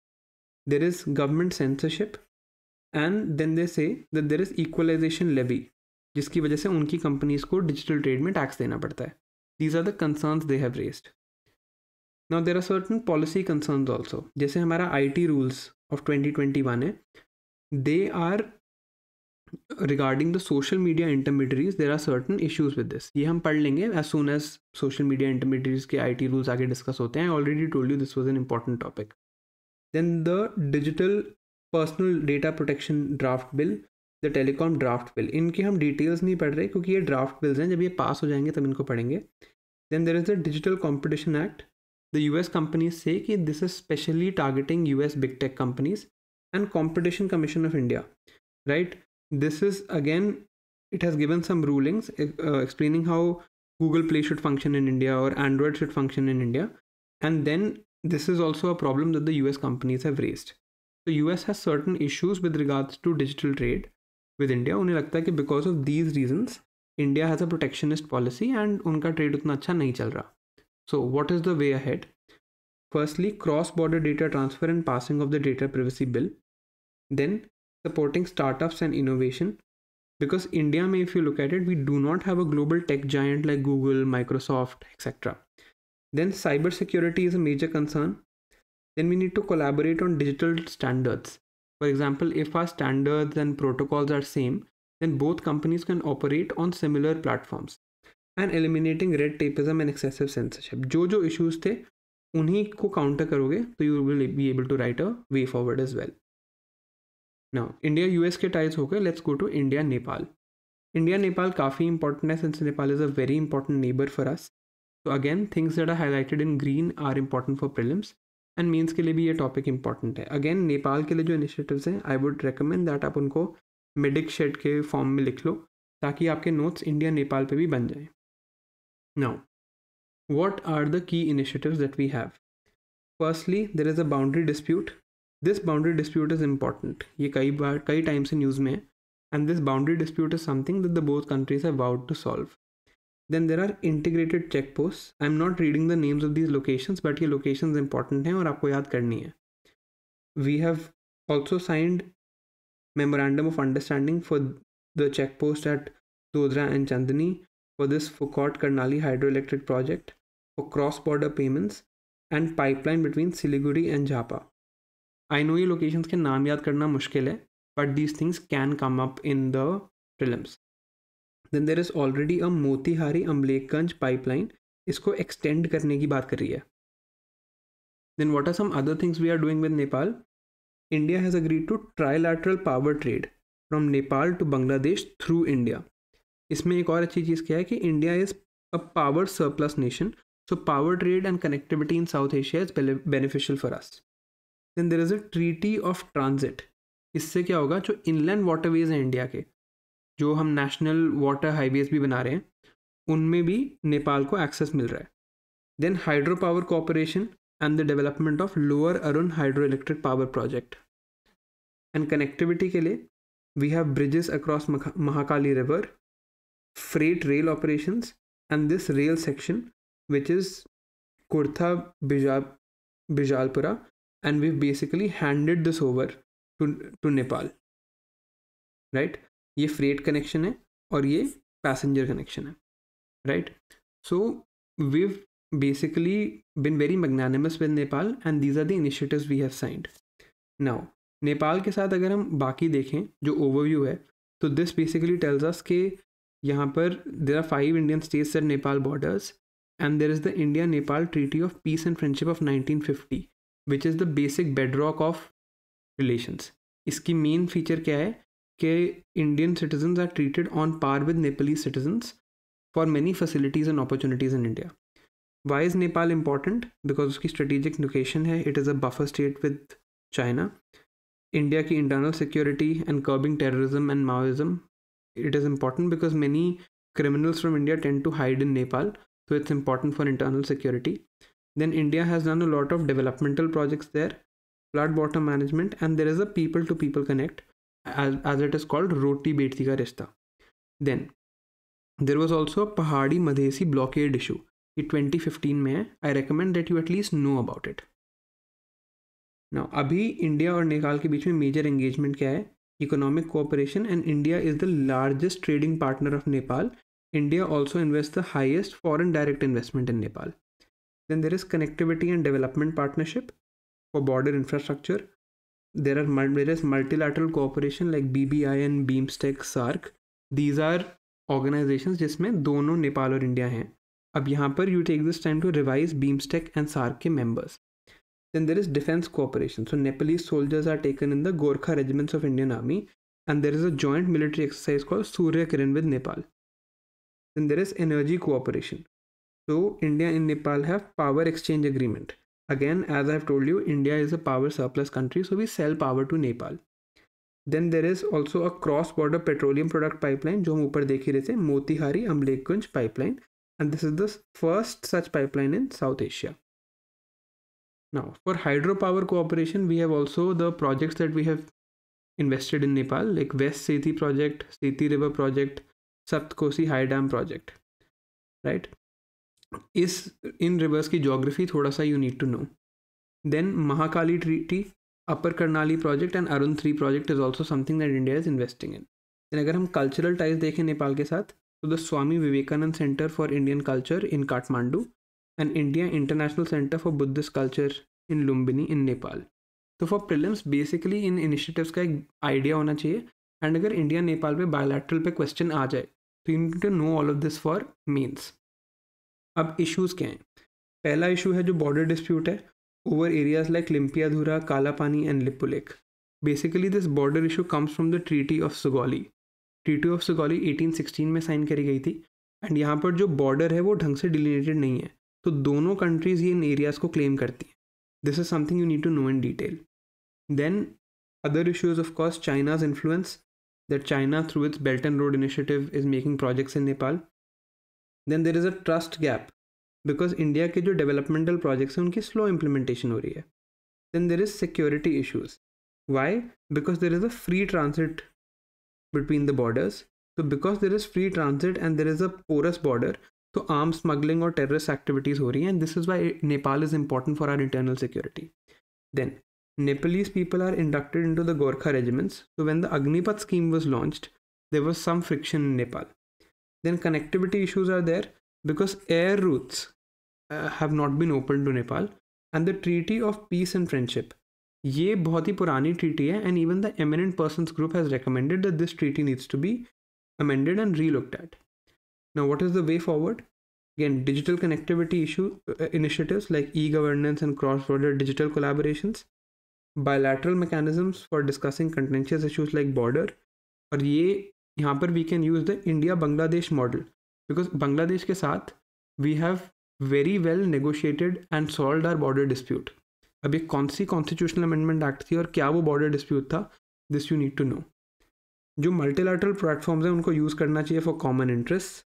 there is government censorship and then they say that there is equalization levy जिसकी वजह से उनकी कंपनीज को डिजिटल ट्रेड में tax देना पड़ता है these are the concern they have raised now there are certain policy concern also जैसे हमारा I T rules of twenty twenty one है they are regarding the social media intermediaries there are certain issues with this ये हम पढ़ लेंगे as soon as social media intermediaries के I T rules आगे discuss होते हैं already told you this was an important topic then the digital personal data protection draft bill the telecom draft bill इनके हम डिटेल्स नहीं पढ़ रहे क्योंकि ये ड्राफ्ट बिल्स हैं जब ये पास हो जाएंगे तब इनको पढ़ेंगे then there is the digital competition act the U S companies से कि this is specially targeting U S big tech companies and competition commission of India right this is again it has given some rulings eh, uh, explaining how google play should function in india or android should function in india and then this is also a problem that the us companies have raised the us has certain issues with regards to digital trade with india उन्हें लगता है कि because of these reasons india has a protectionist policy and उनका trade उतना अच्छा नहीं चल रहा so what is the way ahead firstly cross border data transfer and passing of the data privacy bill then supporting startups and innovation because india may if you look at it we do not have a global tech giant like google microsoft etc then cyber security is a major concern then we need to collaborate on digital standards for example if our standards and protocols are same then both companies can operate on similar platforms and eliminating red tapeism and excessive censorship jojo issues the, उन्हीं counter करोगे so you will be able to write a way forward as well now India US के ties हो गए let's go to India Nepal India Nepal काफ़ी important है since Nepal is a very important neighbour for us तो again things that are highlighted in green are important for prelims and mains के लिए भी ये टॉपिक इंपॉर्टेंट है अगेन नेपाल के लिए जो इनिशिएटिव्स हैं आई वुड रिकमेंड दैट आप उनको मेडिक शेड के फॉर्म में लिख लो ताकि आपके नोट्स इंडिया नेपाल पे भी बन जाए now what are the key initiatives that we have firstly there is a boundary dispute this boundary dispute is important ये कई बार कई टाइम से न्यूज़ में है and this boundary dispute is something that the both countries have vowed to solve then there are integrated check post I am not reading the names of these locations but ये locations important हैं और आपको याद करनी है we have also signed memorandum of understanding for the checkpost at Dodra and Chandani, for this Fokot Karnali hydroelectric project, for cross border payments, and pipeline between Siliguri and Japa. I know ये locations के नाम याद करना मुश्किल है but these things can come up in the films then there is already a Motihari Amlekhganj pipeline इसको extend करने की बात कर रही है then what are some other things we are doing with Nepal India has agreed to trilateral power trade from Nepal to Bangladesh through India इसमें एक और अच्छी चीज़ क्या है कि India is a power surplus nation so power trade and connectivity in South Asia is beneficial for us then there is a treaty of transit इससे क्या होगा जो इनलैंड वाटरवेज हैं इंडिया के जो हम नेशनल वाटर हाईवेज भी बना रहे हैं उनमें भी नेपाल को एक्सेस मिल रहा है then hydro power cooperation and the development of lower Arun hydro electric power project and connectivity के लिए we have bridges across Mahakali river freight rail operation and this rail section which is Kurtha बिजा Bijalpura and we've basically handed this over to to Nepal right right? ये freight connection है और ये passenger connection है right so we've basically been very magnanimous with Nepal and these are the initiatives we have signed. Now, Nepal के साथ अगर हम बाकी देखें जो ओवरव्यू है तो दिस बेसिकली टेल्स अस के यहाँ पर there are five Indian states at Nepal borders and there is the India Nepal treaty of peace and friendship of 1950 which is the basic bedrock of relations. Iski main feature kya hai? Indian citizens are treated on par with Nepalese citizens for many facilities and opportunities in India. Why is Nepal important? Because of its strategic location It is a buffer state with China. India ki internal security and curbing terrorism and Maoism. It is important because many criminals from India tend to hide in Nepal. So it's important for internal security. Then India has done a lot of developmental projects there, flood water management, and there is a people to people connect, as, as it is called Roti Beti Ka Rishta. Then there was also a Pahadi Madhesi blockade issue. in 2015 I recommend that you at least know about it. Now abhi India और Nepal के बीच में major क्या है economic cooperation and India is the largest trading partner of Nepal. India also invests the highest foreign direct investment in Nepal. Then there is connectivity and development partnership for border infrastructure. There are there is multilateral cooperation like BBI and BeamStack SARC. These are organizations जिसमें दोनों Nepal Nepal India हैं. अब यहाँ पर you take this time to revise BeamStack and SARC members. Then there is defense cooperation. So Nepalese soldiers are taken in the Gorkha regiments of Indian Army, and there is a joint military exercise called Surya Kiran with Nepal. Then there is energy cooperation. So India and Nepal have power exchange agreement. Again, as I've told you, India is a power surplus country, so we sell power to Nepal. Then there is also a cross-border petroleum product pipeline, which we ऊपर looking at रहे थे, pipeline, and this is the first such pipeline in South Asia. Now, for hydropower cooperation, we have also the projects that we have invested in Nepal, like West Sethi project, Sethi River project, Saptkosi High Dam project, right? इस इन reverse की geography थोड़ा सा you need to know then Mahakali treaty upper Karnali project and Arun three project is also something that India is investing in then अगर हम cultural ties देखें नेपाल के साथ तो the Swami Vivekananda centre for Indian culture in Kathmandu and India international centre for Buddhist culture in Lumbini in Nepal तो for prelims basically in initiatives का एक idea होना चाहिए एंड अगर इंडिया नेपाल पे बायोलैट्रल पे क्वेश्चन आ जाए तो you need to know all of this for mains अब इश्यूज क्या हैं पहला इशू है जो बॉर्डर डिस्प्यूट है ओवर एरियाज लाइक काला कालापानी एंड लिपुलेक लेक basically this border issue comes from the treaty of Sugauli treaty of Sugauli 1816 में साइन करी गई थी एंड यहाँ पर जो बॉर्डर है वो ढंग से डिलीनेटेड नहीं है तो दोनों कंट्रीज़ ये इन एरियाज़ को क्लेम करती हैं this is something you need to know in detail then other issues of course China's influence that China through its belt and road initiative is making projects in Nepal then there is a trust gap because India के जो developmental projects हैं उनकी slow implementation हो रही है then there is security issues why because there is a free transit between the borders तो because there is free transit and there is a porous border तो arm smuggling और terrorist activities हो रही हैं and this is why Nepal is important for our internal security then Nepalese people are inducted into the Gorkha regiments, so when the Agnipath scheme was launched, there was some friction in Nepal then connectivity issues are there because air routes uh, have not been opened to Nepal. And the Treaty of Peace and Friendship, ये बहुत ही पुरानी treaty है and even the eminent persons group has recommended that this treaty needs to be amended and re looked at. Now, what is the way forward? Again, digital connectivity issue uh, initiatives like e-governance and cross-border digital collaborations, bilateral mechanisms for discussing contentious issues like border, और ये यहाँ पर we can use the India Bangladesh model because Bangladesh के साथ we have very well negotiated and solve our border dispute अब ये कौन सी constitutional amendment act थी और क्या वो बॉर्डर डिस्प्यूट था this you need to know जो मल्टीलैटरल प्लेटफॉर्म्स हैं उनको यूज़ करना चाहिए for common interest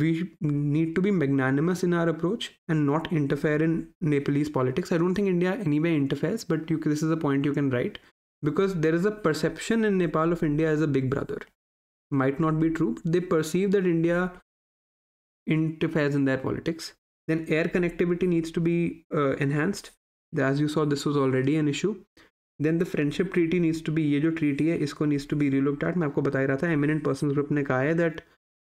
we need to be magnanimous in our approach and not interfere in Nepalese politics I don't think India any way interferes but you this is a point you can write because there is a perception in Nepal of India as a big brother. Might not be true. They perceive that India interferes in their politics. Then air connectivity needs to be uh, enhanced. As you saw, this was already an issue. Then the friendship treaty needs to be, ye treaty hai, needs to be relooked at. Main aapko batai raha eminent persons group ne that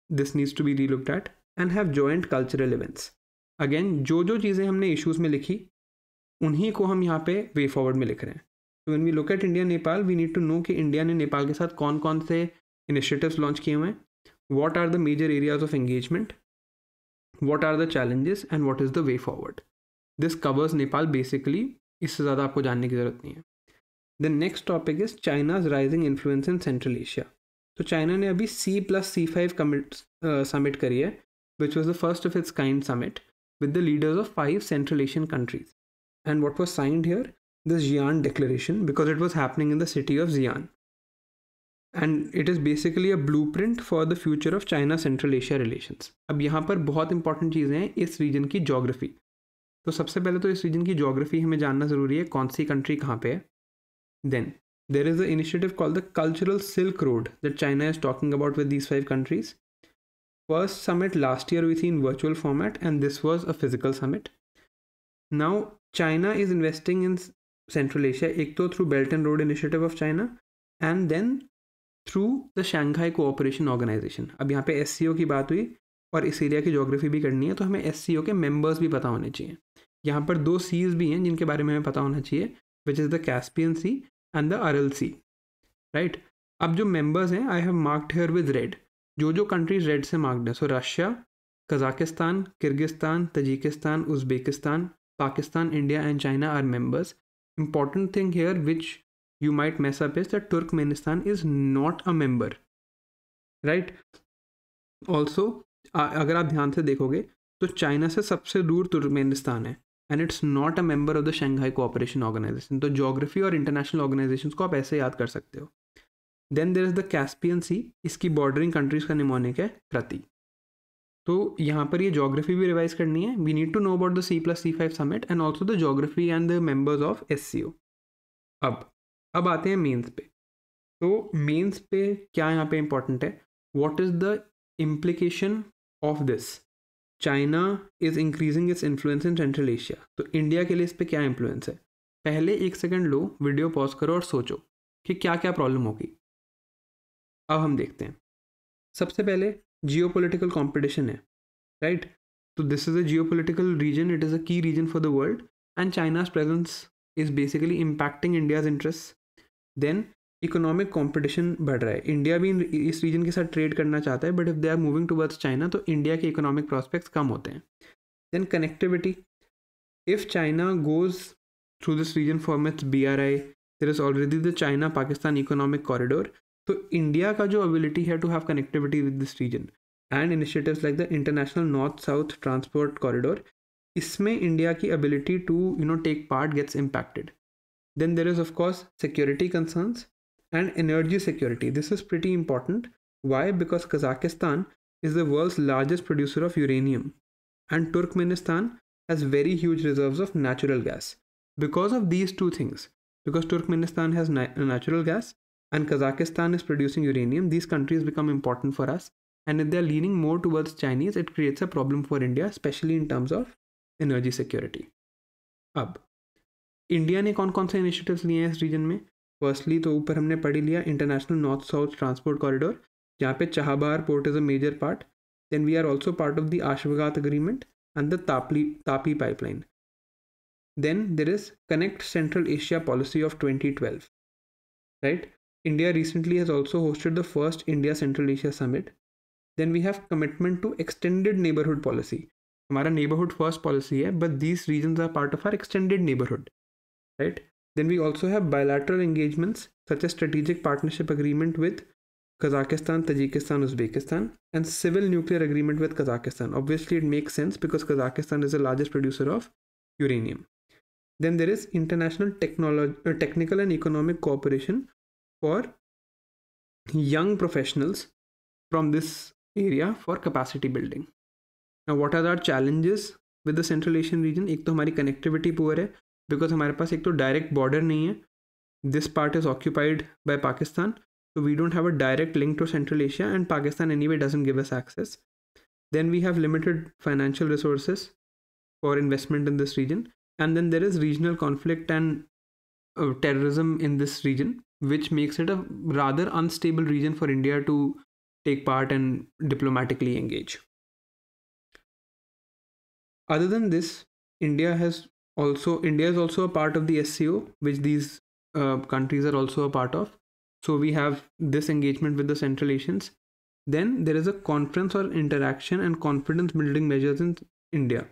this needs to be relooked at and have joint cultural events. Again, jo jo cheeze humne issues mein likhi, unhi ko hum yahan pe way forward mein तो when we look at India Nepal we need to know कि India ने नेपाल के साथ कौन कौन से initiatives launch किए हुए हैं what are the major areas of engagement what are the challenges and what is the way forward this covers Nepal basically इससे ज़्यादा आपको जानने की ज़रूरत नहीं है the next topic is China's rising influence in Central Asia तो चाइना ने अभी C plus C five commit summit करी है which was the first of its kind summit with the leaders of five Central Asian countries and what was signed here the Xi'an Declaration because it was happening in the city of Xi'an. And it is basically a blue print for the future of China Central Asia relations अब यहाँ पर बहुत important चीज़ें हैं इस रीजन की geography तो सबसे पहले तो इस रीजन की जोग्राफ़ी हमें जानना ज़रूरी है कौन सी कंट्री कहाँ पे है then there is a initiative call the cultural silk road that China is talking about with these five countries first summit last year हुई थी in virtual format and this was a physical summit now China is investing in Central Asia एक तो through belt and road initiative of China and then through the Shanghai cooperation organisation अब यहाँ पे S की बात हुई और इस एरिया की जोग्राफी भी करनी है तो हमें एस के मेम्बर्स भी पता होने चाहिए यहाँ पर दो सीज भी हैं जिनके बारे में हमें पता होना चाहिए which is the Caspian sea and the Aral sea right अब जो मेंबर्स हैं I have marked here with red जो जो कंट्रीज रेड से मार्क्ड हैं so Russia Kazakhstan Kyrgyzstan Tajikistan Uzbekistan Pakistan India and China are members important thing here which you might mess up is that Turkmenistan is not a member right also अगर आप ध्यान से देखोगे तो China से सबसे दूर तुर्कमेनिस्तान है and it's not a member of the Shanghai cooperation organisation तो जोग्राफी और इंटरनेशनल ऑर्गेनाइजेशन को आप ऐसे याद कर सकते हो then there is the Caspian sea इसकी बॉर्डरिंग कंट्रीज का निमोनिक है प्रति तो यहाँ पर ये जोग्राफी भी रिवाइज करनी है we need to know about the C plus C five summit and also the geography and the members of S C O अब अब आते हैं मेन्स पे तो मेन्स पे क्या यहाँ पे इम्पॉर्टेंट है what is the implication of this China is increasing its influence in Central Asia तो इंडिया के लिए इस पर क्या इन्फ्लुएंस है पहले एक सेकेंड लो वीडियो पॉज करो और सोचो कि क्या क्या प्रॉब्लम होगी अब हम देखते हैं सबसे पहले जियो पोलिटिकल कॉम्पिटिशन है राइट तो this is a geo political region it is a key region for the world and China's presence is basically impacting India's interest then economic competition बढ़ रहा है इंडिया भी इस रीजन के साथ trade करना चाहता है but if they are moving towards China तो इंडिया के इकोनॉमिक प्रॉस्पेक्ट्स कम होते हैं then connectivity if China goes through this region for myths B R I there is already the China Pakistan Economic Corridor तो India ability here to have connectivity with this region and initiatives like the International North-South Transport Corridor, corridor इसमें India ability to to you know take part gets impacted then there is of course security concerns and energy security this is pretty important why because kazakhstan is the world's largest producer of uranium and turkmenistan has very huge reserves of natural gas because of these two things because turkmenistan has natural gas and Kazakhstan is producing uranium, these countries become important for us. And if they're leaning more towards Chinese, it creates a problem for India, especially in terms of energy security. Ab, India ne kaun kaun initiatives liye is region mein? Firstly, to upar humne padhi liya International North-South Transport Corridor, jahan pe port is a major part. Then we are also part of the Ashwagat Agreement and the Tapli, Tapi Pipeline. Then there is Connect Central Asia Policy of 2012. Right? India recently has also hosted the first India Central Asia Summit. Then we have commitment to extended neighborhood policy. Our neighborhood first policy है but these regions are part of our extended neighborhood, right? Then we also have bilateral engagements such as strategic partnership agreement with Kazakhstan, Tajikistan, Uzbekistan, and civil nuclear agreement with Kazakhstan. Obviously, it makes sense because Kazakhstan is the largest producer of uranium. Then there is international technology, uh, technical and economic cooperation for young professionals from this area for capacity building. Now, what are our challenges with the central Asian region? One, our connectivity poor है because हमारे पास एक direct border नहीं This part is occupied by Pakistan, so we don't have a direct link to Central Asia, and Pakistan anyway doesn't give us access. Then we have limited financial resources for investment in this region, and then there is regional conflict and uh, terrorism in this region which makes it a rather unstable region for India to take part and diplomatically engage. Other than this, India has also India is also a part of the SCO, which these uh, countries are also a part of. So we have this engagement with the Central Asians. Then there is a conference or interaction and confidence building measures in India.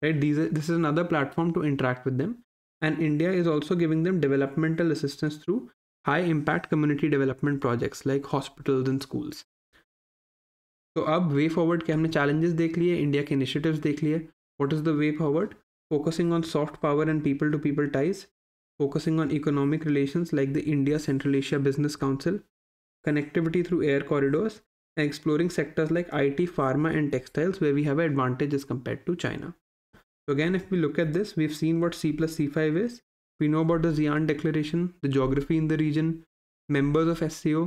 Right? These are, this is another platform to interact with them. And India is also giving them developmental assistance through high impact community development projects like hospitals and schools तो अब way forward के हमने challenges देख लिए India के initiatives देख लिए what is the way forward focusing on soft power and people to people ties focusing on economic relations like the India Central Asia Business Council connectivity through air corridors and exploring sectors like IT, pharma, and textiles where we have advantages compared to China. So again, if we look at this, we've seen what C plus C5 is. We know about the Xi'an Declaration, the geography in the region, members of SCO,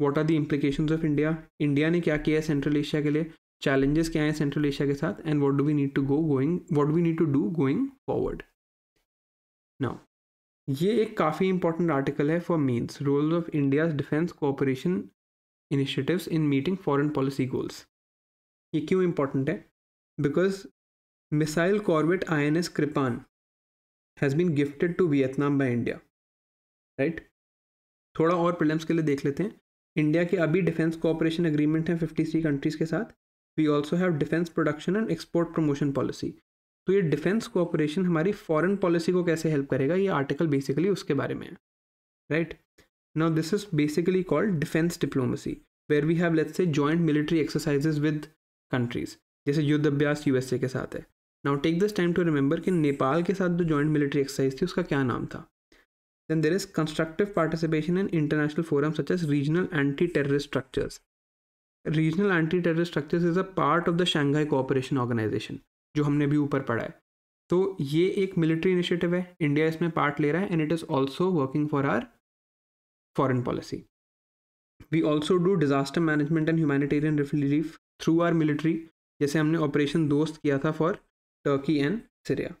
what are the implication of India India ने क्या किया है central Asia के लिए challenges क्या हैं central Asia के साथ and what do we need to go going what we need to do going forward now ये एक काफ़ी इंपॉर्टेंट आर्टिकल है for mains roles of India defence cooperation initiatives in meeting foreign policy goals ये क्यों important है because missile corvette I N S Kirpan has been gifted to Vietnam by India right थोड़ा और problems के लिए देख लेते हैं इंडिया के अभी डिफेंस कोऑपरेशन एग्रीमेंट हैं फिफ्टी थ्री कंट्रीज़ के साथ we also have defence production and export promotion policy तो ये डिफेंस कोऑपरेशन हमारी फॉरेन पॉलिसी को कैसे हेल्प करेगा ये आर्टिकल बेसिकली उसके बारे में है right now this is basically called defence diplomacy where we have let's say joint military exercises with countries जैसे युद्ध अभ्यास यूएसए के साथ है now take this time to remember कि नेपाल के साथ जो जॉइंट मिलिट्री एक्सरसाइज थी उसका क्या नाम था then there is constructive participation in international forum such as regional anti terrorist structures regional anti terrorist structures is a part of the Shanghai cooperation Organisation जो हमने भी ऊपर पढ़ा है तो ये एक मिलिट्री इनिशिएटिव है इंडिया इसमें पार्ट ले रहा है and it is also working for our foreign policy we also do disaster management and humanitarian relief through our military जैसे हमने ऑपरेशन दोस्त किया था for Turkey and Syria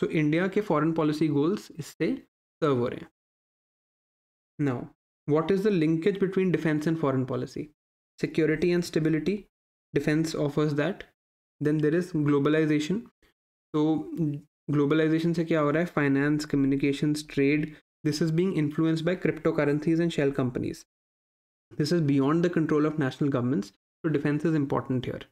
so India के फॉरेन पॉलिसी गोल्स इससे serve हो रहे हैं now what is the linkage between defence and foreign policy security and stability defence offers that then there is globalisation तो globalisation से क्या हो रहा है finance communication trade this is being influence by cryptocurrencies and shell companies this is beyond the control of national governments तो defence is important here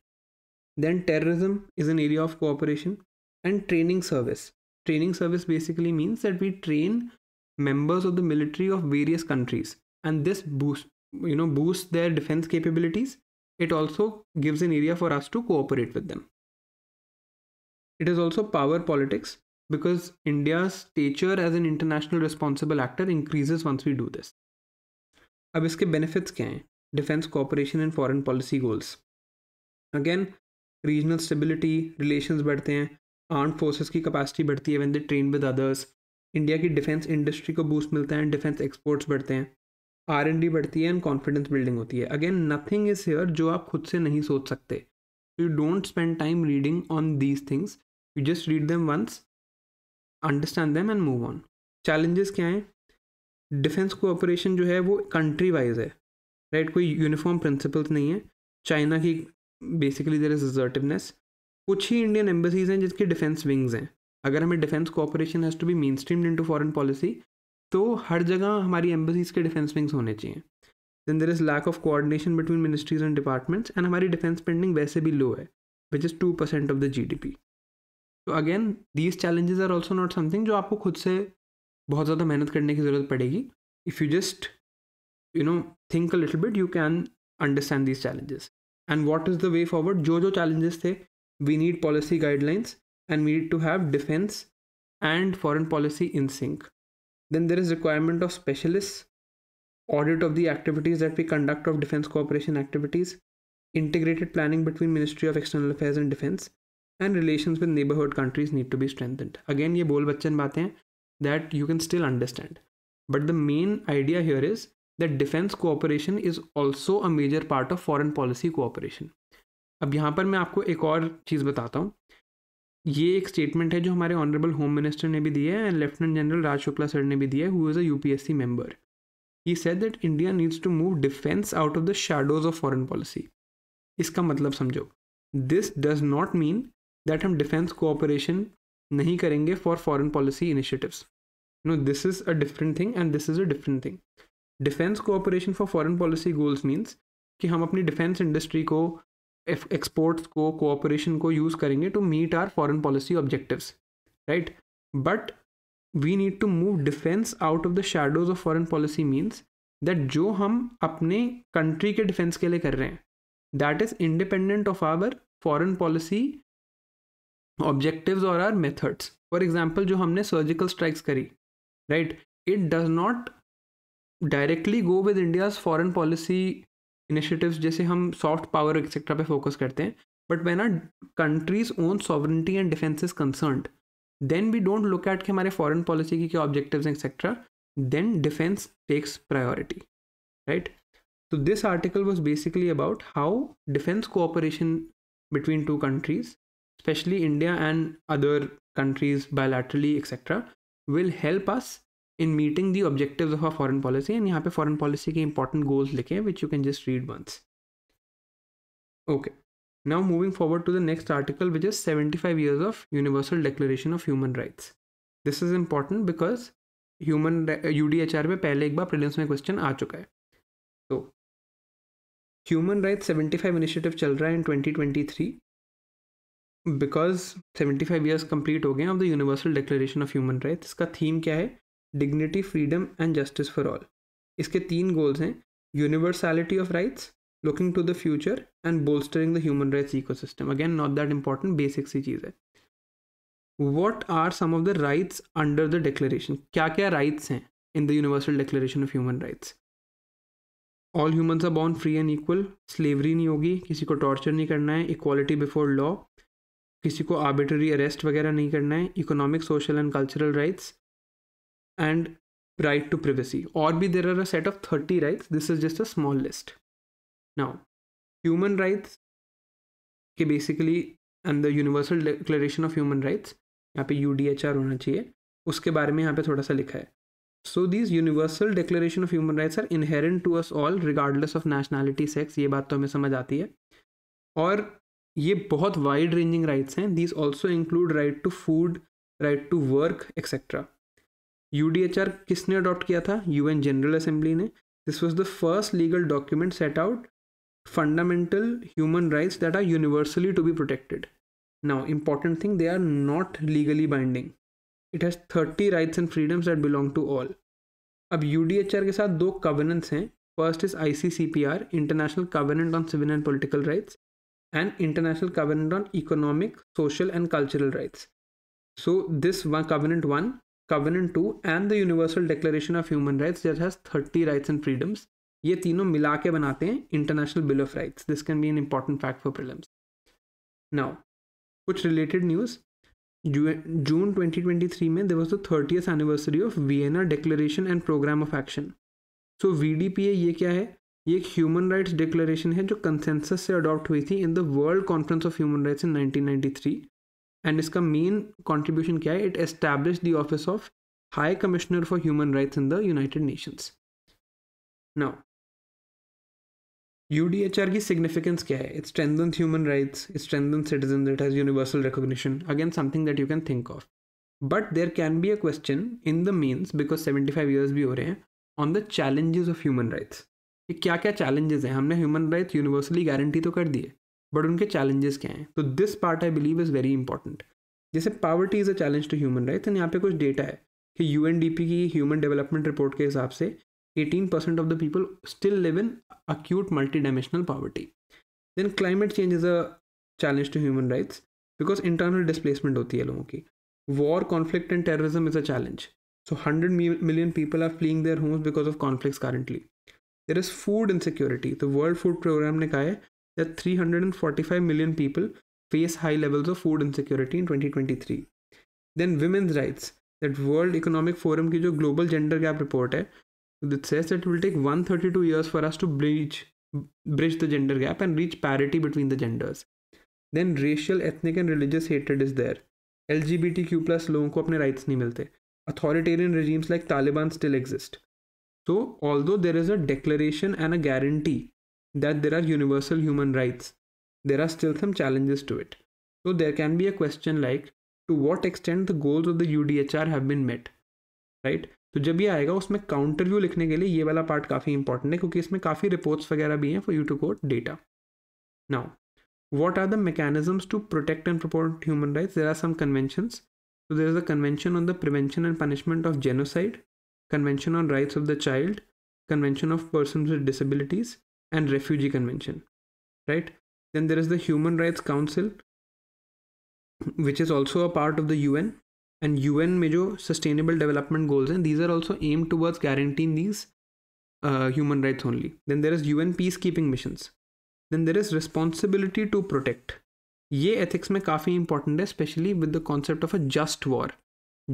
Then terrorism is an area of cooperation and training service. Training service basically means that we train members of the military of various countries and this boosts you know boosts their defense capabilities. It also gives an area for us to cooperate with them. It is also power politics because India's stature as an international responsible actor increases once we do this. अब इसके benefits क्या हैं Defense cooperation and foreign policy goals. Again. Regional stability relations बढ़ते हैं arm forces की capacity बढ़ती है when they train with others India की डिफेंस इंडस्ट्री को बूस्ट मिलता है डिफेंस एक्सपोर्ट्स बढ़ते हैं आर एंड डी बढ़ती है एंड कॉन्फिडेंस बिल्डिंग होती है अगेन नथिंग इज हेयर जो आप खुद से नहीं सोच सकते you don't spend time reading on these things you just read them once understand them and move on challenges क्या हैं डिफेंस कोऑपरेशन जो है वो कंट्री वाइज है राइट right? कोई यूनिफॉर्म प्रिंसिपल्स नहीं है चाइना की बेसिकली देर इज असर्टिवनेस कुछ ही इंडियन एम्बेसीज हैं जिसके डिफेंस विंग्स हैं अगर हमें defence cooperation has to be main mainstream into foreign policy तो हर जगह हमारी एम्बेसीज के डिफेंस विंग्स होने चाहिए then there is lack of coordination between ministries and departments and हमारी डिफेंस स्पेंडिंग वैसे भी लो है which is two percent of the G D P तो again these challenges are also not something जो आपको खुद से बहुत ज़्यादा मेहनत करने की ज़रूरत पड़ेगी if you just you know think a little bit you can understand these challenges and what is the way forward jo jo challenges say we need policy guidelines and we need to have defense and foreign policy in sync then there is requirement of specialists audit of the activities that we conduct of defense cooperation activities integrated planning between ministry of external affairs and defense and relations with neighborhood countries need to be strengthened again ye bol bachchan baatein that you can still understand but the main idea here is that defence cooperation is also a major part of foreign policy cooperation अब यहाँ पर मैं आपको एक और चीज़ बताता हूँ ये एक स्टेटमेंट है जो हमारे ऑनरेबल होम मिनिस्टर ने भी दी है and lieutenant general Raj Shukla sir ने भी दिया है who is a U P S C member he said that India needs to move defence out of the shadows of foreign policy इसका मतलब समझो this does not mean that हम defence cooperation नहीं करेंगे for foreign policy initiatives no this is a different thing and this is a different thing defence cooperation for foreign policy goals means कि हम अपनी defence industry को exports को cooperation को use करेंगे to meet our foreign policy objectives right but we need to move defence out of the shadows of foreign policy means that जो हम अपने कंट्री के डिफेंस के लिए कर रहे हैं that is independent of our foreign policy objective और आर मेथड्स फॉर एग्जाम्पल जो हमने सर्जिकल स्ट्राइक्स करी right it does not directly go with India's foreign policy initiatives, जैसे हम सॉफ्ट पावर एक्सेट्रा पे फोकस करते हैं but when our countries own sovereignty and defence is concern then we don't look at कि हमारे foreign policy की क्या etcetera then defense takes priority right so this article was basically about how defense cooperation between two countries especially india and other countries bilaterally etc will help us in meeting the objective of a foreign policy and यहाँ पे foreign policy के important goals लिखे हैं which you can just read once okay now moving forward to the next article which is seventy five years of Universal Declaration of human Rights this is important because human U D H R में पहले एक बार प्रिलियंस में question आ चुका है तो human right seventy five initiative चल रहा है in twenty twenty three because seventy five years complete हो गए of the Universal Declaration of Human Right इसका थीम क्या है dignity freedom and justice for all इसके तीन गोल्स हैं universality of rights looking to the future and bolstering the human rights system again not that important basic सी चीज़ है what are some of the rights under the declaration क्या क्या rights हैं in the Universal Declaration of human Rights all humans are born free and equal slavery नहीं होगी किसी को टॉर्चर नहीं करना है इक्वालिटी बिफोर लॉ किसी को आर्बिटरी अरेस्ट वगैरह नहीं करना है economic social and cultural rights and right to privacy. Or be there are a set of 30 rights. This is just a small list. Now, human rights के basically अंदर Universal Declaration of human Rights यहाँ पे you D H are होना चाहिए उसके बारे में यहाँ पे थोड़ा सा लिखा है so these Universal Declaration of human Rights are inherent to us all regardless of nationality sex ये बात तो हमें समझ आती है और ये बहुत वाइड रेंजिंग राइट्स हैं these also include right to food right to work etcetera you किसने अडॉप्ट किया था यूएन जनरल असेंबली ने this was the first legal document set out fundamental human rights that are universally to be protected now important thing they are not legally binding it has thirty rights and freedoms that belong to all अब U D H R के साथ दो कवनेंट्स हैं first is I C C P R International Covenant on Civil and Political Rights and International Covenant on Economic social and cultural Rights so this one covenant one covenant two and the Universal Declaration of human Rights that has thirty rights and freedoms ये तीनों मिला के बनाते हैं International bill of Rights this can be an important fact for prelims now कुछ related news June 2023 में देर was the thirtieth anniversary of Vienna Declaration and Programme of Action so V D P A ये क्या है ये एक human rights declaration है जो consensus से अडॉप्ट हुई थी in the World Conference of human Rights in 1993 and इसका मेन कॉन्ट्रीब्यूशन क्या है it establish the office of High Commissioner for Human Rights in the United Nations now U D H R की significance क्या है it strengthen human rights it strengthen citizen that has universal recognition again something that you can think of but there can be a question in the mains because seventy five years भी हो रहे हैं on the challenges of human rights क्या क्या challenges हैं हमने human rights universally guarantee तो कर दिए बट उनके चैलेंजेस क्या हैं तो this part I believe is very important जैसे poverty is a challenge to human right and यहाँ पे कुछ डेटा है कि यू की ह्यूमन डेवलपमेंट रिपोर्ट के हिसाब से eighteen percent of the people still live in acute multi dimensional poverty then climate change is a challenge to human rights because internal displacement होती है लोगों की war conflict and terrorism is a challenge so hundred million people are fleeing their homes because of conflicts currently there is food insecurity तो world food programme ने कहा है that 345 million people face high levels of food insecurity in 2023 then women's rights that world economic forum ki jo global gender gap report hai that says that it will take 132 years for us to bridge bridge the gender gap and reach parity between the genders then racial ethnic and religious hatred is there lgbtq plus लोगों ko apne rights nahi milte. authoritarian regimes like taliban still exist so although there is a declaration and a guarantee that there are universal human rights, there are still some challenges to it. So there can be a question like to what extent the goals of the UDHR have been met, right? तो जब ये आएगा उसमें counter view लिखने के लिए ये वाला पार्ट काफ़ी इंपॉर्टेंट है क्योंकि इसमें काफ़ी रिपोर्ट्स वगैरह भी हैं for you to quote data now what are the mechanisms to protect and promote human rights there are some conventions so there is a convention on the prevention and punishment of genocide convention on rights of the child convention of persons with disabilities and refugee convention right then there is the human rights council which is also a part of the un and un major sustainable development goals and these are also aimed towards guaranteeing these uh, human rights only then there is un peacekeeping missions then there is responsibility to protect ये ethics में kafi important hai, especially with the concept of a just war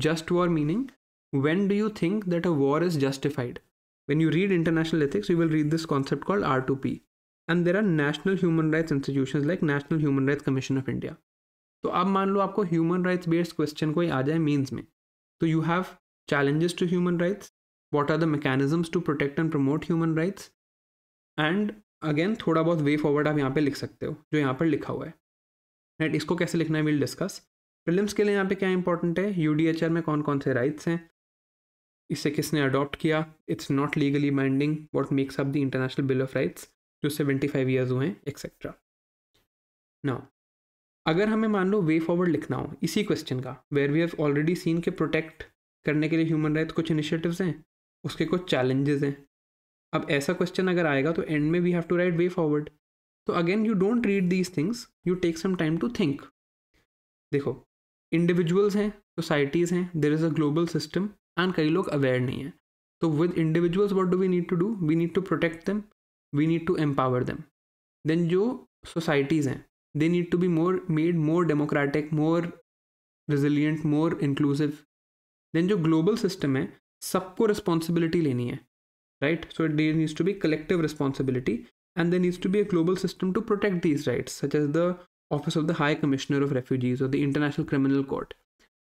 just war meaning when do you think that a war is justified When you read international ethics, you will read this concept called R2P. And there are national human rights institutions like National Human Rights Commission of India. तो अब मान लो आपको human rights based question कोई आ जाए means में तो you have challenges to human rights what are the mechanisms to protect and promote human rights and again थोड़ा बहुत वे फॉरवर्ड आप यहाँ पे लिख सकते हो जो यहाँ पर लिखा हुआ है राइट इसको कैसे लिखना है विल डिस्कस प्रिलिम्स के लिए यहाँ पे क्या इंपॉर्टेंट है यू में कौन कौन से राइट्स हैं इसे किसने अडॉप्ट किया it's not legally binding what makes up the international bill of rights जो सेवेंटी फाइव ईयर्स हुए हैं एक्सेट्रा नाउ अगर हमें मान लो वे फॉरवर्ड लिखना हो इसी क्वेश्चन का where we have already seen के प्रोटेक्ट करने के लिए ह्यूमन राइट कुछ इनिशिएटिव्स हैं उसके कुछ चैलेंजेस हैं अब ऐसा क्वेश्चन अगर आएगा तो एंड में we have to write way forward तो again you don't read these things you take some time to think देखो इंडिविजुअल्स हैं सोसाइटीज़ हैं there is a global system and कई लोग अवेयर नहीं है तो with individuals what do we need to do we need to protect them we need to empower them then जो societies हैं they need to be more made more democratic more resilient more inclusive then जो global system है सबको responsibility लेनी है right so there needs to be collective responsibility and there needs to be a global system to protect these rights such as the office of the high commissioner of refugees और the international criminal court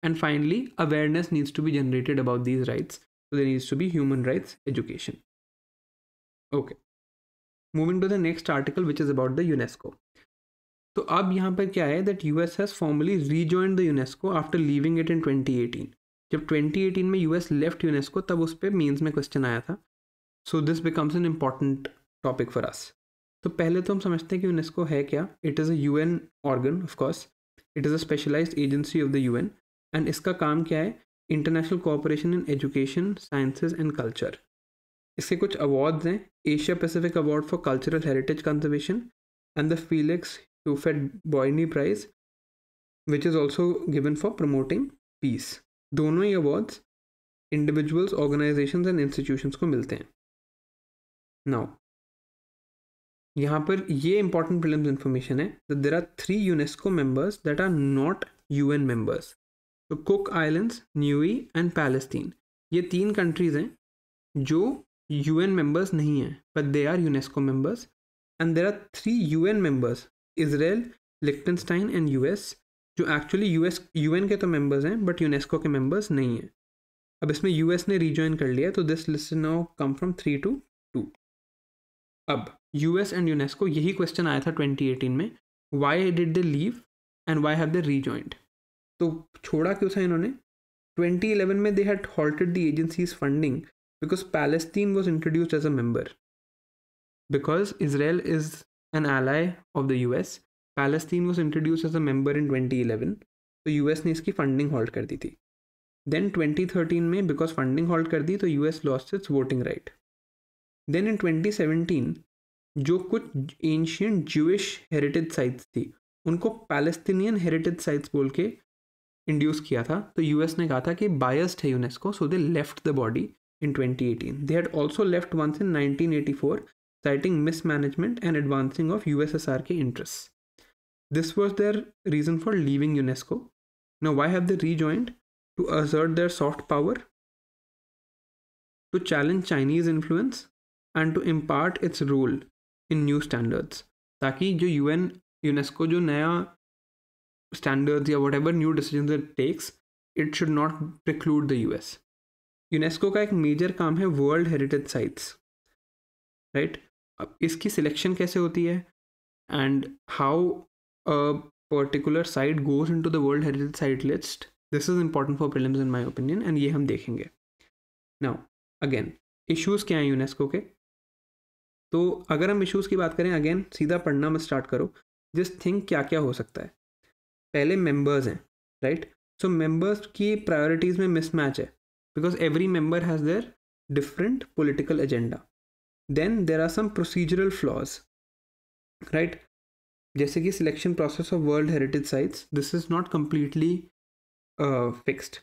And finally, awareness needs to be generated about these rights. So there needs to be human rights education. Okay. Moving to the next article, which is about the UNESCO. So ab yahan par that US has formally rejoined the UNESCO after leaving it in 2018. Jab 2018 US left UNESCO, tab us pe means mein question aaya So this becomes an important topic for us. So pehle to hum samajhte hain ki UNESCO hai It is a UN organ, of course. It is a specialized agency of the UN. And इसका काम क्या है international cooperation in education sciences and culture इसके कुछ awards हैं Asia Pacific award for cultural heritage conservation and the Felix Houphouet Boigny prize which is also given for promoting peace दोनों ही awards individuals organisation and institutions को मिलते हैं now यहाँ पर ये इंपॉर्टेंट फिल्म इन्फॉर्मेशन है there are three UNESCO members that are not U N members तो Cook Islands Niue and Palestine ये तीन कंट्रीज़ हैं जो यू एन मेम्बर्स नहीं हैं but they are UNESCO members and there are three U N members Israel Liechtenstein and U S जो actually U S U N के तो members हैं बट यूनेस्को के मेम्बर्स नहीं हैं अब इसमें यू एस ने रिजॉइन कर लिया तो this list now come from three to two अब यू एस एंड यूनेस्को यही क्वेश्चन आया था ट्वेंटी एटीन में why did they leave and why have they rejoined तो छोड़ा क्यों था इन्होंने 2011 में they had halted the agency's funding because Palestine was introduced as a member because Israel is an ally of the U S Palestine was introduce as a member in 2011 तो S ने इसकी funding halt कर दी थी then 2013 में because funding halt कर दी तो U S lost its voting right then in 2017 जो कुछ एंशियंट जूश हेरिटेज साइट्स थी उनको पैलेस्तीनियन हेरिटेज साइट्स बोल के इंड्यूस किया था तो यूएस ने कहा था कि बायस्ड है UNESCO so they left the body in 2018 they had also left once in 1984 citing mismanagement and advancing of USSR के interest this was their reason for leaving UNESCO no why have they rejoined to assert their soft power to challenge Chinese influence and to impart its rule in new standards ताकि जो U UN UNESCO जो नया standards या whatever new decision takes it should not preclude the U S UNESCO का एक major काम है world heritage sites right अब इसकी सिलेक्शन कैसे होती है and how particular site goes into the world heritage site list this is important for prelims in my opinion and ये हम देखेंगे नाउ अगेन इशूज क्या हैं यूनेस्को के तो अगर हम इशूज की बात करें अगेन सीधा पढ़ना में स्टार्ट करो जिस थिंग क्या क्या हो सकता है पहले मेंबर्स हैं राइट सो मेंबर्स की प्रायोरिटीज़ में मिसमैच है because every member has their different political agenda then there are some procedural flaws right जैसे कि selection process of world heritage sites this is not completely fixed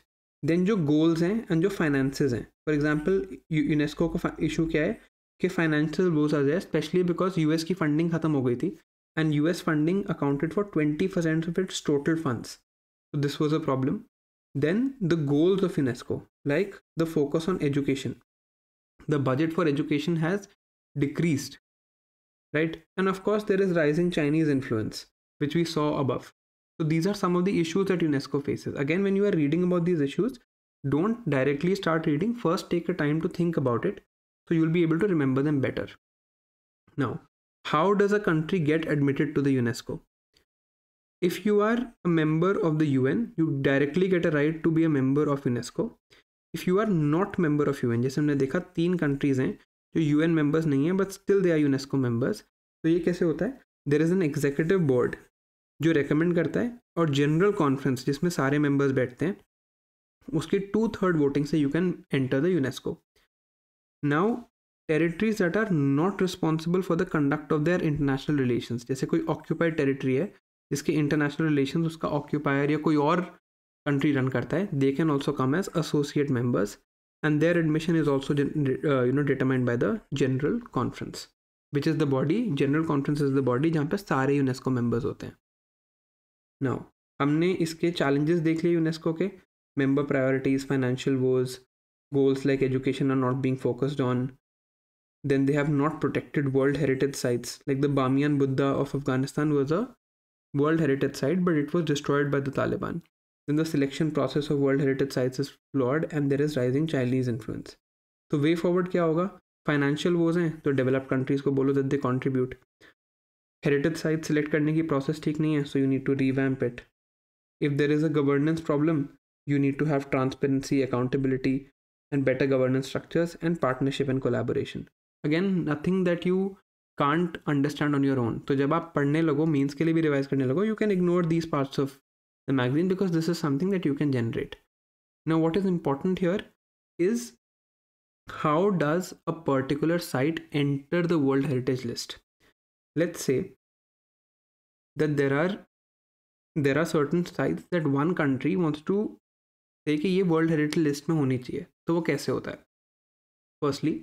then जो goals हैं and जो finance हैं for example UNESCO का issue क्या है कि फाइनेंशियल गोल्स आ जाए स्पेशली बिकॉज यूएस की फंडिंग खत्म हो गई थी and US funding accounted for 20% of its total funds. So this was a problem. Then the goals of UNESCO, like the focus on education. The budget for education has decreased, right? And of course, there is rising Chinese influence, which we saw above. So these are some of the issues that UNESCO faces. Again, when you are reading about these issues, don't directly start reading. First, take a time to think about it so you'll be able to remember them better. Now, how does a country get admitted to the UNESCO? If you are a member of the UN, you directly get a right to be a member of UNESCO. If you are not member of UN, जैसे हमने देखा तीन countries हैं जो UN members नहीं हैं but still they are UNESCO members. तो ये कैसे होता है There is an executive board जो recommend करता है और general conference जिसमें सारे members बैठते हैं उसकी टू थर्ड वोटिंग से you can enter the UNESCO now territories that are not responsible for the conduct of their international relation जैसे कोई ऑक्यूपाइड टेरिटरी है जिसके इंटरनेशनल रिलेशन उसका ऑक्यूपायर या कोई और कंट्री रन करता है they can also come as associate members and their admission is also you know determined by the general conference which is the body general conference is the body जहाँ पर सारे UNESCO members होते हैं now हमने इसके challenges देख लिए UNESCO के member priorities financial woes goals like education are not being focused on then they have not protected world heritage sites like the bamiyan buddha of afghanistan was a world heritage site but it was destroyed by the taliban then the selection process of world heritage sites is flawed and there is rising chinese influence so way forward kya hoga financial woes hain to developed countries ko bolo that they contribute heritage sites select karne process theek nahi hai so you need to revamp it if there is a governance problem you need to have transparency accountability and better governance structures and partnership and collaboration again nothing that you can't understand on your own तो जब आप पढ़ने लगो means के लिए भी revise करने लगो you can ignore these parts of the magazine because this is something that you can generate no what is important here is how does a particular site enter the world heritage list let's say that there are there are certain site that one country wants to देखिए ये world heritage list में होनी चाहिए तो वो कैसे होता है firstly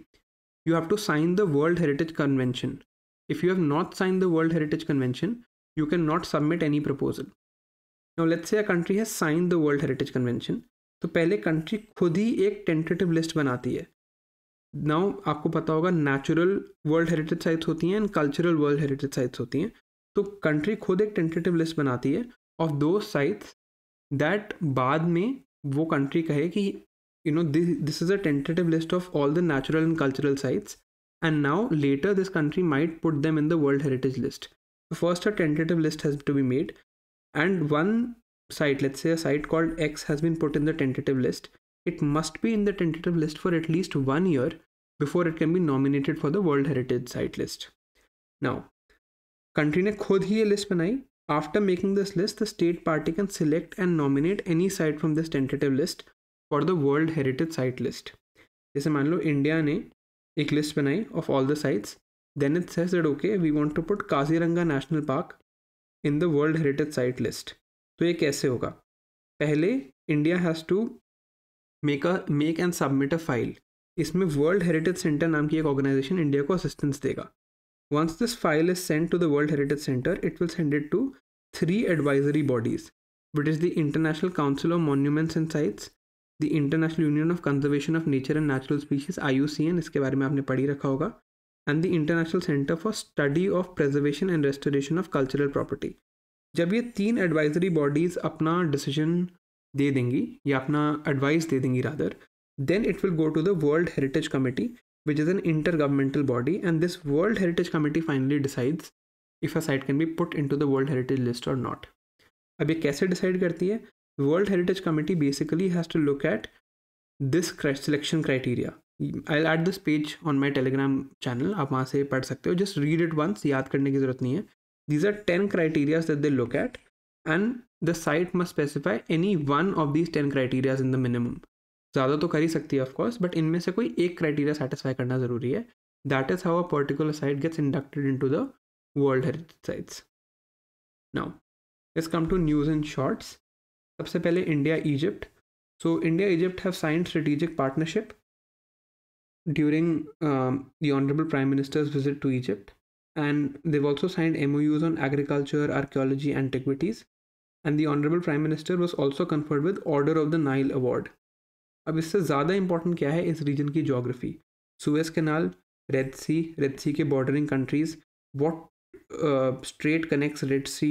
you have to sign the World Heritage Convention. If you have not signed the World Heritage Convention, you cannot submit any proposal. Now let's say a country has signed the World Heritage Convention, तो पहले country खुद ही एक tentative list बनाती है now आपको पता होगा natural world heritage sites होती हैं and cultural world heritage sites होती हैं तो कंट्री खुद एक टेंटेटिव लिस्ट बनाती है ऑफ दो साइट्स दैट बाद में वो कंट्री कहे कि you know this, this is a tentative list of all the natural and cultural sites and now later this country might put them in the world heritage list first a tentative list has to be made and one site let's say a site called x has been put in the tentative list it must be in the tentative list for at least one year before it can be nominated for the world heritage site list now country ne khud hi ye list banai after making this list the state party can select and nominate any site from this tentative list for the world heritage site list जैसे मान लो India ने एक list बनाई of all the sites then it says that okay we want to put Kaziranga national park in the world heritage site list तो ये कैसे होगा पहले India has to make a make and submit a file इसमें world heritage centre नाम की एक organisation India को असिस्टेंस देगा once this file is send to the world heritage centre it will send it to three advisory bodies which is the international council of monuments and sites the international union of conservation of nature and natural species I इसके बारे में आपने पढ़ी रखा होगा and the international centre for study of preservation and restoration of cultural property जब ये तीन एडवाइजरी बॉडीज़ अपना डिसीजन दे देंगी या अपना एडवाइस दे देंगी rather than it will go to the world heritage committee which is an inter governmental body and this world heritage committee finally decides if a site can be put into the world heritage list और not अब ये कैसे decide करती है The World Heritage Committee basically has to look at this selection criteria. I'll add this page on my Telegram channel. आप वहाँ से पढ़ सकते हो Just read it once. याद करने की ज़रूरत नहीं है These are 10 criteria that they look at and the site must specify any one of these 10 criteria in the minimum. ज़्यादा तो कर ही सकती है ऑफकोर्स बट इनमें से कोई एक क्राइटेरिया सेटिस्फाई करना ज़रूरी है that is how a particular site gets inducted into the world heritage sites now let's come to news and shorts सबसे पहले India Egypt so India Egypt have signed strategic partnership during the honourable prime minister's visit to Egypt and they also signed M O Us on agriculture archaeology and antiquities and the honourable prime minister was also conferred with order of the Nile award अब इससे ज़्यादा important क्या है इस रीजन की geography Suez canal red sea red sea के bordering countries what strait connects red sea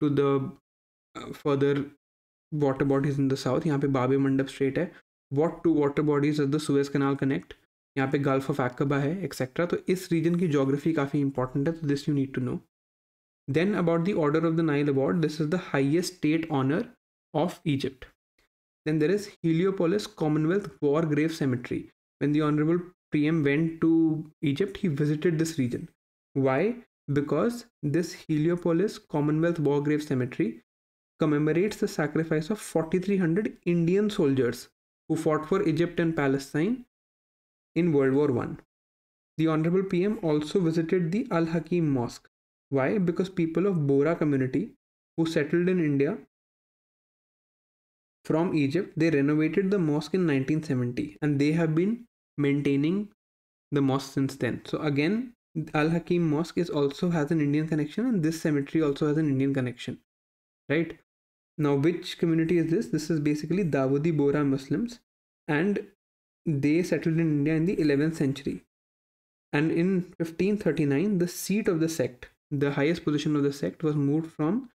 to the further water bodies in the south यहाँ पे बाबे मंडप स्ट्रेट है what two water bodies of the Suez canal connect यहाँ पे gulf of एक्बा है etcetera तो इस रीजन की जोग्राफी काफ़ी इंपॉर्टेंट है तो this you need to know then about the order of the Nile award this is the highest state honour of Egypt then there is Heliopolis commonwealth war grave cemetery the honourable P M went to Egypt he visited this region why because this Heliopolis commonwealth war grave cemetery commemorates the sacrifice of 4,300 Indian soldiers who fought for Egypt and Palestine in World War I. The Honorable PM also visited the Al Hakim Mosque. Why? Because people of Bora community who settled in India from Egypt, they renovated the mosque in 1970 and they have been maintaining the mosque since then. So again, Al Hakim Mosque is also has an Indian connection and this cemetery also has an Indian connection. Right? Now, which community is this? This is basically Dawoodi Bora Muslims, and they settled in India in the 11th century. And in 1539, the seat of the sect, the highest position of the sect, was moved from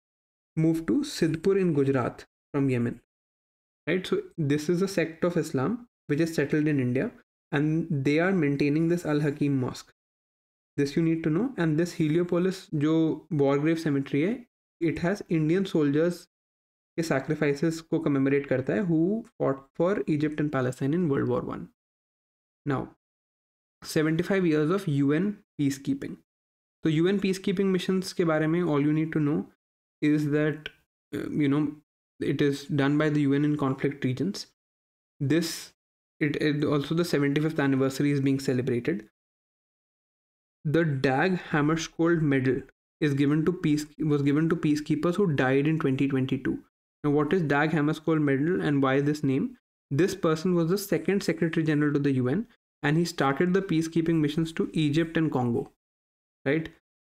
moved to Sidpur in Gujarat from Yemen. Right. So this is a sect of Islam which is settled in India, and they are maintaining this Al Hakim Mosque. This you need to know. And this Heliopolis, Jo war grave Cemetery, है, it has Indian soldiers के सैक्रीफाइसेस को commemorate करता है who fought for Egypt and Palestine in world war one now seventy five years of U N peace keeping तो U N peace keeping mission के बारे में all you need to know is that you know it is done by the U N in conflict regions this it also the seventy fifth anniversary is being celebrated the Dag Hammarskjold medal is given to piece was given to peace keepers who died in twenty twenty two Now, what is Dag Hammarskjöld Medal and why this name? This person was the second Secretary General to the UN and he started the peacekeeping missions to Egypt and Congo, right?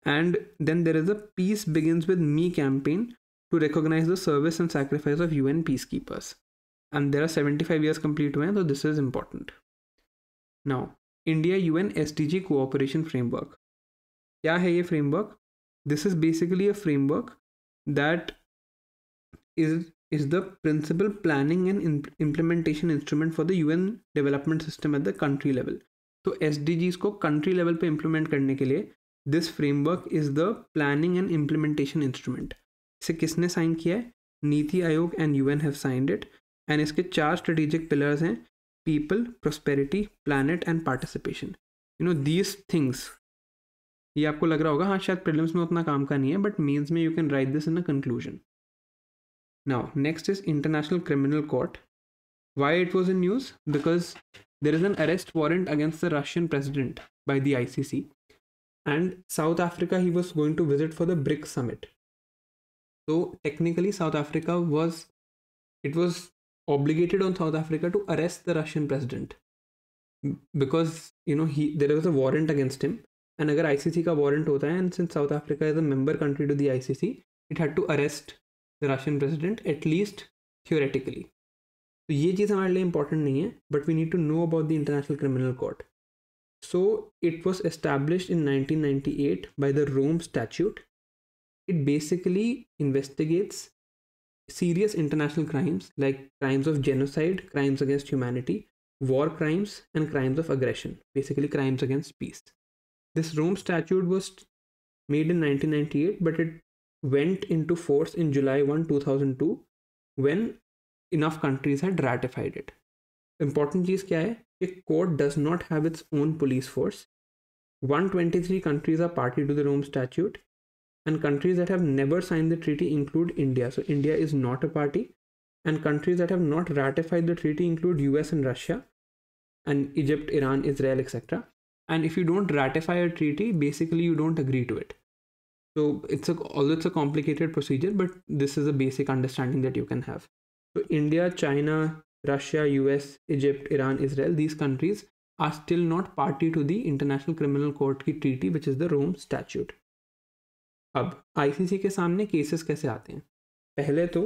And then there is a Peace Begins With Me campaign to recognize the service and sacrifice of UN peacekeepers. And there are 75 years complete so this is important. Now, India UN SDG Cooperation Framework. What is this framework? This is basically a framework that is is the principal planning and imp- implementation instrument for the UN development system at the country level तो एस को country level पे implement करने के लिए this framework is the planning and implementation instrument इसे किसने sign किया है NITI Aayog and you have signed it and इसके चार स्ट्रेटेजिक पिलर्स हैं people prosperity planet and participation you know these things ये आपको लग रहा होगा हाँ शायद प्रिलिम्स में उतना काम का नहीं है बट मीन्स में you can write this in a conclusion Now, next is International Criminal Court. Why it was in news? Because there is an arrest warrant against the Russian president by the ICC. And South Africa, he was going to visit for the BRICS summit. So technically, South Africa was, it was obligated on South Africa to arrest the Russian president because you know he there was a warrant against him. And ICC ICC warrant warrant होता and since South Africa is a member country to the ICC, it had to arrest. The Russian president, at least theoretically. So, this is not important but we need to know about the International Criminal Court. So it was established in 1998 by the Rome Statute. it basically investigates serious international crimes like crimes of genocide, crimes against humanity, war crimes, and crimes of aggression, basically crimes against peace. This Rome Statute was made in 1998, but it went into force in July 1, 2002 when enough countries had ratified it. Important thing is, है court does not have its own police force. 123 countries are party to the Rome Statute and countries that have never signed the treaty include India. So India is not a party and countries that have not ratified the treaty include US and Russia and Egypt, Iran, Israel, etc. And if you don't ratify a treaty, basically you don't agree to it. So it's a although it's a complicated procedure, but this is a basic understanding that you can have. So India, China, Russia, US, Egypt, Iran, Israel, these countries are still not party to the International Criminal Court ki treaty, which is the Rome Statute. अब ICC के सामने cases कैसे आते हैं पहले तो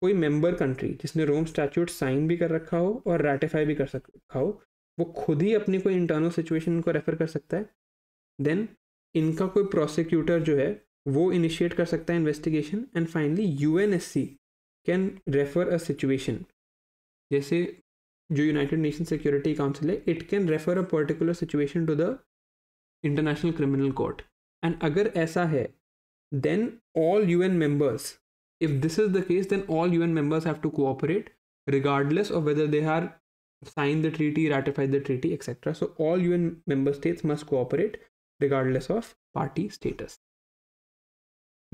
कोई member country जिसने रोम स्टैट्यूट साइन भी कर रखा हो और रेटिफाई भी कर रखा हो वो खुद ही अपनी कोई इंटरनल सिचुएशन को रेफर कर सकता है देन इनका कोई प्रोसिक्यूटर जो है वो इनिशिएट कर सकता है investigation and finally U N S C can refer a situation जैसे जो यूनाइटेड नेशन सिक्योरिटी काउंसिल है it can refer a particular situation to the international criminal Court and अगर ऐसा है then all U N members if this is the case then all U N members have to cooperate regardless of whether they are sign the treaty ratified the treaty etcetera so all U N member states must cooperate regardless of party status.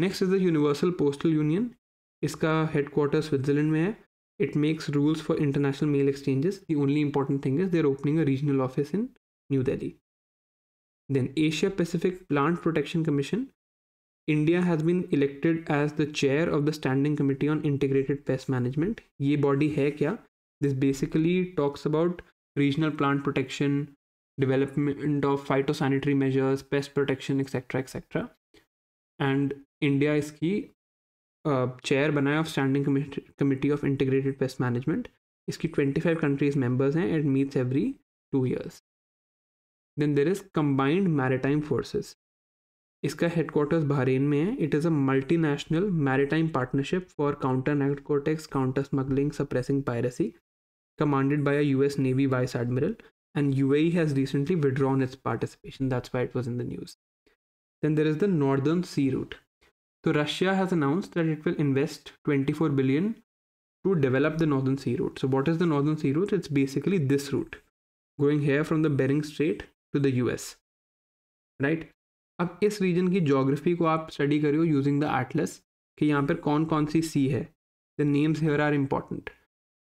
Next is the Universal Postal Union. Iska headquarters Switzerland It makes rules for international mail exchanges. The only important thing is they're opening a regional office in New Delhi. Then Asia Pacific Plant Protection Commission. India has been elected as the chair of the Standing Committee on Integrated Pest Management. Ye body hai kya? This basically talks about regional plant protection, development of phytosanitary measures, pest protection, etc., etc. And India is की chair बनाया of standing committee of integrated pest management इसकी twenty five countries members हैं it meets every two years then there is combined maritime forces इसका headquarters Bahrain में है it is a multi national maritime partnership for counter narcotics counter smuggling suppressing piracy commanded by a US navy vice admiral and UAE has recently withdrawn its participation. That's why it was in the news. Then there is the Northern Sea Route. So Russia has announced that it will invest 24 billion to develop the Northern Sea Route. So what is the Northern Sea Route? It's basically this route going here from the Bering Strait to the US. Right? अब इस रीजन की geography को आप study करियो using the Atlas कि यहाँ पर कौन कौन सी सी है the names here are important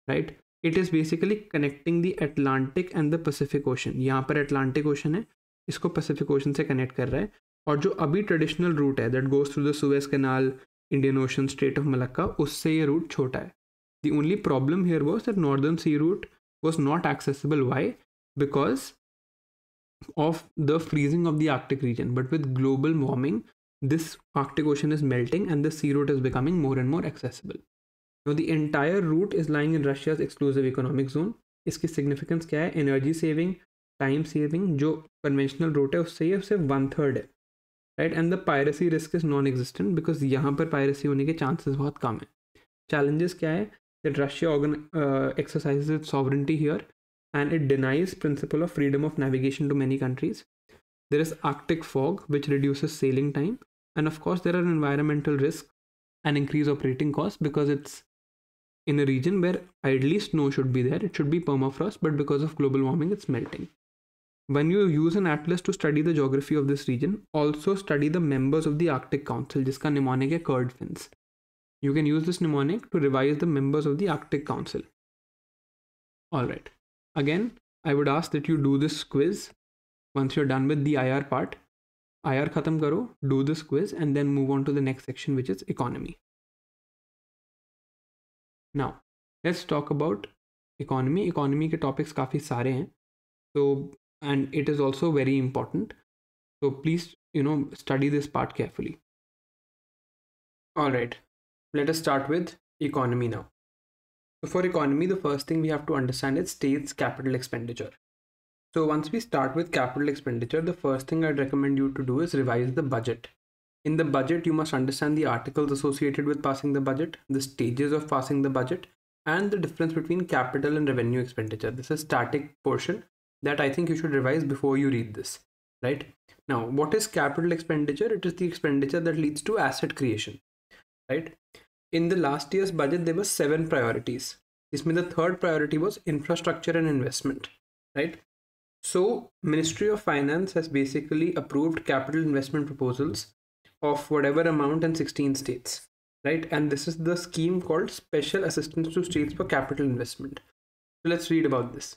right it is basically connecting the Atlantic and the Pacific ocean यहाँ पर अटलांटिक ओशन है इसको पैसिफिक ओशन से कनेक्ट कर रहा है और जो अभी ट्रेडिशनल रूट है that goes through the Suez canal Indian ocean strait of Malacca उससे ये रूट छोटा है the only problem here was that northern sea route was not accessible why because of the freezing of the Arctic region but with global warming this Arctic Ocean is melting and the sea route is becoming more and more accessible. Now the entire route is lying in Russia's exclusive economic zone. इसकी significance क्या है energy saving time saving जो conventional route है उससे ये सिर्फ one third है right and the piracy risk is non existent because यहाँ पर पायरेसी होने के चांसेस बहुत कम है चैलेंजेस क्या है that Russia organ exercise is here and it denies principle of freedom of navigation to many countries there is arctic fog which reduces sailing time and of course there are environmental risks and increase operating costs because it's in a region where at least snow should be there, it should be permafrost, but because of global warming, it's melting. When you use an atlas to study the geography of this region, also study the members of the Arctic Council, जिसका mnemonic है curd fins. You can use this mnemonic to revise the members of the Arctic Council. Alright, again, I would ask that you do this quiz once you're done with the IR part. IR khatam karo, do this quiz and then move on to the next section which is economy. Now let's talk about economy economy के topics काफ़ी सारे हैं तो and it is also very important तो please you know study this part carefully all right let us start with economy now for economy, the first thing we have to understand is states capital expenditure. So once we start with capital expenditure, the first thing i recommend you to do is revise the budget. In the budget, you must understand the articles associated with passing the budget, the stages of passing the budget, and the difference between capital and revenue expenditure. This is static portion that I think you should revise before you read this, right? Now, what is capital expenditure? It is the expenditure that leads to asset creation, right? In the last year's budget, there were seven priorities. This means the third priority was infrastructure and investment, right? So Ministry of Finance has basically approved capital investment proposals of whatever amount in 16 states right and this is the scheme called special assistance to states for capital investment so let's read about this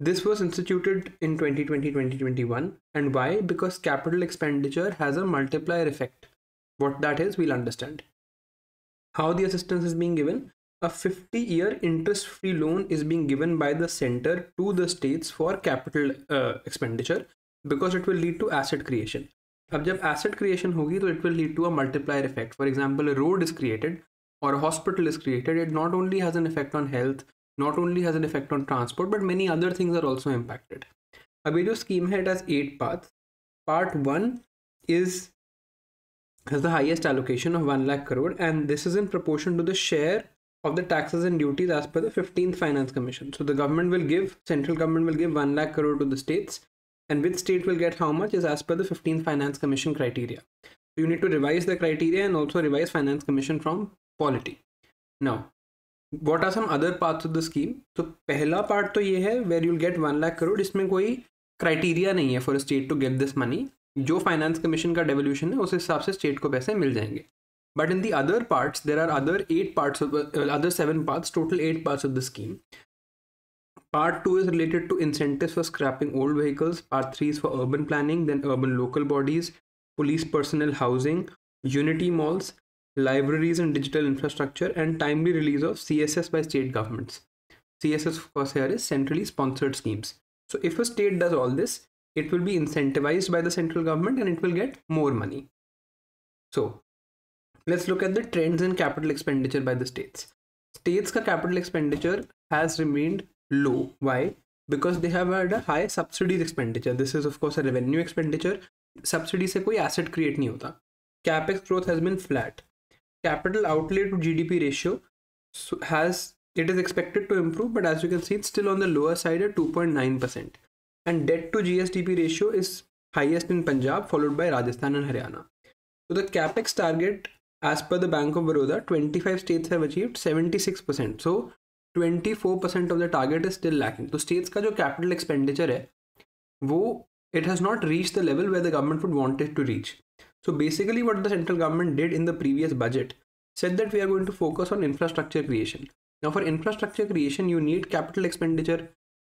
this was instituted in 2020-2021 and why because capital expenditure has a multiplier effect what that is we'll understand how the assistance is being given a 50 year interest free loan is being given by the center to the states for capital uh, expenditure because it will lead to asset creation अब जब asset creation होगी तो it will lead to a multiplier effect for example road is created और hospital is created it not only has an effect on health not only has an effect on transport but many other things are also impacted also impacted. जो scheme है it has eight part part one is has the highest allocation of 1 lakh crore and this is in proportion to the share of the taxes and duties as per the 15th finance commission so the government will give central government will give 1 lakh crore to the states and which state will get how much is as per the 15th finance commission criteria so you need to revise the criteria and also revise finance commission from quality now what are some other parts of the scheme so तो पहला part तो ये है where you'll get one lakh crore इसमें कोई criteria नहीं है for state to get this money जो फाइनेंस कमीशन का डेवोल्यूशन है उस हिसाब से स्टेट को पैसे मिल जाएंगे but in the other parts there are other eight parts other seven parts total eight parts of the scheme Part 2 is related to incentives for scrapping old vehicles. Part 3 is for urban planning, then urban local bodies, police personnel housing, unity malls, libraries and digital infrastructure, and timely release of CSS by state governments. CSS, of course, here is centrally sponsored schemes. So if a state does all this, it will be incentivized by the central government and it will get more money. So let's look at the trends in capital expenditure by the states. States' capital expenditure has remained low. Why? Because they have had a high subsidies expenditure. This is of course a revenue expenditure. Subsidy se koi asset create nahi hota. Capex growth has been flat. Capital outlay to GDP ratio has. it is expected to improve but as you can see it's still on the lower side at 2.9% and debt to gsdp ratio is highest in punjab followed by rajasthan and haryana so the capex target as per the bank of baroda 25 states have achieved 76% so 24 percent of the target is still lacking तो states का जो capital expenditure है वो it has not reach the level where the government would wanted to reach so basically what the central government did in the previous budget said that we are going to focus on infrastructure creation. Now, for infrastructure creation, you need capital expenditure,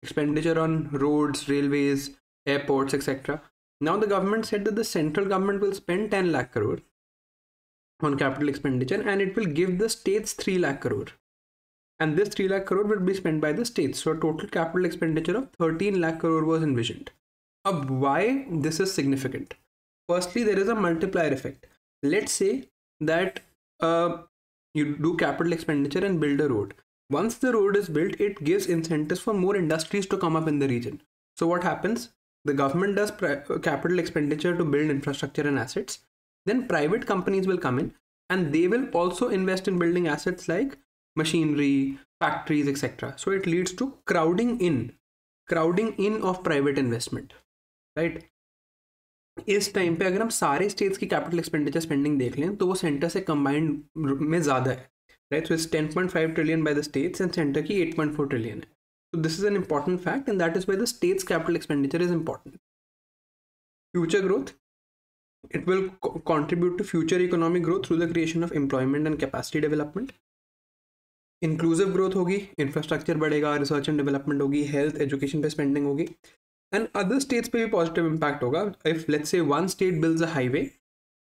expenditure on roads, railways, airports, etc. Now, the government said that the central government will spend 10 lakh crore on capital expenditure and it will give the states 3 lakh crore and this 3 lakh crore would be spent by the states. So a total capital expenditure of 13 lakh crore was envisioned. Now, why this is significant? Firstly, there is a multiplier effect. Let's say that uh, you do capital expenditure and build a road. Once the road is built, it gives incentives for more industries to come up in the region. So what happens? The government does uh, capital expenditure to build infrastructure and assets. Then private companies will come in and they will also invest in building assets like machinery, factories, etc. So it leads to crowding in, crowding in of private investment, right? इस time पे अगर हम सारे states की capital expenditure spending देख लें तो वो सेंटर से कंबाइंड में ज़्यादा है राइट सो इस ten point five trillion by the states and centre की एट पॉइंट फोर ट्रिलियन है तो this is an important fact and that is by the states capital expenditure is important future growth it will contribute to future economic growth through the creation of employment and capacity development inclusive growth होगी infrastructure बढ़ेगा research and development होगी health education पे spending होगी and other states पे भी positive impact होगा if let's say one state builds a highway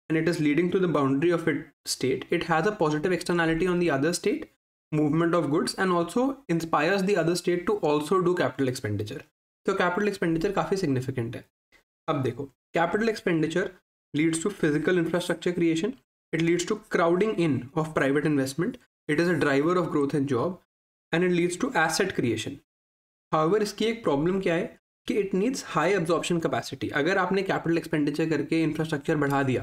and it is leading to the boundary of it state it has a positive externality on the other state movement of goods and also inspires the other state to also do capital expenditure तो capital expenditure काफ़ी significant है अब देखो capital expenditure leads to physical infrastructure creation it leads to crowding in of private investment It is a driver of growth and job and it leads to asset creation. However, इसकी एक problem क्या है कि it needs high absorption capacity अगर आपने capital expenditure करके infrastructure बढ़ा दिया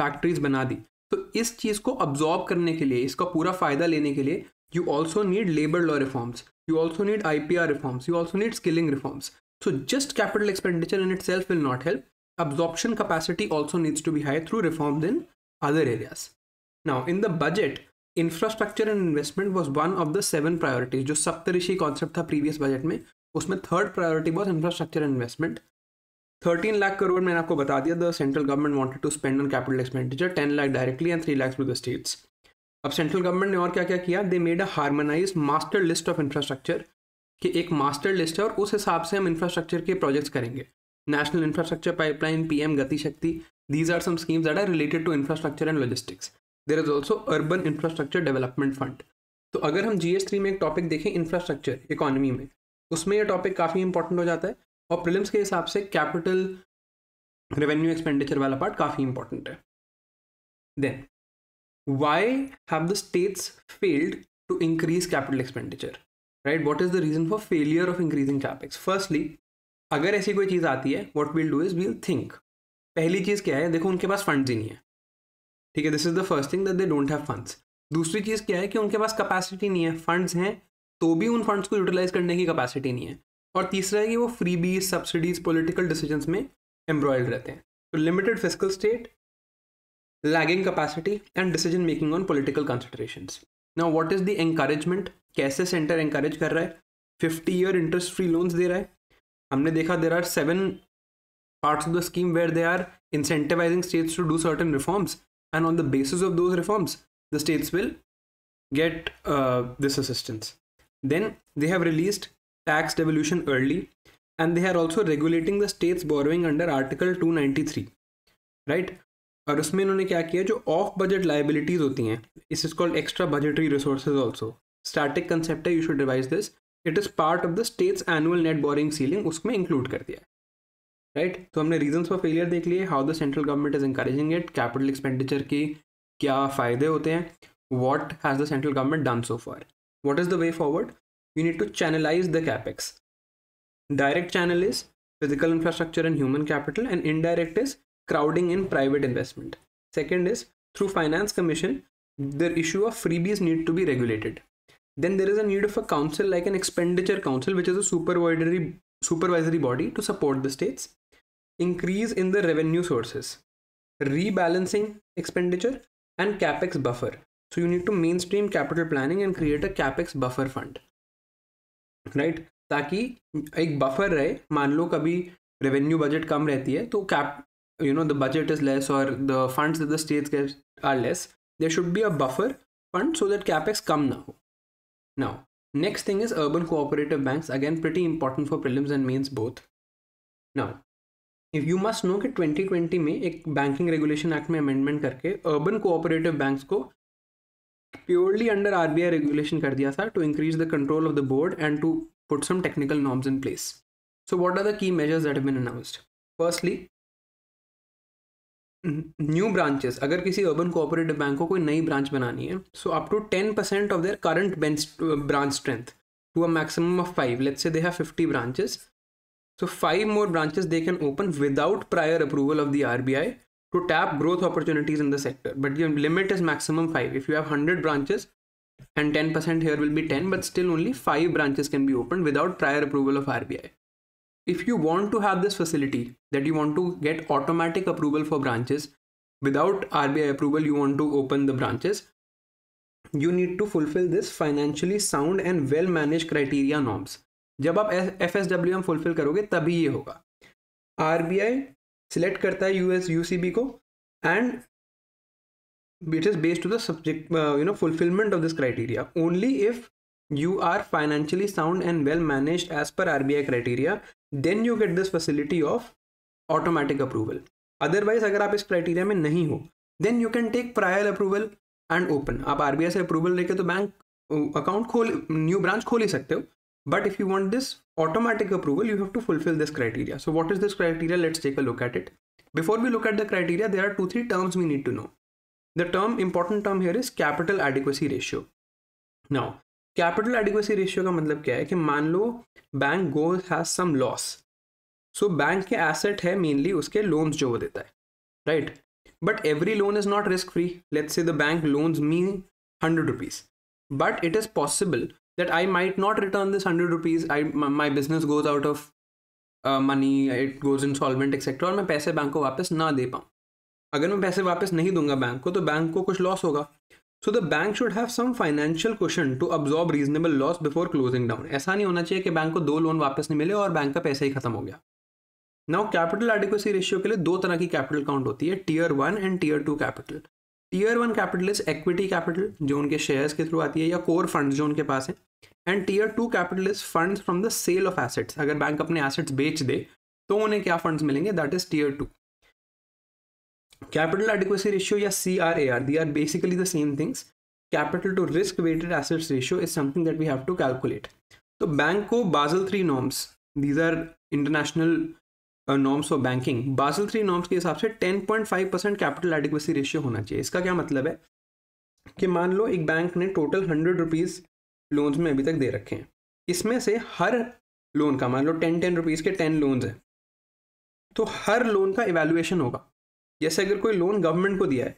फैक्ट्रीज बना दी तो इस चीज़ को अब्जॉर्ब करने के लिए इसका पूरा फ़ायदा लेने के लिए you also need labour law reforms you also need I P R reforms you also need skilling reforms so just capital expenditure in itself will not help absorption capacity also needs to be high through reforms in other areas. Now, in the budget, infrastructure and investment was one of the seven priorities जो सप्तऋषि concept था previous budget में उसमें third priority was infrastructure and investment thirteen lakh crore मैंने आपको बता दिया the central government wanted to spend on capital expenditure ten lakh directly and three lakhs to the states अब सेंट्रल गवर्नमेंट ने और क्या क्या किया they made a harmonise master list of infrastructure कि एक मास्टर लिस्ट है और उस हिसाब से हम इंफ्रास्ट्रक्चर के प्रोजेक्ट्स करेंगे national infrastructure pipeline PM Gati Shakti these are some schemes that are related to infrastructure and logistics there is also urban infrastructure development fund तो अगर हम जी थ्री में एक टॉपिक देखें इंफ्रास्ट्रक्चर इकोनॉमी में उसमें यह टॉपिक काफ़ी इंपॉर्टेंट हो जाता है और प्रिलिम्स के हिसाब से कैपिटल रेवेन्यू एक्सपेंडिचर वाला पार्ट काफ़ी इंपॉर्टेंट है then why have the states failed to increase capital expenditure right what is the reason for failure of increasing topics firstly अगर ऐसी कोई चीज़ आती है what will do is we'll think पहली चीज़ क्या है देखो उनके पास फंड ही नहीं है ठीक है this is the first thing that they don't have funds दूसरी चीज़ क्या है कि उनके पास कैपेसिटी नहीं है फंड्स हैं तो भी उन फंड्स को यूटिलाइज करने की कैपेसिटी नहीं है और तीसरा है कि वो freebies subsidies political decision में एम्ब्रॉयड रहते हैं तो limited physical state lagging capacity and decision making on political consideration now what is the encouragement कैसे सेंटर एंकरेज कर रहा है fifty year interest free loans दे रहा है हमने देखा there are seven parts of the scheme where they are incentivising states to do certain reforms and on the basis of those reforms the states will get uh, this assistance then they have released tax devolution early and they are also regulating the states borrowing under article 293 right और उसमें इन्होंने क्या किया जो of budget liabilities होती हैं इस is called extra budgetary resources also static concept है you should revise this it is part of the states annual net borrowing ceiling उसमें इंक्लूड कर दिया राइट right? तो हमने रीजंस फॉर फेलियर देख लिए how the central government is encouraging it capital expenditure की क्या फ़ायदे होते हैं what has the central government done so far what is the way forward you need to channelise direct channel is physical infrastructure and human capital and indirect is crowding in private investment second is through finance commission the issue of freebies need to be regulated then there is a need of a council like an expenditure council which is a supervisory supervisory body to support the states increase in the revenue sources, rebalancing expenditure, and capex buffer. So you need to mainstream capital planning and create a capex buffer fund, right? ताकि एक buffer रहे मान लो कभी revenue budget कम रहती है तो cap you know the budget is less और the funds the states are less there should be a buffer fund so that capex कम ना हो Now Next thing is urban cooperative banks, again pretty important for prelims and mains both. Now, you must know कि 2020 में एक banking regulation act में amendment करके urban cooperative banks को purely under R regulation कर दिया था to increase the control of the board and to put some technical norms in place so what are the key measures that been announced firstly new branches अगर किसी urban cooperative bank को कोई नई branch बनानी है so up to ten percent of their current branch strength to a maximum of five let's say they have fifty branches So five more branches they can open without prior approval of the RBI to tap growth opportunities in the sector. But your limit is maximum five. If you have 100 branches and 10% here will be 10, but still only five branches can be opened without prior approval of RBI. If you want to have this facility that you want to get automatic approval for branches without RBI approval, you want to open the branches, you need to fulfill this financially sound and well managed criteria norms. जब आप F S W M fulfil करोगे तभी ये होगा are B I select करता है U S U C B को and it is based to the subject you know fulfilment of this criteria only if you are financially sound and well manage as per R B I criteria then you get this facility of automatic approval otherwise अगर आप इस criteria में नहीं हो then you can take prior approval and open आप R B I से approval लेके तो बैंक अकाउंट uh, खोल न्यू ब्रांच खोल ही सकते हो But if you want this automatic approval, you have to fulfill this criteria. So what is this criteria? Let's take a look at it. Before we look at the criteria, there are two, three terms we need to know. The term, important term here is capital adequacy ratio. Now, capital adequacy ratio का मतलब क्या है कि मान लो bank goes has some loss so bank के asset है mainly उसके लोन्स जो वो देता है But every loan is not risk free. Let's say the bank loans me hundred rupees, but it is possible. that I might not return this 100 rupees. I, my business goes out of uh, money, it goes insolvent, etcetera और मैं पैसे bank को वापस ना दे पाऊँ अगर मैं पैसे वापस नहीं दूंगा बैंक को तो बैंक को कुछ लॉस होगा so the bank should have some financial question to absorb reasonable loss before closing down ऐसा नहीं होना चाहिए कि बैंक को दो लोन वापस नहीं मिले और बैंक का पैसा ही खत्म हो गया नाउ कैपिटल एडिक्वेसी रेशियो के लिए दो तरह की कैपिटल काउंट होती है tier one and tier two capital tier one capital is equity capital जो उनके शेयर्स के थ्रू आती है या कोर फंड्स जो उनके पास है and tier two capital is funds from the sale of assets अगर बैंक अपने एसेट्स बेच दे तो उन्हें क्या फंड्स मिलेंगे that is tier two capital adequacy ratio या C R A R the R basically the same things capital to risk weighted assets ratio is something that we have to calculate तो bank को Basel three norms these are international norms for banking basal three norms के हिसाब से 10.5 percent capital adequacy ratio होना चाहिए इसका क्या मतलब है कि मान लो एक बैंक ने टोटल हंड्रेड रुपीज़ लोन्स में अभी तक दे रखे हैं इसमें से हर लोन का मान लो टेन टेन रुपीज़ के टेन लोन्स हैं तो हर लोन का इवेल्युएशन होगा जैसे अगर कोई लोन गवर्नमेंट को दिया है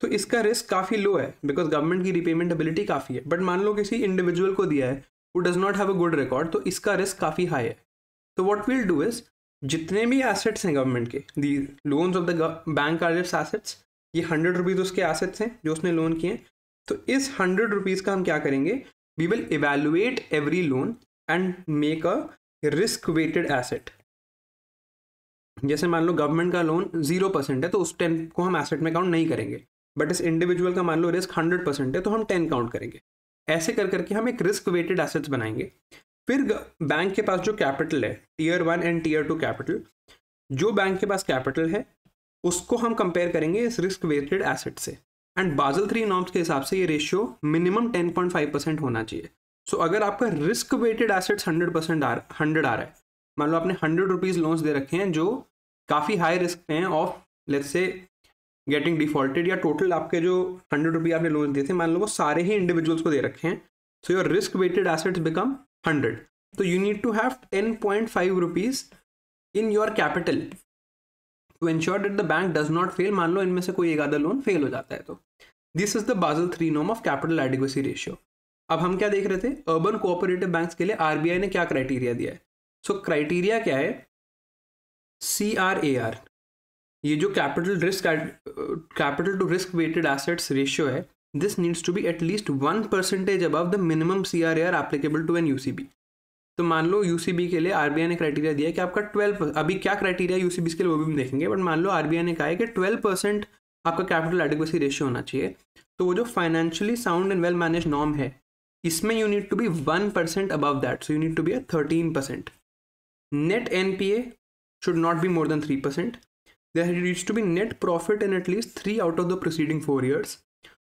तो इसका रिस्क काफ़ी लो है बिकॉज गवर्नमेंट की रिपेमेंट एबिलिटी काफ़ी है बट मान लो किसी इंडिविजुअल को दिया है वो does not have a good record तो इसका रिस्क काफ़ी हाई है तो वॉट वील डू इज़ जितने भी एसेट्स हैं गवर्नमेंट के the loans of the bank are just assets ये हंड्रेड रुपीज़ उसके एसेट्स हैं जो उसने लोन किए तो इस हंड्रेड रुपीज़ का हम क्या करेंगे we will evaluate every loan and make a risk weighted asset जैसे मान लो गवर्नमेंट का लोन जीरो परसेंट है तो उस टेन को हम एसेट में काउंट नहीं करेंगे बट इस इंडिविजुअल का मान लो रिस्क हंड्रेड परसेंट है तो हम टेन काउंट करेंगे ऐसे कर करके हम एक रिस्क वेटेड एसेट्स बनाएंगे फिर बैंक के पास जो कैपिटल है tier one and tier two capital जो बैंक के पास कैपिटल है उसको हम कंपेयर करेंगे इस रिस्क वेटेड एसेट से एंड बाजल थ्री नॉर्म्स के हिसाब से ये ratio minimum ten point five percent होना चाहिए सो so, अगर आपका risk weighted assets hundred percent आ हंड्रेड आ रहा है मान लो आपने हंड्रेड रुपीज़ लोन्स दे रखे हैं जो काफ़ी हाई रिस्क हैं of let's say getting defaulted या टोटल आपके जो हंड्रेड रुपीज़ आपने लोन्स दिए थे मान लो वो सारे ही इंडिविजुअल्स को दे रखे हैं so your risk weighted assets become you need to have ten point five rupees in your capital to ensure that the bank does not fail मान लो इनमें से कोई एक आधा लोन फेल हो जाता है तो this is the Basel three नॉम ऑफ कैपिटल एडिक्वेसी रेशियो अब हम क्या देख रहे थे अर्बन कोऑपरेटिव बैंक्स के लिए आरबीआई ने क्या क्राइटेरिया दिया है सो so, क्राइटेरिया क्या है सी आर ए आर ये जो capital risk capital to risk weighted assets ratio है this needs to be at least one percentage above the minimum C R R applicable to an U C B तो मान लो you C B के लिए are ने criteria दिया है कि आपका ट्वेल्व अभी क्या क्राइटेरिया यू सी बी के लिए वो भी हम देखेंगे बट मान लो आर ने कहा है कि ट्वेल्व परसेंट आपका कैपिटल एडिक्वेसी रेशियो होना चाहिए तो वो जो financially sound and well manage norm है इसमें you need to be one percent above that so you need to be a thirteen percent net N should not be more than three percent there to be net profit in at least three out of the proceeding four years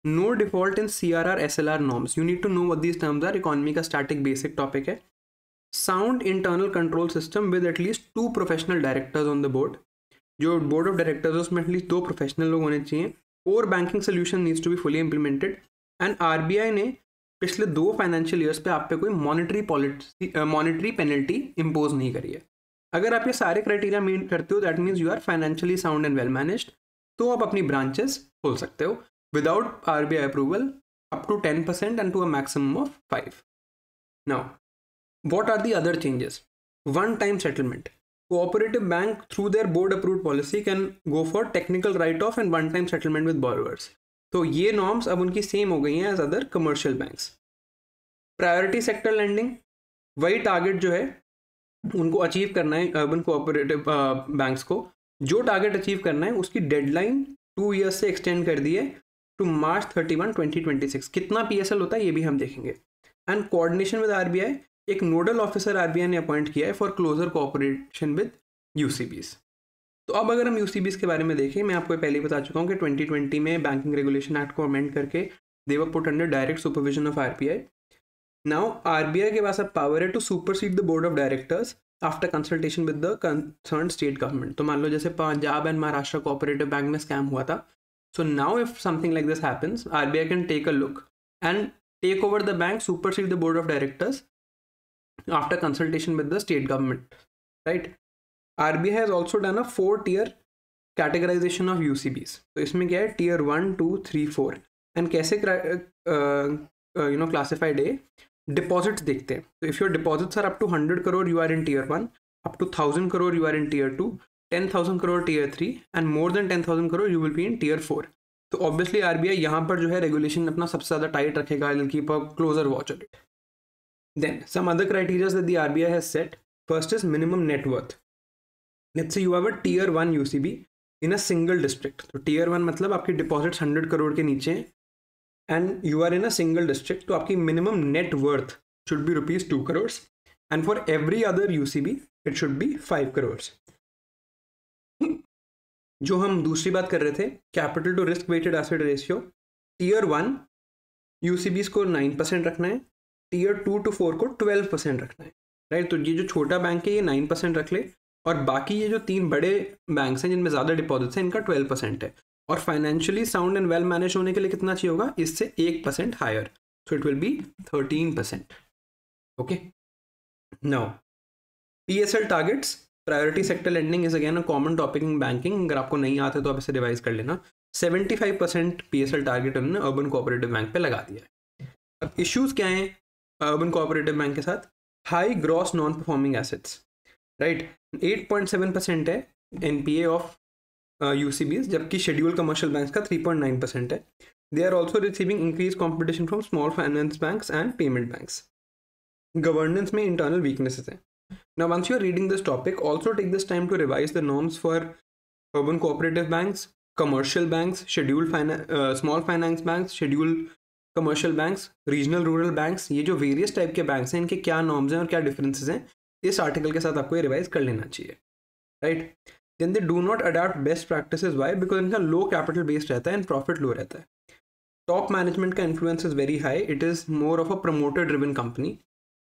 no default in C R R S L R norms you need to know what these terms are economy का static basic topic है sound internal control system with at least two professional directors on the board जो board of directors उसमें at least दो professional लोग होने चाहिए और banking solution needs to be fully implemented and R B I ने पिछले दो फाइनेंशियल ईयर्स पे आप पे कोई monetary policy monetary penalty impose नहीं करी है अगर आप ये सारे क्राइटेरिया मीट करते हो that means you are financially sound and well managed तो आप अपनी ब्रांचेस खोल सकते हो without RBI approval up to 10% and to a maximum of 5. Now, what are the other changes? One-time settlement. Cooperative bank through their board approved policy can go for technical write-off and one-time settlement with borrowers. So, these norms are the same as other commercial banks. Priority sector lending. Priority sector lending वही target जो है उनको achieve करना है urban cooperative banks को जो target achieve करना है उसकी डेडलाइन टू इयर्स से एक्सटेंड कर दी है to March thirty one twenty twenty six कितना पी एस एल होता है ये भी हम देखेंगे and coordination with R B I एक nodal officer R B I ने अपॉइंट किया है for closer cooperation with U C Bs तो अब अगर हम यू सी बीज के बारे में देखें मैं आपको पहले ही बता चुका हूँ कि ट्वेंटी ट्वेंटी में बैंकिंग रेगुलेशन एक्ट को अमेंड करके they were put under direct supervision of R B I now R B I के पास अब पावर है to supersede the board of directors after consultation with the concern state government तो मान लो जैसे Punjab and Maharashtra cooperative bank में स्कैम हुआ था So now if something like this happens, RBI can take a look and take over the bank, supersede the board of directors after consultation with the state government, right? RBI has also done a four tier categorization of UCBs. So, it's me है tier one, two, three, four, and kaise uh, uh, you know classified a deposits? Classified है deposits देखते हैं तो if your deposits are up to hundred crore you are in tier one up to thousand crore you are in 10,000 crore tier three and more than 10,000 crore you will be in tier four तो obviously R B I यहाँ पर जो है regulation अपना सबसे ज़्यादा tight रखेगा will keep a closer watch on it then some other criterias that the R B I has set first is minimum net worth let's you have a tier one U C B in a single district तो tier one मतलब आपकी deposits hundred crore के नीचे and you are in a single district तो आपकी minimum net worth should be rupees two crore and for every other you C B it should be five crore जो हम दूसरी बात कर रहे थे capital to risk weighted asset ratio tier one U को नाइन परसेंट रखना है टीयर टू टू फोर को ट्वेल्व परसेंट रखना है राइट तो ये जो छोटा बैंक है ये नाइन परसेंट रख ले और बाकी ये जो तीन बड़े बैंक हैं जिनमें ज़्यादा डिपॉजिट्स हैं इनका ट्वेल्व परसेंट है और financially sound and well manage होने के लिए कितना चाहिए होगा इससे एक percent higher so it will be thirteen percent okay now P S L targets priority sector lending is again a common topic in banking अगर आपको नहीं आता तो आप इसे रिवाइज कर लेना 75 percent P S L target उन्होंने अर्बन कोऑपरेटिव बैंक पे लगा दिया है अब इश्यूज क्या हैं अर्बन कोऑपरेटिव बैंक के साथ high gross non performing assets right 8.7 percent है N P A of U C B जबकि शेड्यूल कमर्शियल बैंक का 3.9 परसेंट है they are also receiving increase competition from small finance bank and payment banks governance में internal weaknesses हैं Now, once you're reading this topic, also take this time to revise the norms for urban cooperative banks, commercial banks, scheduled uh, small finance banks, scheduled commercial banks, regional rural banks. ये जो various type के banks हैं, इनके क्या norms हैं और क्या differences This इस article के साथ आपको ये revise कर right? Then they do not adapt best practices. Why? Because इनका low capital base रहता and profit low रहता Top management influence is very high. It is more of a promoter driven company.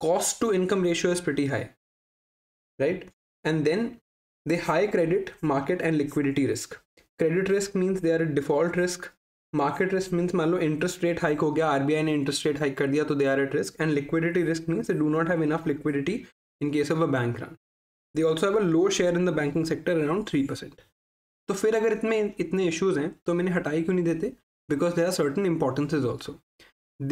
Cost to income ratio is pretty high. right? And then they high credit, market, and liquidity risk. Credit risk means they are a default risk. Market risk means मान लो interest rate hike हो गया RBI ने interest rate hike कर दिया तो they are at risk and liquidity risk means do not have enough liquidity in case of a bank run they also have a low share in the banking sector around three percent तो फिर अगर इतने इतने issues हैं तो मैंने हटाई क्यों नहीं देते because they are certain importance is also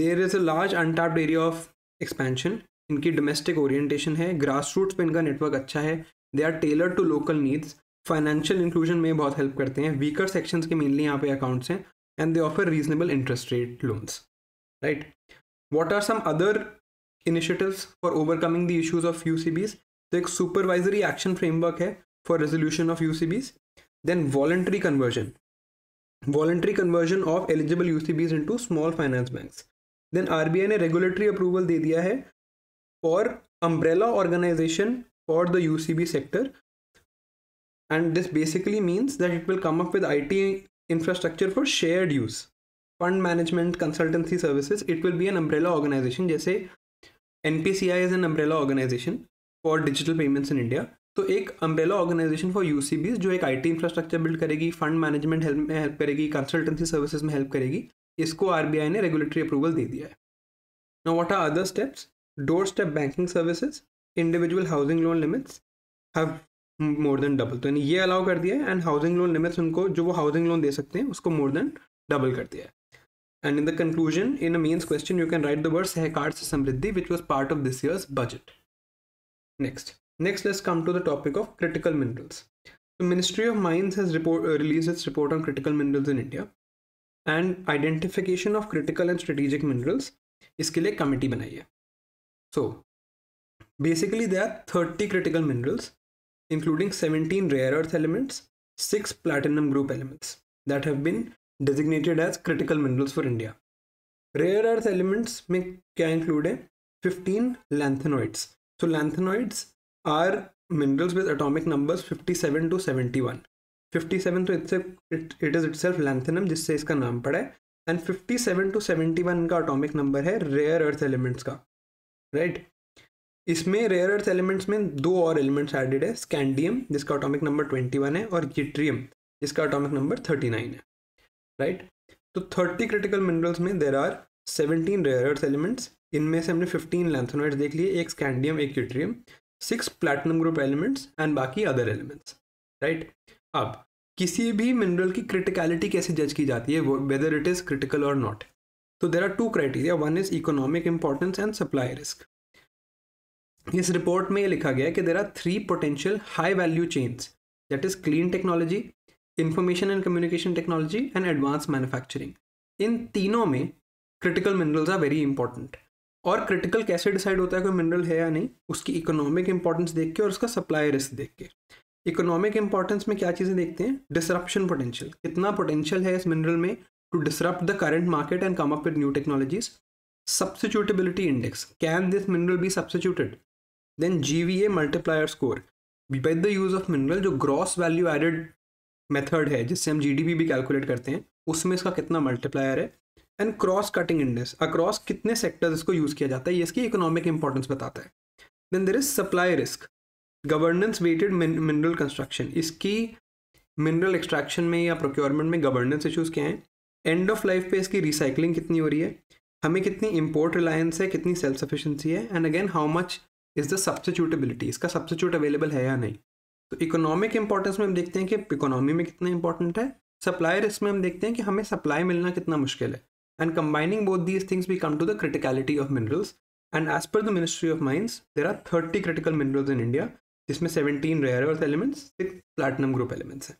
there is a large untapped area of expansion इनकी डोमेस्टिक ओरिएंटेशन है ग्रास रूट्स पर इनका नेटवर्क अच्छा है they are tailor to local needs financial inclusion में बहुत हेल्प करते हैं वीकर सेक्शन के मेनली यहाँ पे अकाउंट्स हैं and they offer reasonable interest rate loans right what are some other initiatives for overcoming the issues of U तो एक सुपरवाइजरी एक्शन फ्रेमवर्क है for resolution of U C Bs then voluntary conversion voluntary conversion of eligible U C Bs to small finance bank then R B I ने regulatory approval दे दिया है for umbrella organization for the UCB sector. And this basically means that it will come up with IT infrastructure for shared use. Fund management consultancy services, it will be an umbrella organization. जैसे NPCI is an umbrella organization for digital payments in India. तो एक umbrella organisation for U जो एक I T infrastructure build करेगी fund management help में help करेगी consultancy services में help करेगी इसको आर ने रेगुलेटरी अप्रूवल दे दिया है no what are other steps door step banking services individual housing loan limits have more than double तो यानी ये अलाउ कर दिया है एंड हाउसिंग लोन लिमिट्स उनको जो वो हाउसिंग लोन दे सकते हैं उसको मोर देन डबल कर दिया है and in the conclusion in a mains question you can write the word Sahkar se Samriddhi which was part of this year's budget next next let's come to the topic of critical minerals The Ministry of Mines has report, uh, released its report on critical minerals in India and identification of critical and strategic इसके लिए committee बनाई है So basically there are 30 critical minerals, including 17 rare earth elements, six platinum group elements that have been designated as critical minerals for India. Rare earth elements में क्या include है 15 lanthanoids. So lanthanoids are minerals with atomic numbers 57 to 71. 57 तो इससे it, it is itself lanthanum jisse iska naam pada hai and 57 to 71 ka atomic number hai rare earth elements ka right इसमें rare earth elements में दो और elements added है scandium जिसका atomic number twenty one है और yttrium जिसका atomic number thirty nine है राइट तो थर्टी क्रिटिकल मिनरल्स में there are seventeen rare earth elements इनमें से हमने फिफ्टीन लैंथोनाइट्स देख लिए एक स्कैंडियम एक yttrium six platinum group elements and बाकी अदर एलिमेंट्स राइट अब किसी भी मिनरल की क्रिटिकलिटी कैसे जज की जाती है वेदर इट इज़ क्रिटिकल और नॉट तो there are two criteria one is economic importance and supply risk इस रिपोर्ट में ये लिखा गया है कि there are three potential high value chains that is clean technology information and communication technology and advance manufacturing इन तीनों में critical minerals are very important और क्रिटिकल कैसे डिसाइड होता है कोई मिनरल है या नहीं उसकी इकोनॉमिक इंपॉर्टेंस देख के और उसका सप्लाई रिस्क देख के इकोनॉमिक इंपॉर्टेंस में क्या चीज़ें देखते हैं डिसरप्शन पोटेंशियल कितना पोटेंशियल है इस मिनरल में to disrupt the current market and come up with new technologies. Substitutability index. Can this mineral be substituted? Then GVA multiplier score. By the use of mineral जो gross value added method है जिससे हम GDP भी calculate करते हैं उसमें इसका कितना मल्टीप्लायर है and cross cutting index across कितने सेक्टर्स इसको यूज़ किया जाता है ये इसकी इकोनॉमिक इंपॉर्टेंस बताता है then there is supply risk governance weighted mineral construction इसकी मिनरल एक्सट्रैक्शन में या प्रोक्योरमेंट में गवर्नेंस इशूज़ क्या हैं एंड ऑफ लाइफ पे इसकी रिसाइकलिंग कितनी हो रही है हमें कितनी इम्पोर्ट रिलायंस है कितनी सेल्फ सफिशेंसी है and again how much is the substitutability इसका सब्सिट्यूट अवेलेबल है या नहीं तो इकोनॉमिक इंपॉर्टेंस में हम देखते हैं कि इकोनॉमी में कितना इंपॉर्टेंट है सप्लाई रिस्क में हम देखते हैं कि हमें सप्लाई मिलना कितना मुश्किल है and combining both these things we come to the criticality of minerals and as per the ministry of mines there are thirty critical minerals in India जिसमें seventeen rare earth elements six platinum group elements हैं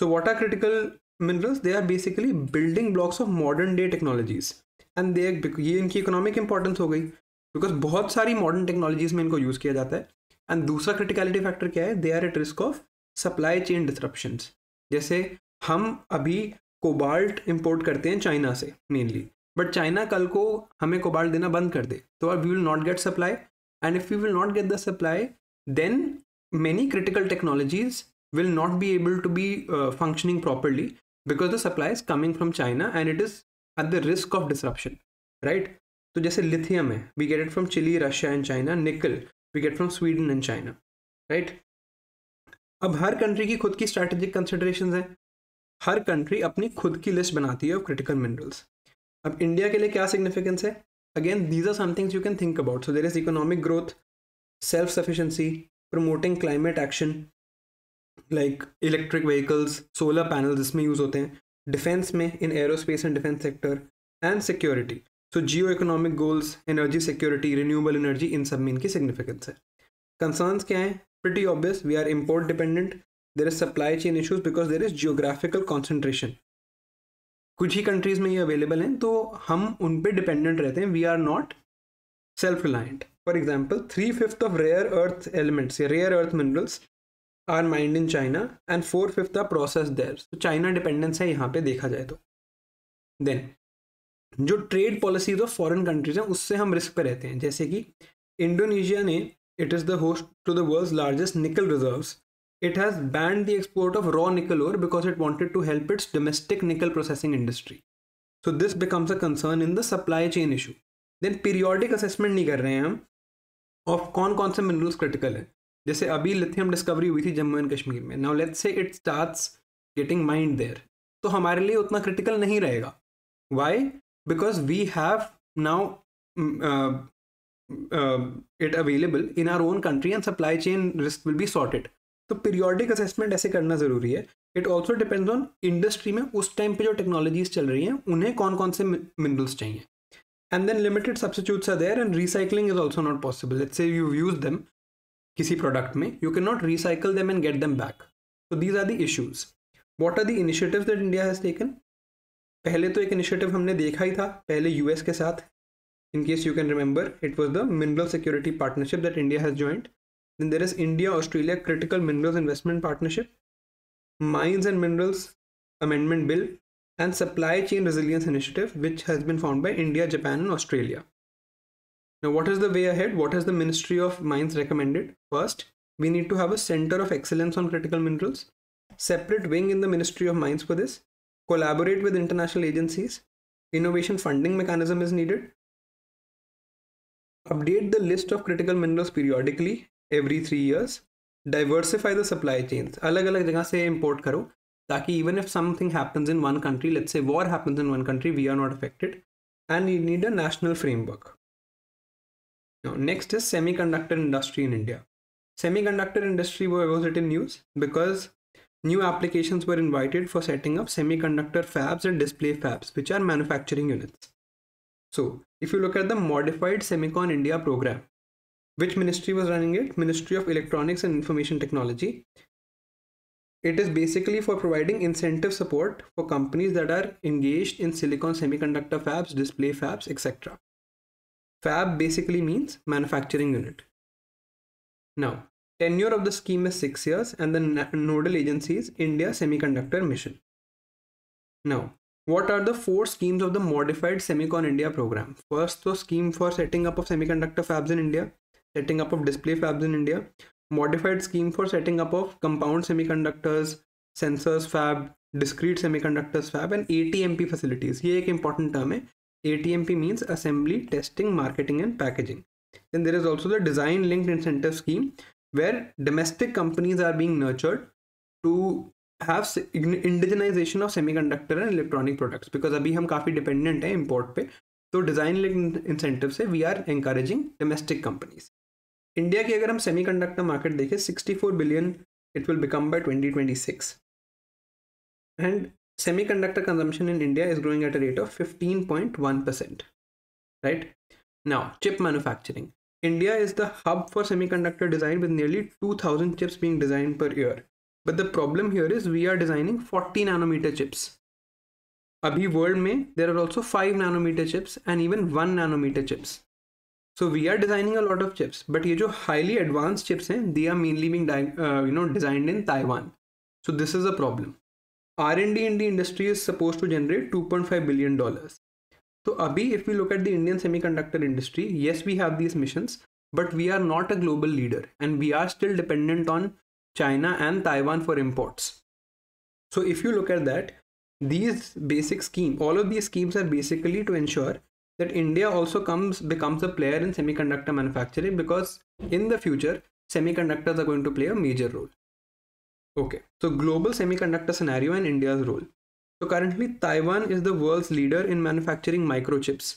so what are critical minerals they are basically building blocks of modern day technologies and they ये इनकी economic importance हो गई because बहुत सारी modern technologies में इनको यूज़ किया जाता है एंड दूसरा क्रिटिकलिटी फैक्टर क्या है they are at risk of supply chain disruptions जैसे हम अभी कोबाल्ट इम्पोर्ट करते हैं चाइना से मेनली बट चाइना कल को हमें कोबाल्ट देना बंद कर दे तो we will not get supply and if you will not get the supply then many critical technologies will not be able to be functioning properly because the supply is coming from China and it is at the risk of disruption right तो जैसे lithium है we get it from Chile Russia and China nickel we get from Sweden and China right अब हर country की खुद की strategic consideration है हर country अपनी खुद की लिस्ट बनाती है ऑफ क्रिटिकल मिनरल्स अब इंडिया के लिए क्या सिग्निफिकेंस है again these are somethings you can think about so there is economic growth self sufficiency promoting climate action like electric vehicles solar panel इसमें यूज़ होते हैं डिफेंस में in aerospace and defence sector and security so geo economic goals energy security renewable energy इन सब में इनकी significance है concerns क्या हैं pretty obvious we are import dependent there is supply chain issues because there is geographical concentration कुछ ही countries में ये अवेलेबल हैं तो हम उन पर डिपेंडेंट रहते हैं we are not self reliant for example three fifth of rare earth elements या rare earth minerals are mined in China and four fifth are processed there तो चाइना डिपेंडेंस है यहाँ पे देखा जाए तो देन जो trade policies of foreign countries हैं उससे हम रिस्क पे रहते हैं जैसे कि इंडोनेशिया ने it is the host to the world largest nickel reserve it has banned the export of raw nickel ore because it wanted to help its domestic nickel processing industry so this becomes a concern in the supply chain issue then periodic assessment नहीं कर रहे हैं हम of कौन कौन से minerals critical हैं जैसे अभी लिथियम डिस्कवरी हुई थी जम्मू एंड कश्मीर में now let's say it starts getting mined there तो हमारे लिए उतना क्रिटिकल नहीं रहेगा why because we have now it available in our own country and supply chain risk will be sorted तो पीरियोडिक असेसमेंट ऐसे करना ज़रूरी है it also depends on industry में उस टाइम पे जो टेक्नोलॉजीज चल रही हैं उन्हें कौन कौन से मिनरल्स चाहिए and then limited substitutes are there and recycling is also not possible let's say you use them किसी प्रोडक्ट में you can not recycle them and get them back so these are the issues what are the initiative that India has taken पहले तो एक initiative हमने देखा ही था पहले you S के साथ in case you can remember it was the mineral security partnership that India has joined then there is India Australia critical minerals investment partnership mines and minerals amendment bill and supply chain resilience initiative which has been found by India Japan and Australia Now, what is the way ahead? What has the Ministry of Mines recommended? First, we need to have a center of excellence on critical minerals, separate wing in the Ministry of Mines for this, collaborate with international agencies, innovation funding mechanism is needed, update the list of critical minerals periodically every three years, diversify the supply chains, अलग अलग जगह से import करो ताकि even if something happens in one country, let's say war happens in one country, we are not affected, and you need a national framework. Now, next is semiconductor industry in India. Semiconductor industry was written in news because new applications were invited for setting up semiconductor fabs and display fabs, which are manufacturing units. So, if you look at the modified Semicon India program, which ministry was running it? Ministry of Electronics and Information Technology. It is basically for providing incentive support for companies that are engaged in silicon semiconductor fabs, display fabs, etc. Fab basically means manufacturing unit. Now, tenure of the scheme is 6 years and the nodal agency is India Semiconductor Mission. Now, what are the four schemes of the modified Semicon India program? First the scheme for setting up of semiconductor fabs in India, setting up of display fabs in India, modified scheme for setting up of compound semiconductors, sensors fab, discrete semiconductors fab and ATMP facilities. is an important term ATMP means assembly, testing, marketing, and packaging. Then there is also the design linked incentive scheme where domestic companies are being nurtured to have indigenization of semiconductor and electronic products because abhi hum kafi dependent hai import pe, so design linked incentive se we are encouraging domestic companies. India ki agar हम semiconductor market देखें sixty-four billion it will become by 2026 and semiconductor consumption in India is growing at a rate of 15.1%. Right? Now, chip manufacturing. India is the hub for semiconductor design with nearly 2000 chips being designed per year. But the problem here is we are designing 40 nanometer chips. Abhi world may, there are also 5 nanometer chips and even 1 nanometer chips. So we are designing a lot of chips, but ye highly advanced chips hain, they are mainly being uh, you know designed in Taiwan. So this is a problem. R&D in the industry is supposed to generate 2.5 billion dollars. So Abhi, if we look at the Indian semiconductor industry, yes, we have these missions, but we are not a global leader and we are still dependent on China and Taiwan for imports. So if you look at that, these basic scheme, all of these schemes are basically to ensure that India also comes becomes a player in semiconductor manufacturing because in the future semiconductors are going to play a major role. Okay so global semiconductor scenario and India's role तो currently Taiwan is the world leader in manufacturing microchips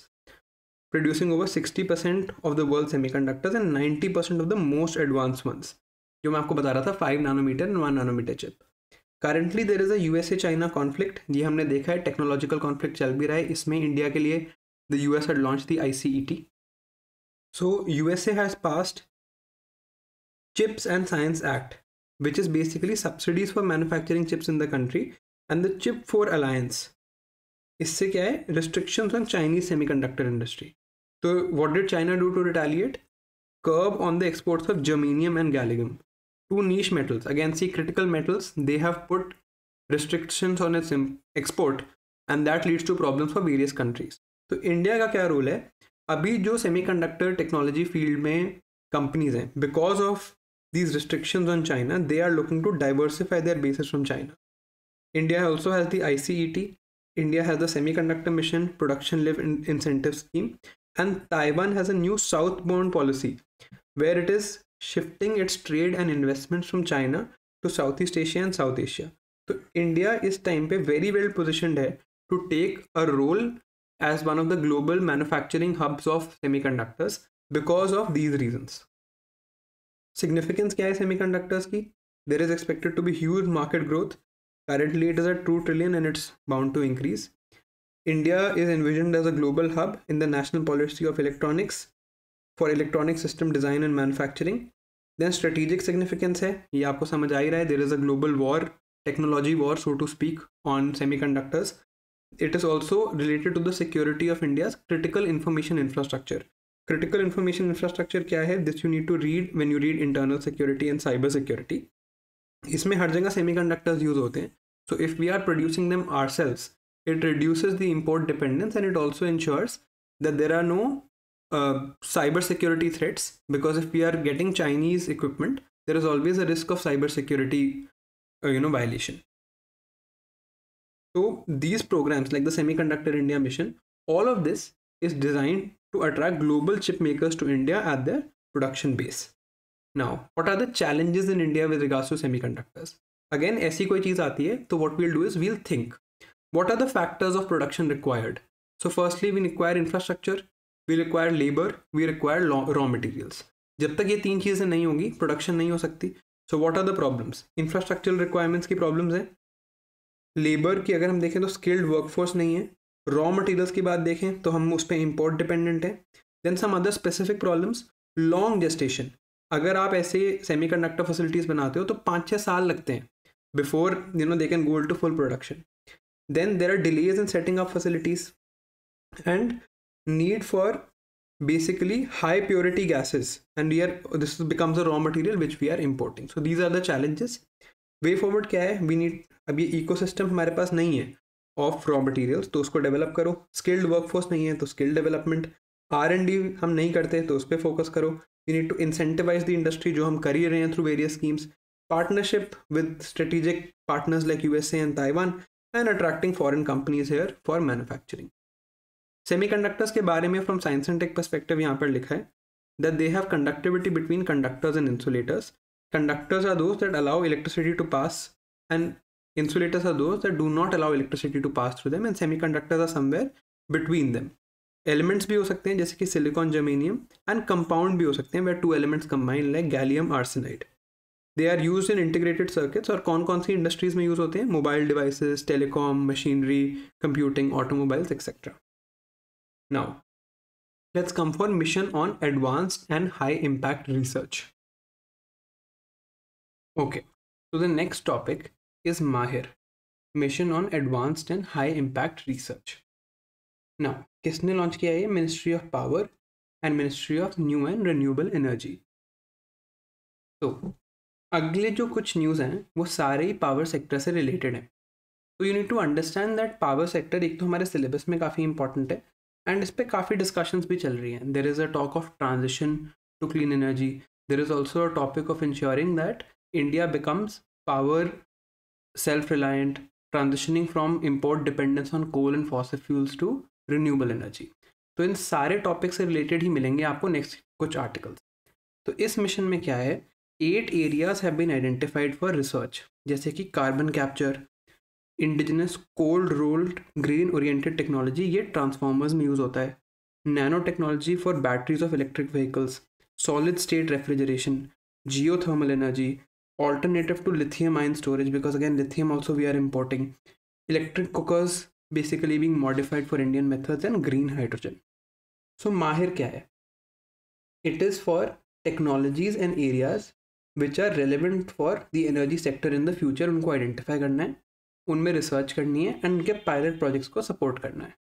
producing over sixty percent of the world semiconductors and 90 percent of the most advance ones जो मैं आपको बता रहा था five nanometer and one nanometer chip currently there is US a China conflict ये हमने देखा है टेक्नोलॉजिकल कॉन्फ्लिक्ट चल भी रहा है इसमें इंडिया के लिए the U S had launched the I C E T so U S A has passed chips and science act which is basically subsidies for manufacturing chips in the country, and the Chip 4 Alliance. इससे क्या है restrictions on Chinese semiconductor industry. So what did China do to retaliate? Curb on the exports of germanium and gallium, two niche metals. Again, see critical metals. They have put restrictions on its export, and that leads to problems for various countries. So India का क्या role है अभी जो semiconductor technology field में companies हैं because of these restrictions on China, they are looking to diversify their bases from China. India also has the ICET, India has the Semiconductor Mission Production Live in- Incentive Scheme, and Taiwan has a new southbound policy where it is shifting its trade and investments from China to Southeast Asia and South Asia. So India is time pe very well positioned here to take a role as one of the global manufacturing hubs of semiconductors because of these reasons. Significance क्या है semiconductors की there is expected to be huge market growth currently it is a two trillion and it's bound to increase India is envision as a global hub in the national policy of electronics for electronic system design and manufacturing then strategic significance है ये आपको समझ आ ही रहा है there is a global war technology war so to speak on semi semiconductors it is also related to the security of India's critical information infrastructure critical information infrastructure क्या this? You need to read when you read internal security and cyber security. Security इसमें हर जगह semiconductors use होते हैं so if we are producing them ourselves it reduces the import dependence and it also ensures that there are no uh, cyber security threats because if we are getting chinese equipment there is always a risk of cyber security uh, you know violation so these programs like the semiconductor india mission all of this is designed to attract global chip makers to India at their production base. Now, what are the challenges in India with regards to semiconductors? Again, ऐसी कोई चीज़ आती है तो what we'll do is we'll think. What are the factors of production required? So firstly, we require infrastructure, we require labor, we require raw materials. जब तक ये तीन चीज़ें नहीं होंगी production नहीं हो सकती So what are the problems? Infrastructural requirements की प्रॉब्लम्स हैं लेबर की अगर हम देखें तो स्किल्ड वर्कफोर्स नहीं है रॉ मटेरियल्स की बात देखें तो हम उस पर इम्पोर्ट डिपेंडेंट हैं then some other specific problems long gestation अगर आप ऐसे सेमी कंडक्टर फैसिलिटीज़ बनाते हो तो पाँच छः साल लगते हैं before you know they can goal to full production then there are delays in setting up facilities and need for basically high purity gases and we are this becomes a raw material which we are importing so these are the challenges way forward क्या है we need अब ये ecosystem हमारे पास नहीं है of raw materials तो उसको develop करो स्किल्ड वर्क फोर्स नहीं है तो skill development R and D हम नहीं करते तो उस पर फोकस करो you need to incentivise the industry जो हम कर ही रहे हैं through various schemes partnership with strategic partners like U S and Taiwan and attracting foreign companies here for manufacturing semiconductors के बारे में from science and tech perspective यहाँ पर लिखा है that they have conductivity between conductors and insulators conductors are those that allow electricity to pass and insulators are those that do not allow electricity to pass through them and semiconductors are somewhere between them elements bhi ho sakte hain silicon germanium and compound bhi ho sakte where two elements combine like gallium arsenide they are used in integrated circuits or kon industries mein use hote mobile devices telecom machinery computing automobiles etc now let's come for mission on advanced and high impact research okay so the next topic is MAHIR, Mission on Advanced and High Impact Research. Now, किसने launch किया है ministry of power and ministry of new and renewable energy तो अगले जो कुछ news हैं वो सारे ही पावर सेक्टर से रिलेटेड हैं तो you need to understand that power sector एक तो हमारे सिलेबस में काफ़ी इंपॉर्टेंट है एंड इस पर काफ़ी डिस्कशंस भी चल रही हैं there is a talk of transition to clean energy there is also a topic of ensuring that India becomes power self reliant, transitioning from import dependence on coal and fossil fuels to renewable energy. तो इन सारे topic से related ही मिलेंगे आपको next कुछ articles तो इस mission में क्या है eight areas have been identified for research जैसे कि carbon capture indigenous cold rolled green oriented technology ये ट्रांसफार्मर्स में यूज़ होता है nanotechnology for batteries of electric vehicles solid state refrigeration geothermal energy alternative to lithium ion storage because again lithium also we are importing electric cookers basically being modified for indian methods and green hydrogen so mahir kya hai it is for technologies and areas which are relevant for the energy sector in the future Unko identify karna hai, unme research karni hai, and उनके pilot projects ko support karna hai.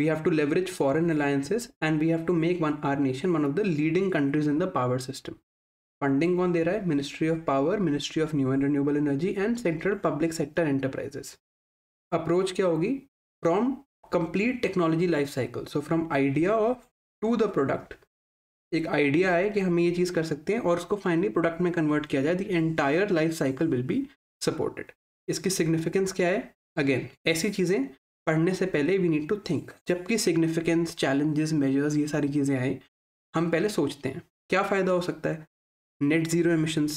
we have to leverage foreign alliances and we have to make one our nation one of the leading countries in the power system funding कौन दे रहा है ministry of power ministry of new and renewable energy and central public sector enterprises approach क्या होगी from complete technology life cycle so from idea of to the product एक idea है कि हम ये चीज़ कर सकते हैं और उसको फाइनली प्रोडक्ट में कन्वर्ट किया जाए the entire life cycle will be supported इसकी सिग्निफिकेंस क्या है अगेन ऐसी चीज़ें पढ़ने से पहले वी नीड टू थिंक जबकि सिग्निफिकेंस चैलेंजेस मेजर्स ये सारी चीज़ें आए हम पहले सोचते हैं क्या फ़ायदा हो सकता है net zero emissions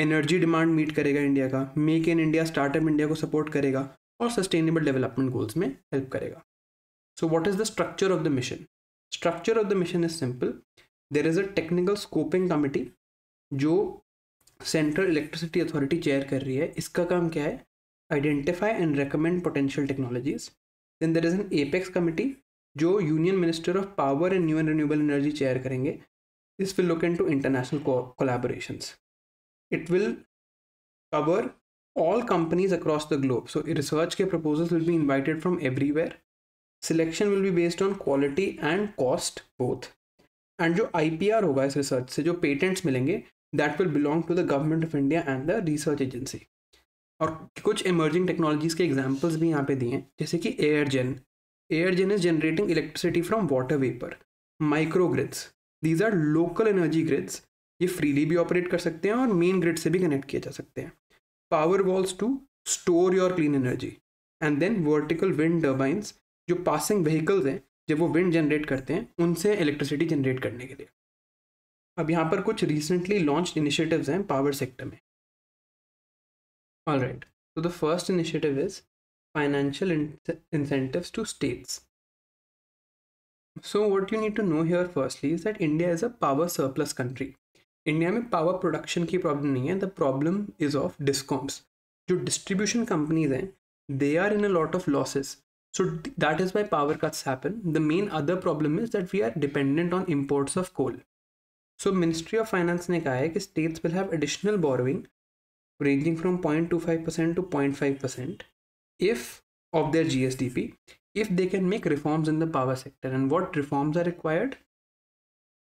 energy demand meet करेगा इंडिया का make in India startup India को सपोर्ट करेगा और सस्टेनेबल डेवलपमेंट गोल्स में हेल्प करेगा so what is the structure of the mission structure of the mission is simple there is a technical scoping committee जो central electricity authority chair कर रही है इसका काम क्या है identify and recommend potential technologies then there is an apex committee जो union minister of power and new and renewable energy chair करेंगे this will look into international co collaborations. It will cover all companies across the globe. So research ke proposals will be invited from everywhere. Selection will be based on quality and cost both. And जो IPR होगा इस research So, जो patents मिलेंगे that will belong to the government of India and the research agency. और कुछ emerging technologies के examples भी यहाँ पे दिए हैं जैसे कि airgen. Airgen is generating electricity from water vapor. Microgrids. These are local energy grids ये फ्रीली भी ऑपरेट कर सकते हैं और मेन ग्रिड से भी कनेक्ट किए जा सकते हैं power walls to store your clean energy and then vertical wind turbines जो पासिंग व्हीकल्स हैं जब वो विंड जनरेट करते हैं उनसे इलेक्ट्रिसिटी जनरेट करने के लिए अब यहाँ पर कुछ रिसेंटली लॉन्च इनिशिएटिव्स हैं पावर सेक्टर में ऑल राइट तो the first initiative is financial incentive to states So what you need to know here firstly is that India is a power surplus country. India mein power production ki problem nahi hai. The problem is of discoms. Jo distribution companies hai, they are in a lot of losses. So that is why power cuts happen. The main other problem is that we are dependent on imports of coal. So Ministry of Finance ne kaha hai ki states will have additional borrowing ranging from 0.25% to 0.5% if of their GSDP if they can make reforms in the power sector. And what reforms are required?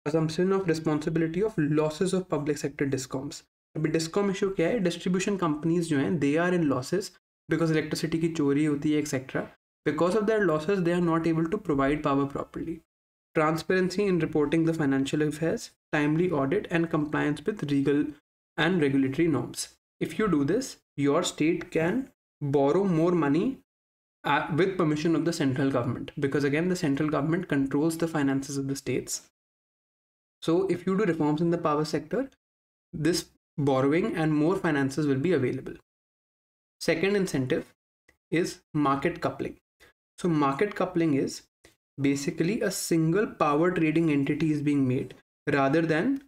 Assumption of responsibility of losses of public sector discoms. अभी discom issue क्या है distribution companies जो हैं they are because losses because electricity की चोरी होती है etcetera because of their losses they are not able transparency in reporting the financial affairs, timely audit, and compliance with legal and regulatory norms. If you do this, your state can borrow more money uh, with permission of the central government because again the central government controls the finances of the states so if you do reforms in the power sector this borrowing and more finances will be available second incentive is market coupling so market coupling is basically a single power trading entity is being made rather than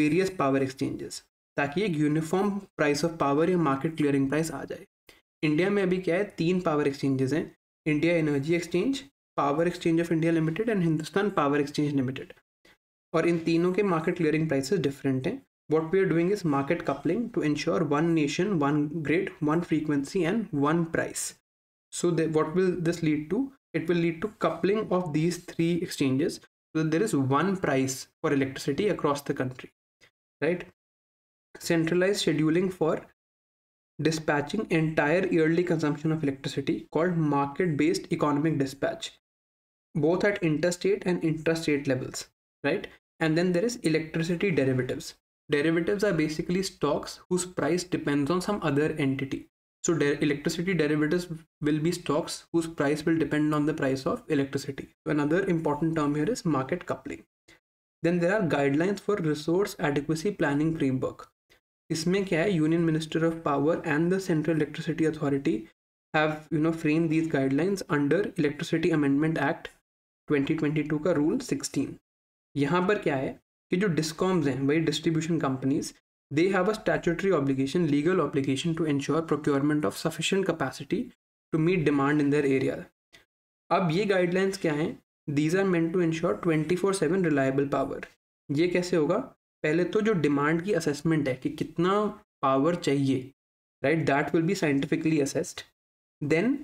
various power exchanges ताकि एक uniform price of power या market clearing price आ जाए India में अभी क्या है तीन पावर एक्सचेंजेस हैं India energy exchange power exchange of India limited and Hindustan power exchange limited और इन तीनों के मार्केट क्लियरिंग प्राइसेस डिफरेंट हैं what we are doing is market coupling to ensure one nation one grid one frequency and one price so what will this lead to it will lead to coupling of these three exchanges there is one price for electricity across the country right centralize scheduling for dispatching entire yearly consumption of electricity called market-based economic dispatch, both at interstate and intrastate levels, right? And then there is electricity derivatives. Derivatives are basically stocks whose price depends on some other entity. So de electricity derivatives will be stocks whose price will depend on the price of electricity. another important term here is market coupling. Then there are guidelines for resource adequacy planning framework. इसमें क्या है union minister of power and the central electricity authority have you know frame these guidelines under electricity amendment act 2022 का rule 16 यहाँ पर क्या है कि जो डिस्कॉम्स हैं वही distribution companies they have a statutory obligation legal obligation to ensure procurement of sufficient capacity to meet demand in their area अब ये गाइडलाइंस क्या हैं these are meant to ensure twenty four seven reliable power ये कैसे होगा पहले तो जो डिमांड की असेसमेंट है कि कितना पावर चाहिए right that will be scientifically assessed then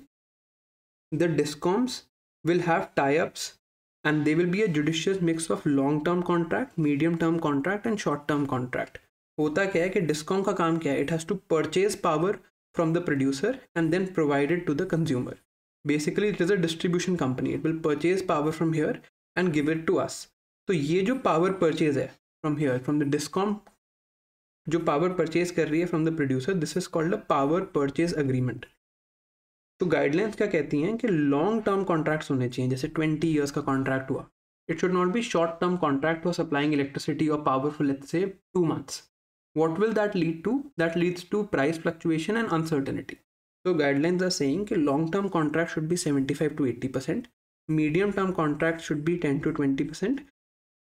the discoms will have types and they will be a judicious mix of long term contract medium term contract and short term contract होता क्या है कि discom का काम क्या है it has to purchase power from the producer and then provided to the consumer basically it is a distribution company it will purchase power from here and give it to us तो ये जो power purchase है from here from the discom जो power purchase कर रही है from the producer this is called a power purchase agreement तो guidelines क्या कहती हैं कि लॉन्ग टर्म कॉन्ट्रैक्ट होने चाहिए जैसे ट्वेंटी ईयर्स का कॉन्ट्रैक्ट हुआ it should not be short term contract for supplying electricity और पावरफुल इथ से to months what will that lead to that leads to price fluctuation and uncertainty तो guidelines are saying कि long term contract should be seventy five to eighty percent medium term contract should be ten to twenty percent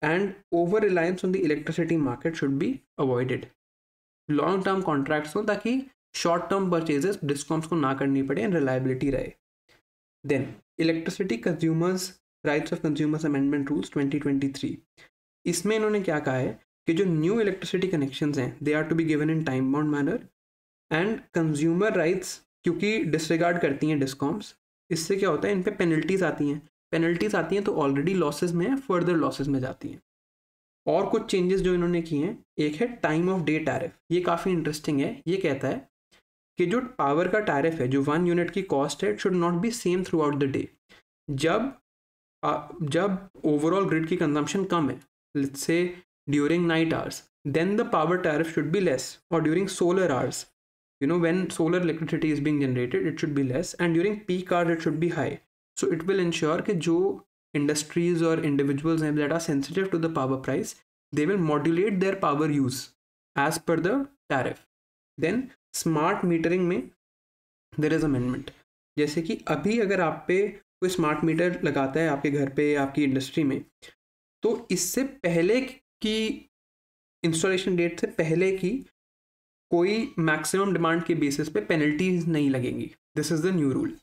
and over reliance on the electricity market should B avoided long term contracts हों ताकि short term purchases discoms को ना करनी पड़े and reliability रहे then electricity consumers rights of consumers amendment rules twenty twenty three इसमें इन्होंने क्या कहा है कि जो न्यू इलेक्ट्रिसिटी कनेक्शन हैं they are to be given in time bound manner and consumer rights क्योंकि डिसरिगार्ड करती हैं डिस्कॉम्स इससे क्या होता है इन पर पेनल्टीज आती हैं पेनल्टीज आती हैं तो ऑलरेडी लॉसेज में फर्दर लॉसेज में जाती हैं और कुछ चेंजेस जो इन्होंने किए हैं एक है टाइम ऑफ डे टैरिफ ये काफ़ी इंटरेस्टिंग है ये कहता है कि जो पावर का टैरिफ है जो वन यूनिट की कॉस्ट है it should not be same throughout the day जब जब ओवरऑल ग्रिड की कंजम्पशन कम है let's say during night hours then the power tariff should be less और during solar hours you know when solar electricity is being generated it should भी less and during peak hours it should भी high so it will ensure कि जो industries और individuals हैं that are sensitive to the power price they will modulate their power use as per the tariff then smart metering में there is amendment जैसे कि अभी अगर आप पे कोई स्मार्ट मीटर लगाता है आपके घर पे आपकी इंडस्ट्री में तो इससे पहले की इंस्टॉलेशन डेट से पहले की कोई मैक्सिमम डिमांड के बेसिस पे पेनल्टीज नहीं लगेंगी this is the new rule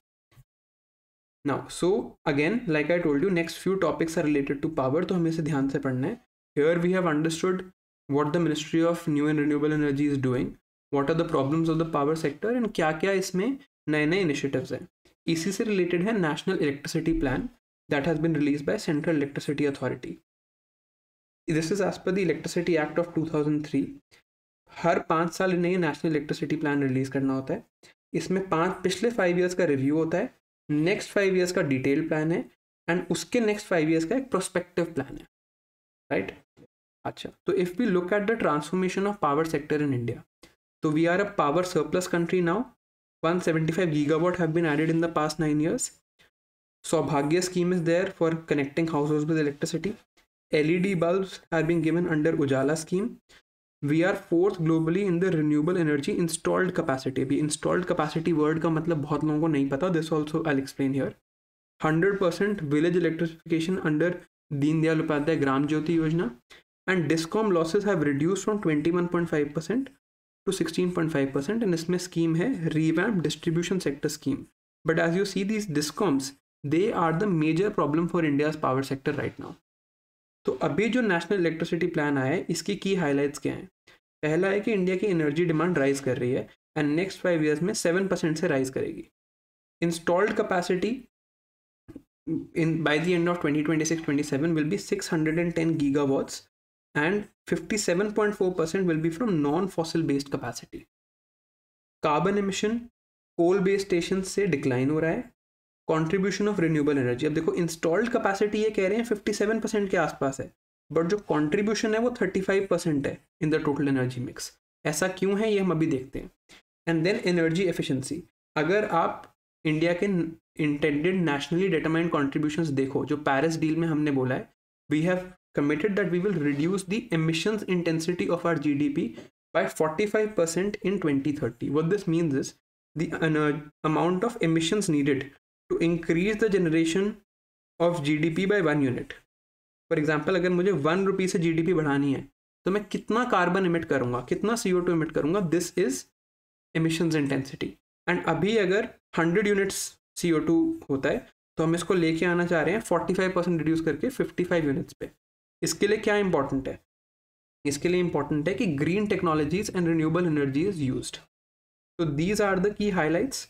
now so again like I told you next few topics are related to power तो हमें इसे ध्यान से पढ़ना है here we have understood what the ministry of new and renewable energy is doing what are the problems of the power sector and क्या क्या इसमें नए नए इनिशिएटिव्स हैं इसी से रिलेटेड है national electricity plan that has been released by central electricity authority this is as per the electricity act of two thousand three हर पाँच साल नए नेशनल इलेक्ट्रिसिटी प्लान रिलीज करना होता है इसमें पाँच पिछले फाइव ईयर्स का रिव्यू होता है नेक्स्ट फाइव ईयर्स का डिटेल प्लान है एंड उसके नेक्स्ट फाइव ईयर्स का एक प्रोस्पेक्टिव प्लान है राइट right? अच्छा तो if we look at the transformation of power sector in India तो we are a power surplus country now 175 seventy five gigawatt have been added in the past nine years Saubhagya scheme is there for connecting house with electricity L E D bulb have been given under Ujala scheme we are fourth globally in the renewable energy installed capacity अभी installed capacity word का मतलब बहुत लोगों को नहीं पता this also I explain here hundred percent village electrification under Deendayal Upadhyay Gram Jyoti Yojana and discom losses have reduce from twenty one point five percent to sixteen point five percent and इसमें scheme है revamp distribution sector scheme but as you see these discoms they are the major problem for India's power sector right now तो अभी जो national electricity plan आया है इसकी की highlights क्या हैं पहला है कि इंडिया की एनर्जी डिमांड राइज कर रही है एंड नेक्स्ट फाइव ईयर्स में सेवन परसेंट से राइज करेगी installed capacity in six hundred and ten 2026-27 and fifty 610 point four 57.4% will be from non fossil based capacity carbon emission coal based station से decline हो रहा है contribution of renewable energy अब देखो installed capacity ये कह रहे हैं फिफ्टी सेवन परसेंट के आसपास है बट जो कॉन्ट्रीब्यूशन है वो थर्टी फाइव परसेंट है in the total energy mix ऐसा क्यों है ये हम अभी देखते हैं एंड देन एनर्जी एफिशिएंसी अगर आप इंडिया के इंटेंडेड नेशनली डिटरमाइंड कॉन्ट्रीब्यूशन देखो जो पैरिस डील में हमने बोला है we have committed that we will reduce the emission intensity of our G five percent in twenty thirty what this means is the amount of emissions needed to increase the generation of G D P by one unit for example अगर मुझे one rupee से जी D P बढ़ानी है तो मैं कितना carbon emit करूंगा कितना सी ओ टू इमिट करूंगा this is emission intensity and अभी अगर hundred units C O two होता है तो हम इसको लेके आना चाह रहे हैं फोर्टी फाइव परसेंट रिड्यूस करके फिफ्टी फाइव यूनिट्स पे इसके लिए क्या इंपॉर्टेंट है इसके लिए इंपॉर्टेंट है कि green technologies and renewable energy is use तो these are the key highlights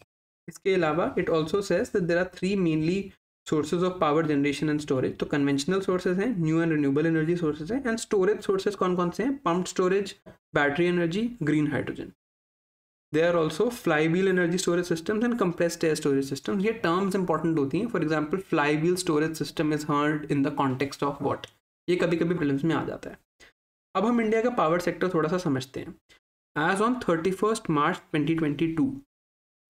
इसके अलावा it also says that there are three mainly sources of power generation and storage तो कन्वेंशनल सोर्सेज हैं new and renewable energy sources हैं and storage sources कौन कौन से हैं pump storage battery energy green hydrogen they are also flywheel energy storage system and compressed air storage system ये terms important होती हैं for example flywheel storage system is heard in the context of what ये कभी कभी film में आ जाता है अब हम इंडिया का पावर सेक्टर थोड़ा सा समझते हैं as on thirty first March twenty twenty two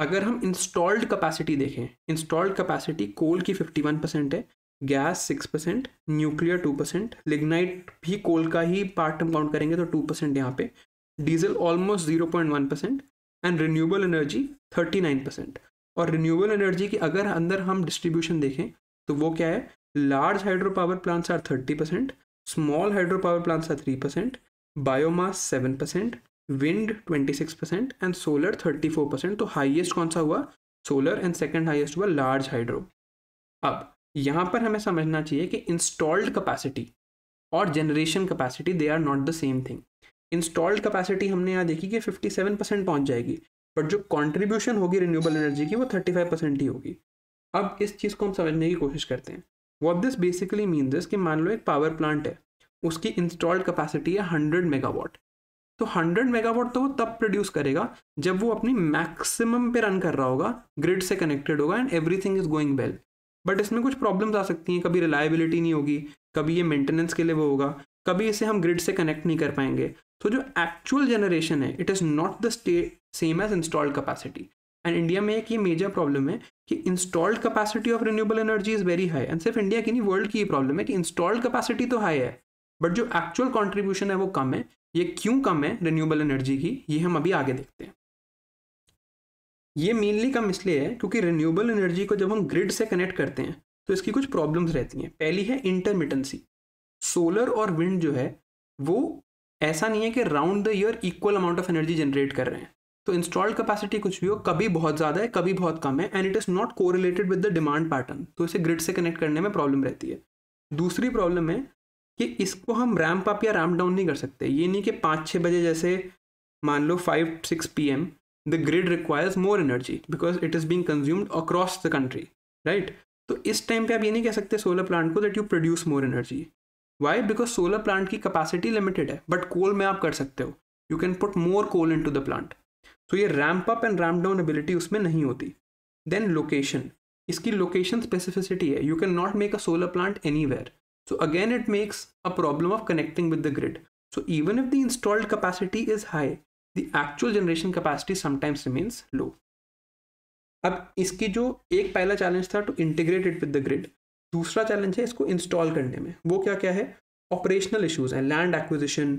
अगर हम इंस्टॉल्ड कैपेसिटी देखें इंस्टॉल्ड कैपेसिटी कोल की 51 परसेंट है gas six percent nuclear two percent lignite भी कोल का ही पार्ट हम काउंट करेंगे तो टू परसेंट यहाँ पे diesel almost zero point one percent and renewable energy thirty nine percent और रिन्यूएबल एनर्जी की अगर अंदर हम डिस्ट्रीब्यूशन देखें तो वो क्या है large hydro power plants are thirty percent small hydro power plants are three percent biomass seven percent wind 26 percent and solar 34 percent तो हाईएस्ट कौन सा हुआ सोलर एंड सेकंड हाईएस्ट हुआ लार्ज हाइड्रो अब यहाँ पर हमें समझना चाहिए कि इंस्टॉल्ड कैपेसिटी और generation capacity they are not the same thing installed capacity हमने यहाँ देखी कि 57 परसेंट पहुँच जाएगी बट जो कॉन्ट्रीब्यूशन होगी रिन्यूएबल एनर्जी की वो 35 परसेंट ही होगी अब इस चीज़ को हम समझने की कोशिश करते हैं what this basically mean this कि मान लो एक पावर प्लांट है उसकी इंस्टॉल्ड कैपेसिटी है 100 मेगावाट तो 100 मेगावाट तो वो तब प्रोड्यूस करेगा जब वो अपनी मैक्सिमम पे रन कर रहा होगा ग्रिड से कनेक्टेड होगा and everything is going well but इसमें कुछ प्रॉब्लम्स आ सकती हैं कभी रिलायबिलिटी नहीं होगी कभी ये मेंटेनेंस के लिए वो होगा कभी इसे हम ग्रिड से कनेक्ट नहीं कर पाएंगे तो जो एक्चुअल जनरेशन है it is not the stay same as installed capacity and India में एक ये मेजर प्रॉब्लम है कि installed capacity of renewable energy is very high and सिर्फ इंडिया की नहीं वर्ल्ड की प्रॉब्लम है कि इंस्टॉल्ड कैपेसिटी तो हाई है बट जो एक्चुअल कॉन्ट्रीब्यूशन है वो कम है ये क्यों कम है रिन्यूएबल एनर्जी की ये हम अभी आगे देखते हैं ये मेनली कम इसलिए है क्योंकि रिन्यूएबल एनर्जी को जब हम ग्रिड से कनेक्ट करते हैं तो इसकी कुछ प्रॉब्लम्स रहती हैं पहली है इंटरमिटेंसी सोलर और विंड जो है वो ऐसा नहीं है कि round the year equal amount of energy generate कर रहे हैं तो इंस्टॉल्ड कैपेसिटी कुछ भी हो कभी बहुत ज़्यादा है कभी बहुत कम है and it is not correlated with the demand pattern तो इसे ग्रिड से कनेक्ट करने में प्रॉब्लम रहती है दूसरी प्रॉब्लम है कि इसको हम रैम्प अप या रैम्प डाउन नहीं कर सकते ये नहीं कि पाँच छः बजे जैसे मान लो five six P M the grid requires more energy because it is being consumed across the country right तो इस टाइम पे आप ये नहीं कह सकते सोलर प्लांट को that you produce more energy why because solar plant की कैपेसिटी लिमिटेड है बट कोल में आप कर सकते हो you can put more coal into the plant तो ये ramp up and ramp down ability उसमें नहीं होती देन लोकेशन इसकी लोकेशन स्पेसिफिसिटी है you can not make a solar plant anywhere So again, it makes a problem of connecting with the grid. So even if the installed capacity is high, the actual generation capacity sometimes remains low. अब इसकी जो एक पहला challenge था to integrate it with the grid दूसरा challenge है इसको install करने में वो क्या क्या है ऑपरेशनल इश्यूज हैं लैंड एक्विजिशन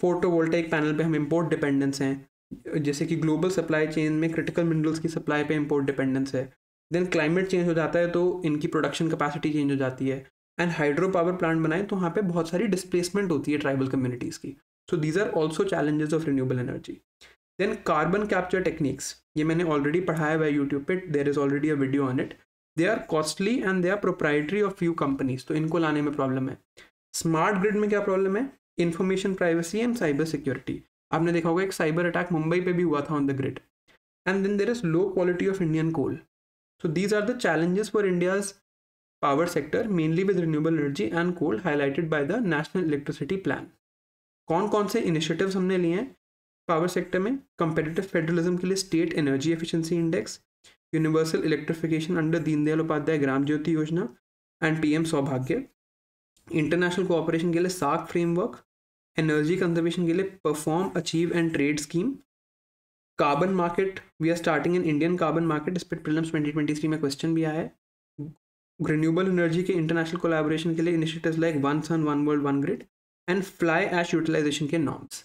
फोटोवोल्टेक पैनल पे हम इम्पोर्ट डिपेंडेंस हैं जैसे कि ग्लोबल सप्लाई चेन में क्रिटिकल मिनरल्स की सप्लाई पे इंपोर्ट डिपेंडेंस है देन क्लाइमेट चेंज हो जाता है तो इनकी प्रोडक्शन कैपेसिटी चेंज हो जाती है एंड हाइड्रो पावर प्लांट बनाएं तो वहाँ पे बहुत सारी डिस्प्लेसमेंट होती है ट्राइबल कम्युनिटीज़ की so these are also challenges of renewable energy then carbon capture techniques ये मैंने ऑलरेडी पढ़ाया हुआ है यूट्यूब पे there is already a video on it they are costly and they are proprietary of few companies तो इनको लाने में प्रॉब्लम है स्मार्ट ग्रिड में क्या प्रॉब्लम है information privacy and cyber security आपने देखा होगा एक साइबर अटैक मुंबई पे भी हुआ था on the grid and then there is low quality of Indian coal so these are the challenges for India's power sector mainly with renewable energy and coal highlighted by the national electricity plan कौन कौन से initiatives हमने लिए हैं power sector में competitive federalism के लिए state energy efficiency index universal electrification under Deendayal Upadhyay Gram Jyoti Yojana and PM Saubhagya international cooperation के लिए सार्क फ्रेमवर्क एनर्जी कंजर्वेशन के लिए perform achieve and trade scheme carbon market we are starting in Indian carbon market इस पर prelims 2023 में question भी आया है रिन्यूबल एनर्जी के इंटरनेशनल कोलाबोरेशन के लिए initiatives like one sun one world one grid and fly ash utilization के norms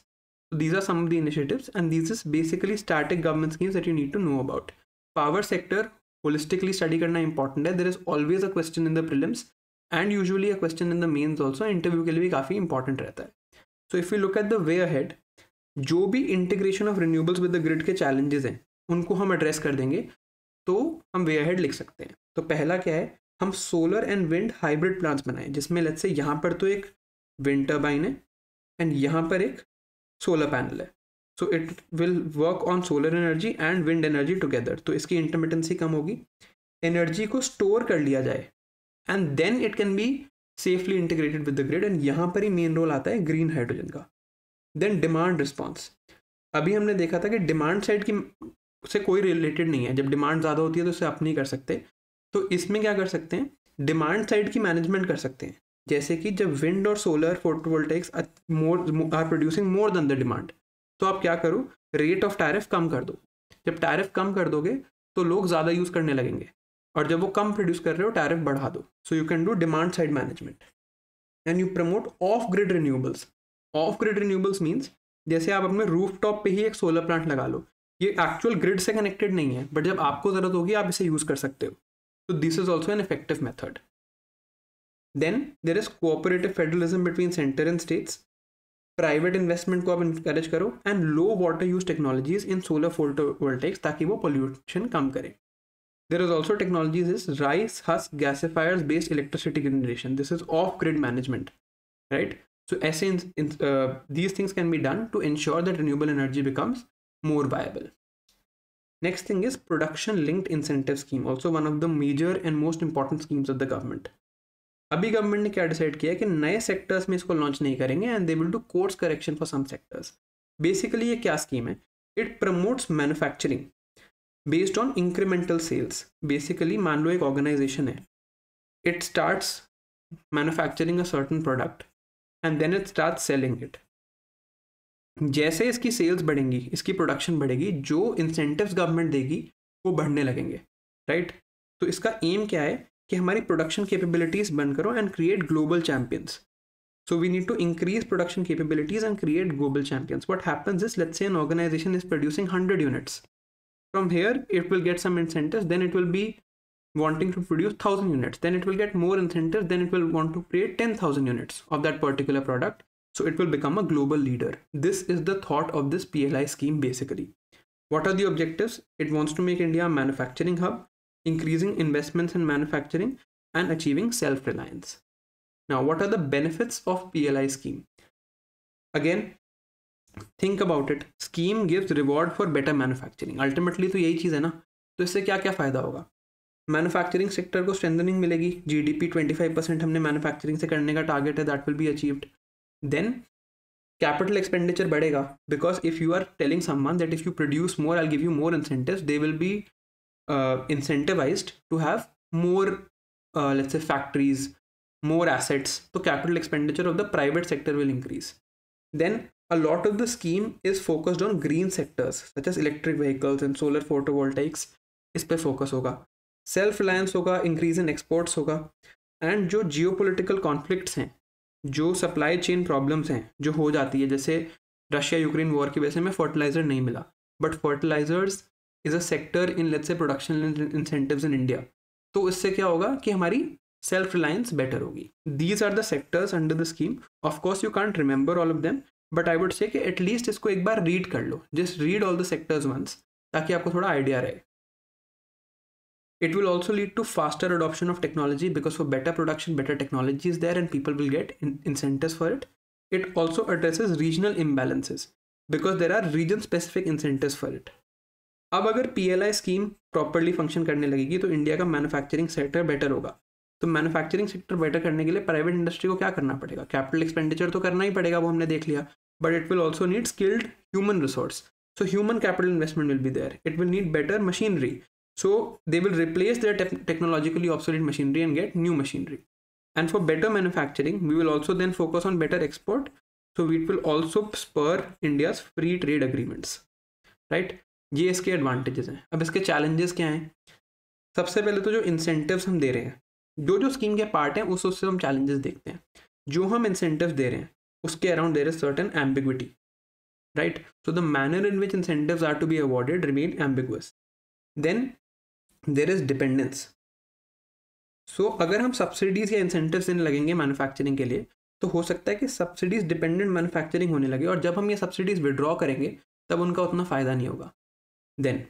these are some of the initiatives and these is basically starting government schemes that you need to know about power sector holistically study करना important है there is always a question in the prelims and usually a question in the mains also interview के लिए भी काफ़ी important रहता है so if you look at the way ahead जो भी integration of renewables with the grid के challenges हैं उनको हम एड्रेस कर देंगे तो हम वे अहेड लिख सकते हैं तो पहला क्या है हम solar and wind hybrid plants बनाएं जिसमें लेट्स से यहाँ पर तो एक विंड टर्बाइन है एंड यहाँ पर एक सोलर पैनल है so it will work on solar energy and wind energy together तो इसकी इंटरमिटेंसी कम होगी एनर्जी को स्टोर कर लिया जाए and then it can be safely integrated with the grid and यहाँ पर ही मेन रोल आता है ग्रीन हाइड्रोजन का देन डिमांड रिस्पॉन्स अभी हमने देखा था कि डिमांड साइड की से कोई रिलेटेड नहीं है जब डिमांड ज़्यादा होती है तो उसे आप नहीं कर सकते तो इसमें क्या कर सकते हैं डिमांड साइड की मैनेजमेंट कर सकते हैं जैसे कि जब विंड और solar photovoltaics more are producing more than the demand तो आप क्या करो रेट ऑफ टैरिफ कम कर दो जब टैरिफ कम कर दोगे तो लोग ज़्यादा यूज़ करने लगेंगे और जब वो कम प्रोड्यूस कर रहे हो टैरिफ बढ़ा दो so you can do demand side management and you promote off grid renewables off grid renewables means जैसे आप अपने रूफ टॉप पर ही एक सोलर प्लांट लगा लो ये एक्चुअल ग्रिड से कनेक्टेड नहीं है बट जब आपको ज़रूरत होगी आप इसे यूज़ कर सकते हो So this is also an effective method. Then there is cooperative federalism between center and states. Private investment को आप encourage and low water use technologies in solar photovoltaics ताकि वो pollution कम करे. There is also technologies is rice husk gasifiers based electricity generation. This is off grid management, right? So essence uh, these things can be done to ensure that renewable energy becomes more viable. Next thing is production linked incentive scheme, also one of the major and most important schemes of the government. अभी government ने क्या decide किया कि नए sectors में इसको launch नहीं करेंगे and they will do course correction for some sectors basically ये क्या स्कीम है it promotes manufacturing based on incremental sales basically मान लो एक ऑर्गेनाइजेशन है it starts manufacturing a certain product and then it starts selling it जैसे इसकी sales बढ़ेंगी इसकी प्रोडक्शन बढ़ेगी जो इंसेंटिव्स गवर्नमेंट देगी वो बढ़ने लगेंगे राइट तो इसका एम क्या है कि हमारी प्रोडक्शन केपेबिलिटीज बन करो and create global champions so we need to increase production capabilities and create global champions what happens is let's an organization is producing hundred units from here it will get some incentive then it will be wanting to produce thousand units then it will get more incentive then it will want to create ten thousand units of that particular product So it will become a global leader. This is the thought of this PLI scheme basically. What are the objectives? It wants to make India a manufacturing hub, increasing investments in manufacturing and achieving self-reliance. Now, what are the benefits of PLI scheme? Again, think about it. Scheme gives reward for better manufacturing. Ultimately तो यही चीज़ है ना तो इससे क्या क्या फ़ायदा होगा Manufacturing sector को strengthening मिलेगी GDP 25 percent हमने manufacturing से करने का target है That will be achieved. Then capital expenditure बढ़ेगा because if you are telling someone that if you produce more I give you more incentive they will be incentivize to have more let's a factories more assets तो capital expenditure of the private sector will increase then a lot of the scheme is focused on green sectors such as electric vehicles and solar photovoltaics इस पर फोकस होगा self reliance होगा increase in exports होगा and जो geo political conflict हैं जो supply chain problems हैं जो हो जाती है जैसे रशिया यूक्रेन वॉर की वजह से हमें फर्टिलाइज़र नहीं मिला but fertilisers is a sector in let's say production incentive in India तो इससे क्या होगा कि हमारी सेल्फ रिलायंस बेटर होगी these are the sectors under the scheme of course you can't remember all of them but I would say कि at least इसको एक बार रीड कर लो just read all the sectors once ताकि आपको थोड़ा आइडिया रहे It will also lead to faster adoption of technology because for better production, better technology is there and people will get in incentives for it. It also addresses regional imbalances because there are region specific incentives for it. अब अगर P L I scheme properly function करने लगेगी तो India का manufacturing sector better होगा तो manufacturing sector better करने के लिए प्राइवेट इंडस्ट्री को क्या करना पड़ेगा कैपिटल एक्सपेंडिचर तो करना ही पड़ेगा वो हमने देख लिया but it will also need skilled human resource so human capital investment will be there it will need better machinery So they will replace their te technologically obsolete machinery and get new machinery. And for better manufacturing, we will also then focus on better export. So it will also spur India's free trade agreements, right? ये इसके advantages हैं अब इसके challenges क्या हैं सबसे पहले तो जो इंसेंटिव्स हम दे रहे हैं जो जो स्कीम के पार्ट हैं उस उससे हम चैलेंजेस देखते हैं जो हम इंसेंटिव्स दे रहे हैं उसके around there is certain ambiguity right so the manner in which incentives are to be awarded remain ambiguous then there is dependence so अगर हम सब्सिडीज़ या इंसेंटिव देने लगेंगे मैन्युफैक्चरिंग के लिए तो हो सकता है कि सब्सिडीज़ डिपेंडेंट मैन्युफैक्चरिंग होने लगे और जब हम ये सब्सिडीज़ विड्रॉ करेंगे तब उनका उतना फ़ायदा नहीं होगा then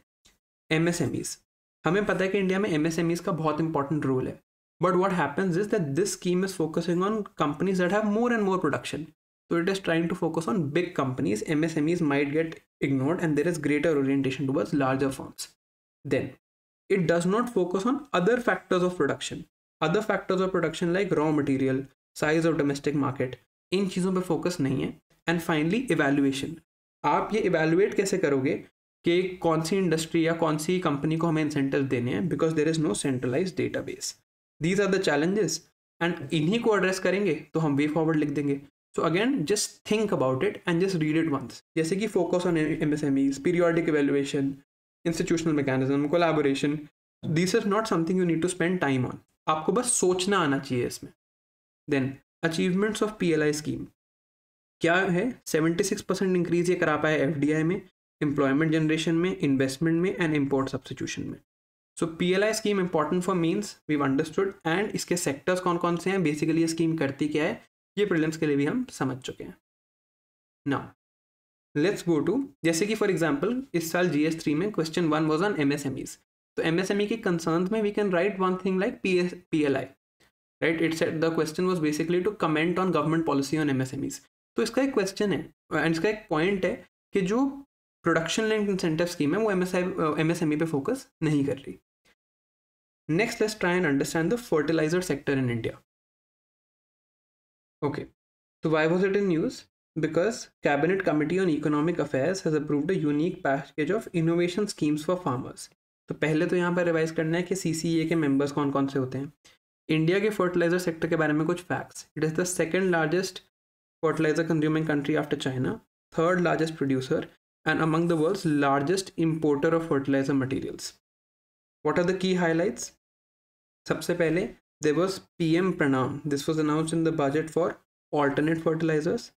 M S M Es हमें पता है कि इंडिया में एम एस एम ईज का बहुत इंपॉर्टेंट रोल है but what happens is that this scheme is focusing on companies that have more and more production it is trying to focus on big companies M S M Es might get ignored and there is greater orientation towards larger firms then it does not focus on other factors of production other factors of production like raw material size of domestic market इन चीज़ों पे focus नहीं है and finally evaluation आप ये evaluate कैसे करोगे कि कौन सी इंडस्ट्री या कौन सी कंपनी को हमें इंसेंटिव देने हैं because there is no centralize database these are the challenges and इन्हीं को एड्रेस करेंगे तो हम वे फॉरवर्ड लिख देंगे so again just think about it and just read it once जैसे कि focus on M S M Es periodic evaluation institutional mechanism collaboration this is not something you need to spend time on आपको बस सोचना आना चाहिए इसमें then achievements of P L I scheme क्या है सेवेंटी सिक्स परसेंट इंक्रीज ये करा पाया एफ डी आई में एम्प्लॉयमेंट जनरेशन में इन्वेस्टमेंट में एंड इम्पोर्ट सब्सिट्यूशन में so P L I scheme important for means we understood and इसके सेक्टर्स कौन कौन से हैं बेसिकली ये स्कीम करती क्या है ये प्रॉब्लम्स के लिए भी हम समझ चुके हैं नाउ लेट्स गो टू जैसे कि फॉर एग्जाम्पल इस साल जी एस थ्री में question one was on M S M Es तो एम एस एम ई के कंसर्न में we can write one thing like P S P L I right it's the question was basically to comment on government policy on M S M Es तो इसका एक question है and इसका एक point है कि जो प्रोडक्शन लिंक इंसेंटिव स्कीम है वो M S I M S M E पे फोकस नहीं कर रही next let's try and understand the fertilizer sector in India okay तो why was it in news because Cabinet Committee on Economic Affairs has approved a unique package of innovation schemes for farmers. तो पहले तो यहाँ पर revise करना है कि सी के मेंबर्स कौन कौन से होते हैं इंडिया के फर्टिलाइजर सेक्टर के बारे में कुछ facts it is the second largest fertilizer consuming country after China third largest producer and among the world's largest importer of fertilizer materials what are the key highlights सबसे पहले there was P M Pranam this was announce in the budget for alternate fertilizers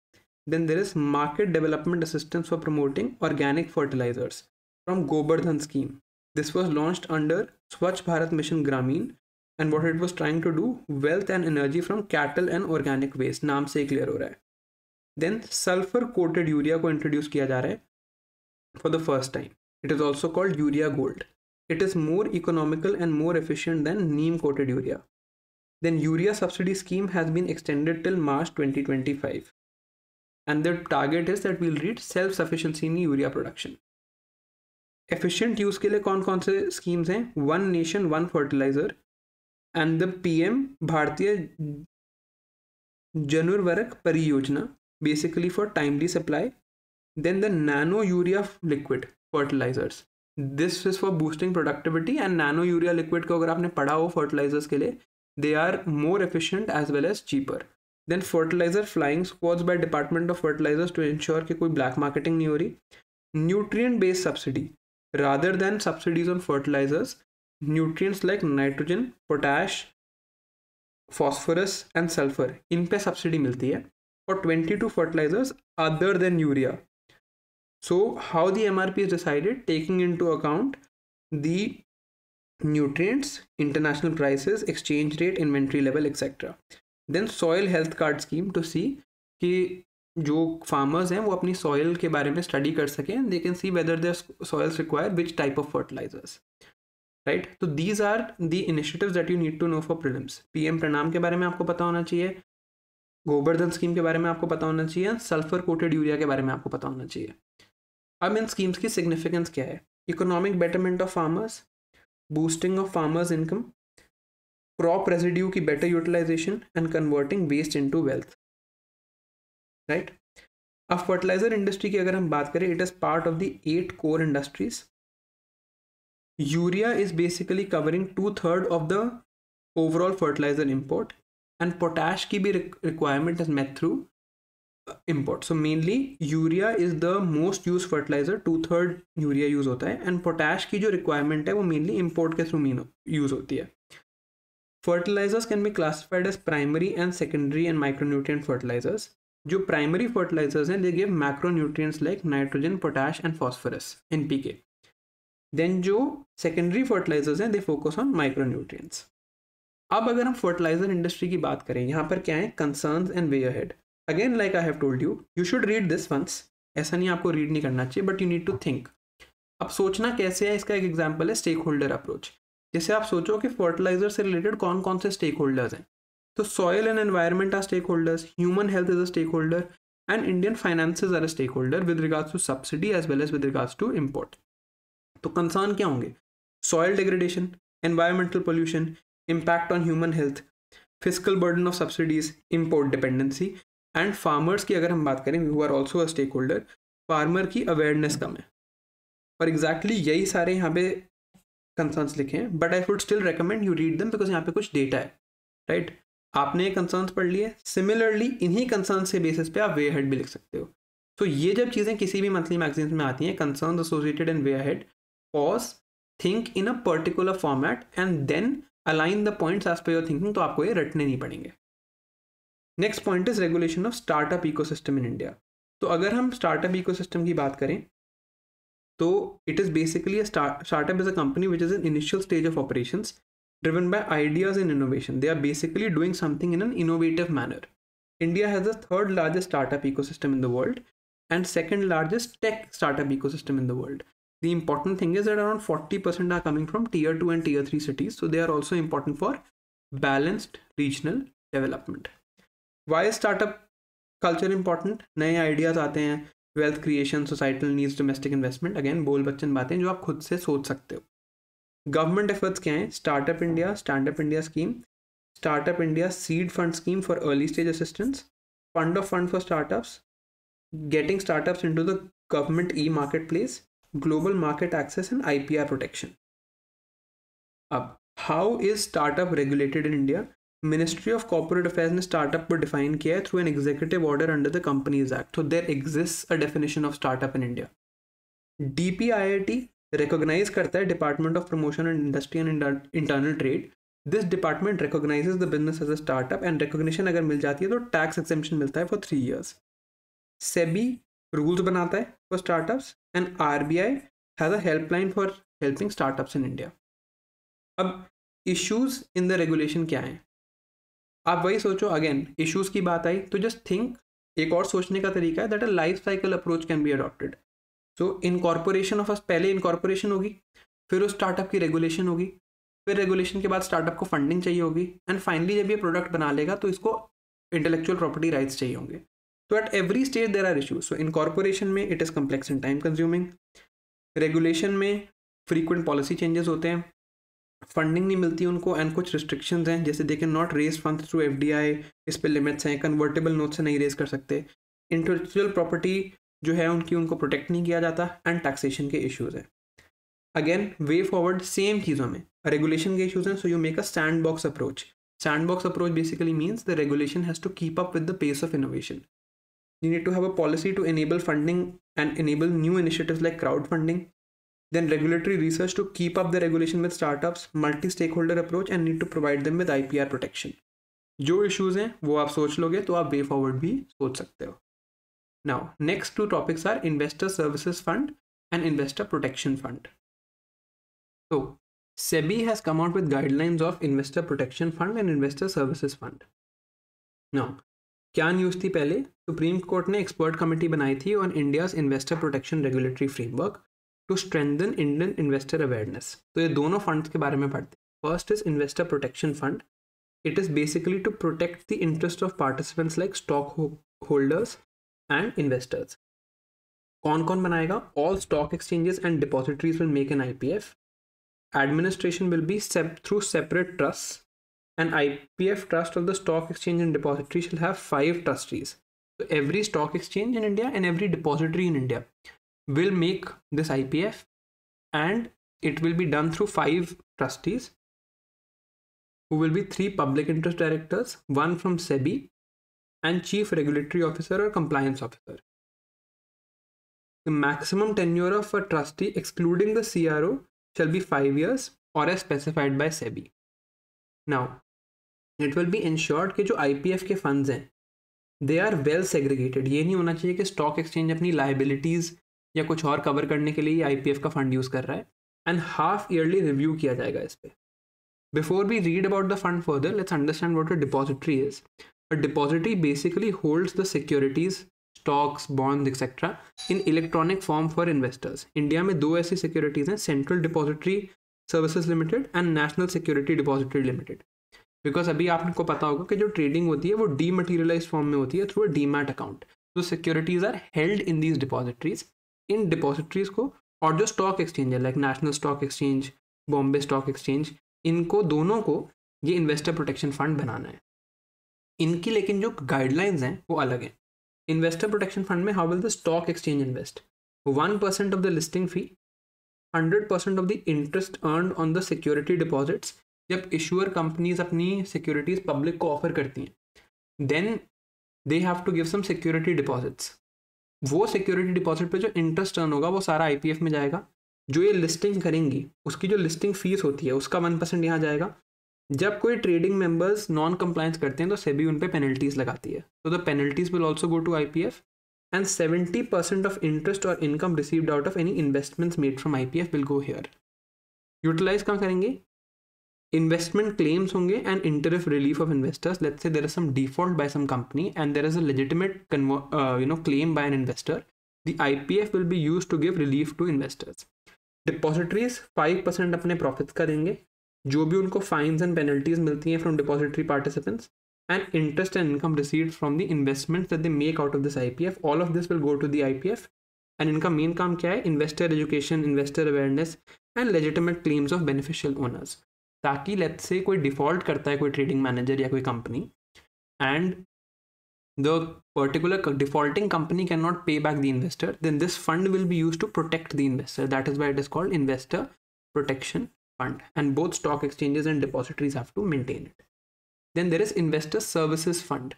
then there is market development assistance for promoting organic fertilizers from Gobardhan scheme. This was launched under Swach Bharat Mission Gramin, and what it was trying to do, wealth and energy from cattle and organic waste. Naam se clear Then sulfur coated urea ko introduced kiya for the first time. It is also called urea gold. It is more economical and more efficient than neem coated urea. Then urea subsidy scheme has been extended till March 2025. and their target is that we'll reach self sufficiency in urea production efficient use ke liye कौन कौन se schemes hain one nation one fertilizer and the PM Bharatiya Janurvarak pariyojana basically for timely supply then the nano urea liquid fertilizers this is for boosting productivity and nano urea liquid ko agar aapne padha ho fertilizers ke liye they are more efficient as well as cheaper Then fertilizer flying squads by Department of Fertilizers to ensure कि कोई black marketing नहीं हो रही nutrient based rather than subsidies on fertilizers, nutrients like nitrogen, potash, phosphorus and sulfur In पे subsidy, मिलती है for 22 fertilizers other than urea. So how the MRP is decided taking into account the nutrients, international prices, exchange rate, inventory level, etc. Then soil health card scheme to see कि जो farmers हैं वो अपनी soil के बारे में study कर सकें they can see whether their soils require which type of fertilizers right तो these are the initiatives that you need to know for prelims PM Pranam के बारे में आपको पता होना चाहिए गोबर्धन स्कीम के बारे में आपको पता होना चाहिए सल्फर कोटेड यूरिया के बारे में आपको पता होना चाहिए अब इन स्कीम्स की सिग्निफिकेंस क्या है economic betterment of farmers boosting of farmers income crop residue की better utilization and converting waste into wealth right अब फर्टिलाइजर इंडस्ट्री की अगर हम बात करें it is part of the eight core industries urea is basically covering two third of the overall fertilizer import and potash की भी requirement is met through import so mainly urea is the most use fertilizer two third urea use होता है and potash की जो requirement है वो mainly import के through mean use होती है fertilizers can be classified as primary and secondary and micronutrient fertilizers जो प्राइमरी फर्टिलाइजर्स हैं they give macronutrients like nitrogen potash and phosphorus के देन जो सेकेंडरी फर्टिलाइजर्स हैं दे फोकस ऑन माइक्रोन्यूट्रिएंट्स अब अगर हम फर्टिलाइजर इंडस्ट्री की बात करें यहाँ पर क्या है concern and way ahead again like I have told you you should read this once ऐसा नहीं आपको रीड नहीं करना चाहिए but you need to think अब सोचना कैसे है इसका एक एग्जाम्पल है स्टेक होल्डर अप्रोच जैसे आप सोचो कि फर्टिलाइजर से रिलेटेड कौन कौन से स्टेक होल्डर्स हैं तो soil and environment are stakeholders human health is a stakeholder and Indian finances are a stakeholder with regards to subsidy as well as with regards to import तो concern क्या होंगे soil degradation environmental pollution impact on human health physical burden of subsidies import dependency and farmers की अगर हम बात करें we are also a stakeholder farmer की awareness कम है और एग्जैक्टली exactly यही सारे यहाँ पे कंसर्न्स लिखे हैं but I would still recommend you read them because यहाँ पे कुछ डेटा है राइट right? आपने कंसर्न्स पढ़ लिए सिमिलरली इन्हीं कंसर्न्स के बेसिस पे आप वे हेड भी लिख सकते हो सो तो so, ये जब चीज़ें किसी भी मंथली मैगजीन्स में आती हैं concern associated in way ahead pause think in a particular format and then align the points as per your thinking तो आपको ये रटने नहीं पड़ेंगे next point is regulation of startup ecosystem in India तो अगर हम स्टार्टअप इकोसिस्टम की बात करें So it is basically a start, startup is a company which is an initial stage of operations driven by ideas and innovation. They are basically doing something in an innovative manner. India has the third largest startup ecosystem in the world and second largest tech startup ecosystem in the world. The important thing is that around 40% are coming from tier 2 and tier 3 cities. So they are also important for balanced regional development. Why is startup culture important? New ideas come. Wealth creation societal needs domestic investment again बोल बच्चन बातें जो आप खुद से सोच सकते हो गवर्नमेंट एफर्ट्स क्या हैं startup India standup India scheme startup India seed fund scheme for early stage assistance fund of fund for startups the government e marketplace global market access and I P R protection अब how is startup regulated in India ministry of corporate affairs ने startup को define किया है through an executive order under the companies act तो there exist a definition of startup in India D P I I T recognize करता है department of promotion and industry and internal trade this department recognize the business as a startup and recognition अगर मिल जाती है तो tax exemption मिलता है for three years SEBI rules बनाता है for startup and R B I has a helpline for helping startup in India अब इशूज इन द रेगुलेशन क्या हैं आप वही सोचो अगेन इश्यूज की बात आई तो जस्ट थिंक एक और सोचने का तरीका है that a life cycle approach can be adopted so incorporation of पहले इनकॉर्पोरेशन होगी फिर उस स्टार्टअप की रेगुलेशन होगी फिर रेगुलेशन के बाद स्टार्टअप को फंडिंग चाहिए होगी एंड फाइनली जब ये प्रोडक्ट बना लेगा तो इसको इंटेलेक्चुअल प्रॉपर्टी राइट्स चाहिए होंगे तो at every stage there are issues so incorporation में it is complex and time consuming regulation में फ्रीक्वेंट पॉलिसी चेंजेस होते हैं फंडिंग नहीं मिलती उनको एंड कुछ रिस्ट्रिक्शन हैं जैसे they can not raise fund through F D I इस पर लिमिट्स हैं कन्वर्टेबल नोट से नहीं रेज कर सकते इंटेलेक्चुअल प्रॉपर्टी जो है उनकी उनको प्रोटेक्ट नहीं किया जाता एंड टैक्सेशन के इशूज़ हैं अगेन वे फॉरवर्ड सेम चीज़ों में रेगुलेशन के इशूज़ हैं so you make a sandbox approach sandbox approach basically means the regulation has to keep up with the pace of innovation you need to have a policy to enable funding and enable new initiatives like crowd funding then regulatory research to keep up the regulation with startups multi stakeholder approach and need to provide them with ipr protection jo issues hain wo aap soch loge to aap way forward bhi soch sakte ho now next two topics are investor services fund and investor protection fund so sebi has come out with guidelines of investor protection fund and investor services fund now क्या news थी पहले Supreme Court ने expert committee बनाई थी on India's investor protection regulatory framework to strengthen Indian investor awareness तो ये दोनों funds के बारे में पढ़ते हैं first is investor protection fund it is basically to protect the interest of participants like stockholders and investors कौन कौन बनाएगा all stock exchanges and depositories will make an I P F administration will be sep- through separate trusts. and IPF trust of the stock exchange and depository shall have five trustees. So every stock exchange in India and every depository in India will make this IPF and it will be done through five trustees who will be three public interest directors, one from SEBI and chief regulatory officer or compliance officer. The maximum tenure of a trustee excluding the CRO shall be 5 years or as specified by SEBI. Now, it will be ensured that the IPF funds they are well segregated. ये नहीं होना चाहिए the stock exchange अपनी liabilities या कुछ और cover करने के लिए आई का फंड यूज़ कर रहा है एंड हाफ ईयरली रिव्यू किया जाएगा इस पर before we read about the fund further let's understand what a depository is a depository basically holds the securities stocks bond etcetera in electronic form for investors India में दो ऐसी securities हैं Central Depository Services Limited and National Security Depository Limited because अभी आपको पता होगा कि जो ट्रेडिंग होती है वो डी मटीरियलाइज फॉर्म में होती है थ्रू अ डीमैट अकाउंट तो securities are held in these depositories in depositories को और जो स्टॉक एक्सचेंज है like National Stock Exchange Bombay Stock Exchange इनको दोनों को ये इन्वेस्टर प्रोटेक्शन फंड बनाना है इनकी लेकिन जो गाइडलाइंस हैं वो अलग हैं इन्वेस्टर प्रोटेक्शन फंड में how will the stock exchange invest one percent of the listing fee hundred percent of the interest earn on the security deposits जब इशूअर कंपनीज अपनी सिक्योरिटीज पब्लिक को ऑफर करती हैं then they have to give some security deposits वो security deposit पे जो interest earn होगा वो सारा आई में जाएगा जो ये लिस्टिंग करेंगी उसकी जो लिस्टिंग फीस होती है उसका वन परसेंट यहाँ जाएगा जब कोई ट्रेडिंग मेंबर्स नॉन कंप्लायंस करते हैं तो सेबी उन पर पेनल्टीज लगाती है तो the penalties will also go to I P F and seventy percent of interest और income received out of any investments made from I P F will go here utilize कहाँ करेंगे investment claims honge and interest relief of investors let's say there is some default by some company and there is a legitimate convo- uh, you know claim by an investor the ipf will be used to give relief to investors Depositories five percent of their profits देंगे जो भी उनको fines and penalties मिलती हैं from depository and interest and income received from the investments that they make out of this IPF. All of this will go to the IPF. And income main काम क्या है investor education investor awareness and legitimate claims of beneficial ताकि late से कोई default करता है कोई trading manager या कोई company and the particular defaulting company cannot pay back the investor then this fund will be used to protect the investor that is why it is called investor protection fund and both stock exchanges and depositories have to maintain it then there is investor services fund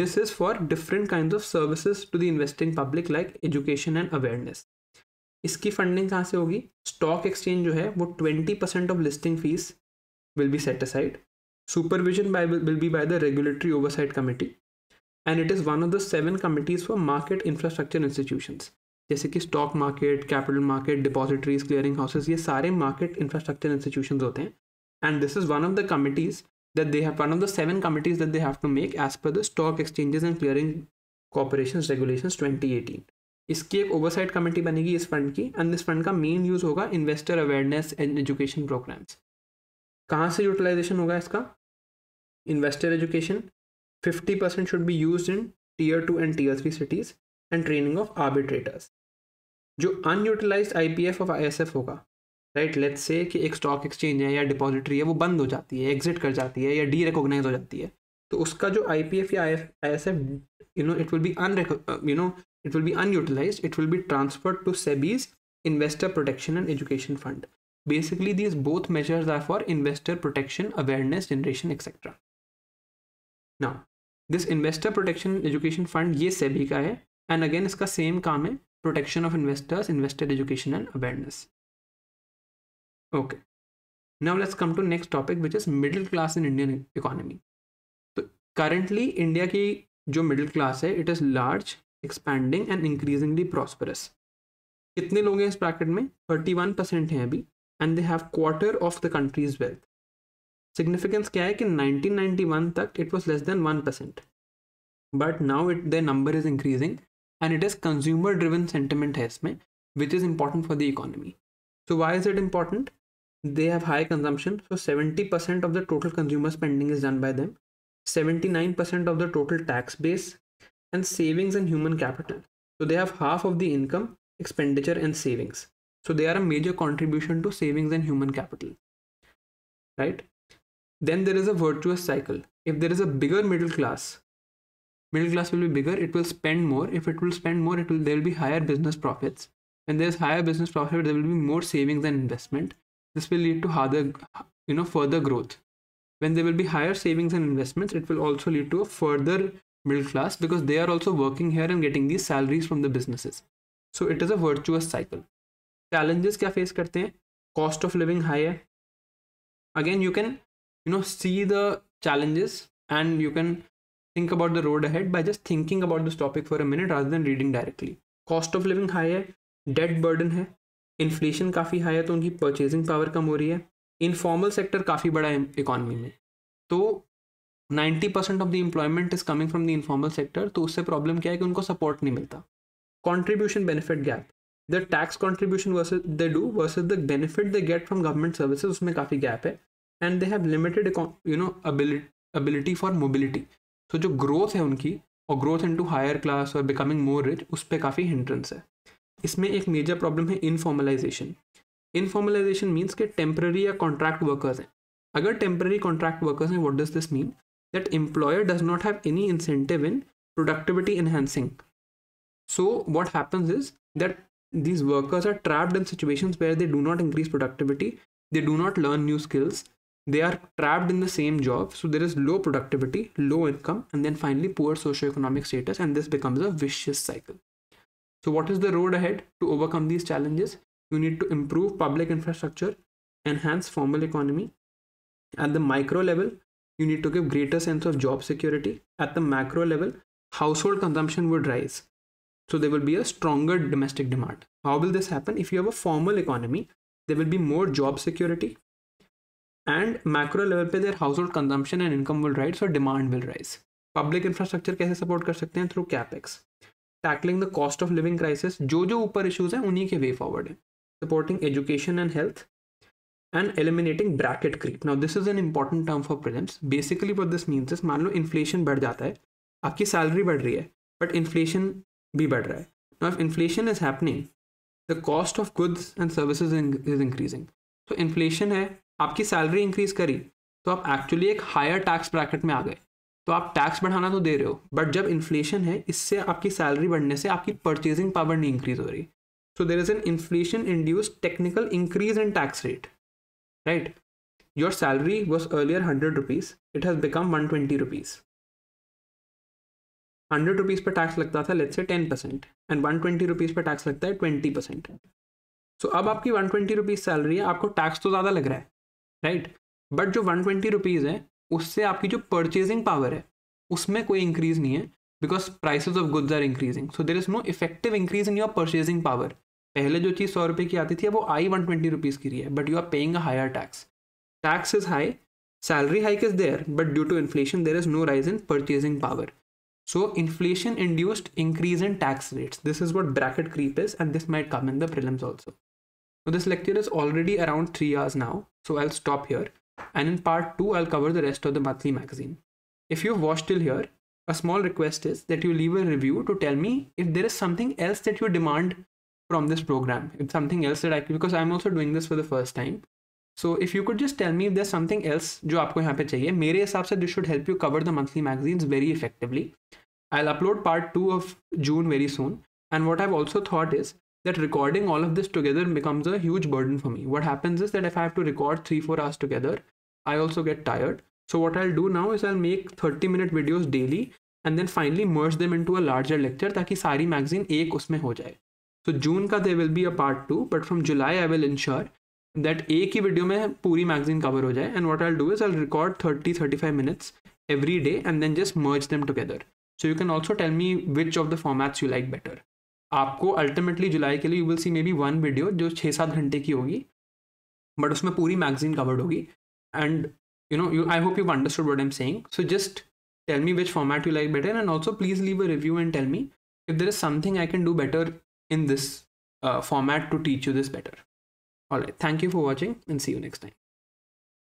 this is for different kinds of services to the investing public like education and awareness इसकी funding कहाँ से होगी stock exchange जो है वो twenty percent of listing fee will be set aside supervision by will be by the regulatory oversight committee and it is one of the seven committees for market infrastructure जैसे कि stock market capital market depositories clearing houses ये सारे market infrastructure institution होते हैं and this is one of the committees that they have one of the seven committees that they have to make as per the stock exchanges and clearing corporation regulation twenty eighteen इसकी एक oversight committee बनेगी इस fund की and इस fund का main use होगा investor awareness and education programs कहाँ से यूटिलाइजेशन होगा इसका investor education fifty percent should be use in tier two and tier three cities and training of arbitrators जो unutilise I P F of I S F होगा right let's say कि एक stock exchange है या depository है वो बंद हो जाती है एग्जिट कर जाती है या डी रिकोगनाइज हो जाती है तो उसका जो आई पी एफ या I S F you know it will be un you know it will be unutilized it will be transferred to sebi's investor protection and education fund basically these both measures are for investor protection awareness generation etc now this investor protection education fund ye sebi ka hai and again iska same kaam hai protection of investors investor education and awareness okay now let's come to next topic which is middle class in indian economy so currently india ki जो middle class है it is large expanding and increasingly prosperous कितने लोग हैं इस bracket में thirty one percent हैं अभी and they have quarter of the country's wealth significance क्या है कि 1991 तक it was less than one percent but now it the number is increasing and it is consumer driven sentiment है इसमें which is important for the economy so why is it important they have high consumption so seventy percent of the total consumer spending is done by them 79% of the total tax base and savings and human capital. So they have half of the income, expenditure and savings. So they are a major contribution to savings and human capital. Right? Then there is a virtuous cycle. If there is a bigger middle class, middle class will be bigger, it will spend more. If it will spend more, it will there will be higher business profits. When there's higher business profit, there will be more savings and investment. This will lead to harder, you know, further growth. When there will be higher savings and investments, it will also lead to a further middle class because they are also working here and getting these salaries from the businesses so it is a virtuous cycle challenges kya face karte hain cost of living high hai again you can you know see the challenges and you can think about the road ahead by just thinking about this topic for a minute rather than reading directly cost of living high hai debt burden hai inflation kafi high hai to unki purchasing power kam ho rahi hai informal sector kafi bada है economy में तो ninety percent of the employment is coming from the informal sector तो उससे problem क्या है कि उनको support नहीं मिलता contribution benefit gap the tax contribution verse they do versus the benefit they get from government services उसमें काफ़ी गैप है and they have limited you know ability for mobility so जो ग्रोथ है उनकी और growth in to higher class और becoming more rich उस पर काफ़ी हिंट्रेंस है इसमें एक मेजर प्रॉब्लम है इनफॉर्मलाइजेशन इनफॉर्मलाइजेशन मीन्स के टेम्प्रेरी या कॉन्ट्रैक्ट वर्कर्स हैं अगर टेम्प्रेरी कॉन्ट्रैक्ट वर्कर्स हैं what does this mean that employer does not have any incentive in productivity enhancing. So what happens is that these workers are trapped in situations where they do not increase productivity, they do not learn new skills, they are trapped in the same job. So there is low productivity, low income, and then finally poor socioeconomic status, and this becomes a vicious cycle. So what is the road ahead to overcome these challenges? You need to improve public infrastructure, enhance formal economy. At the micro level, you need to give greater sense of job security. At the macro level, household consumption would rise. So there will be a stronger domestic demand. How will this happen? If you have a formal economy, there will be more job security. And macro level pe their household consumption and income will rise, so demand will rise. Public infrastructure कैसे support कर सकते through capex. Tackling the cost of living crisis, jojo upper ऊपर issues हैं उन्हीं way forward Supporting education and health, and eliminating bracket creep. Now this is an important term for prelims. Basically what this means is मान लो inflation बढ़ जाता है आपकी salary बढ़ रही है but inflation भी बढ़ रहा है Now if inflation is happening the cost of goods and services is increasing. So inflation है आपकी salary increase करी तो आप actually एक higher tax bracket में आ गए तो आप टैक्स बढ़ाना तो दे रहे हो बट जब इन्फ्लेशन है इससे आपकी सैलरी बढ़ने से आपकी परचेजिंग पावर नहीं इंक्रीज हो रही so there is an inflation induce technical increase in tax rate right? Your salary was earlier 100 rupees, it has become 120 rupees. 100 rupees पर टैक्स लगता था let's say 10 percent and 120 rupees पर tax लगता है 20 percent so so, अब आपकी 120 rupees salary है आपको टैक्स तो ज़्यादा लग रहा है राइट right? बट जो 120 रुपीज़ है उससे आपकी जो परचेजिंग पावर है उसमें कोई इंक्रीज नहीं है because prices of goods are increasing so there is no effective increase in your purchasing power पहले जो चीज़ सौ रुपये की आती थी वो आई वन ट्वेंटी रुपीज़ की रही है but you are paying a higher tax tax is high salary hike is there but due to inflation there is no rise in So inflation induced increase in tax rates. This is what bracket creep is and this might come in the prelims also. this lecture is already around 3 hours now. So I'll stop here and in part 2 I'll cover the rest of the monthly magazine. If you've watched till here, a small request is that you leave a review to tell me if there is something else that you demand from this program. It's something else that I because I'm also doing this for the first time. So if you could just tell me if there's something else jo aapko yahan pe chahiye mere hisab se this should help you cover the monthly magazines very effectively. I'll upload part 2 of June very soon. And what I've also thought is that recording all of this together becomes a huge burden for me. What happens is that if I have to record 3 4 hours together, I also get tired. So what I'll do now is I'll make 30 minute videos daily and then finally merge them into a larger lecture taki sari magazine ek usme ho jaye so June का they will be a part two but from July I will ensure that एक ही video में पूरी magazine cover हो जाए and what I do is I record thirty thirty five minutes every day and then just merge them together so you can also tell me which of the formats you like better आपको ultimately July के लिए you will see may be one video जो छः सात घंटे की होगी but उसमें पूरी मैगजीन कवर्ड होगी and you know you I hope you understood what am saying so just tell me which format you like better and also please leave a review and tell me if there is something I can do better in this uh, format to teach you this better. Alright, thank you for watching and see you next time.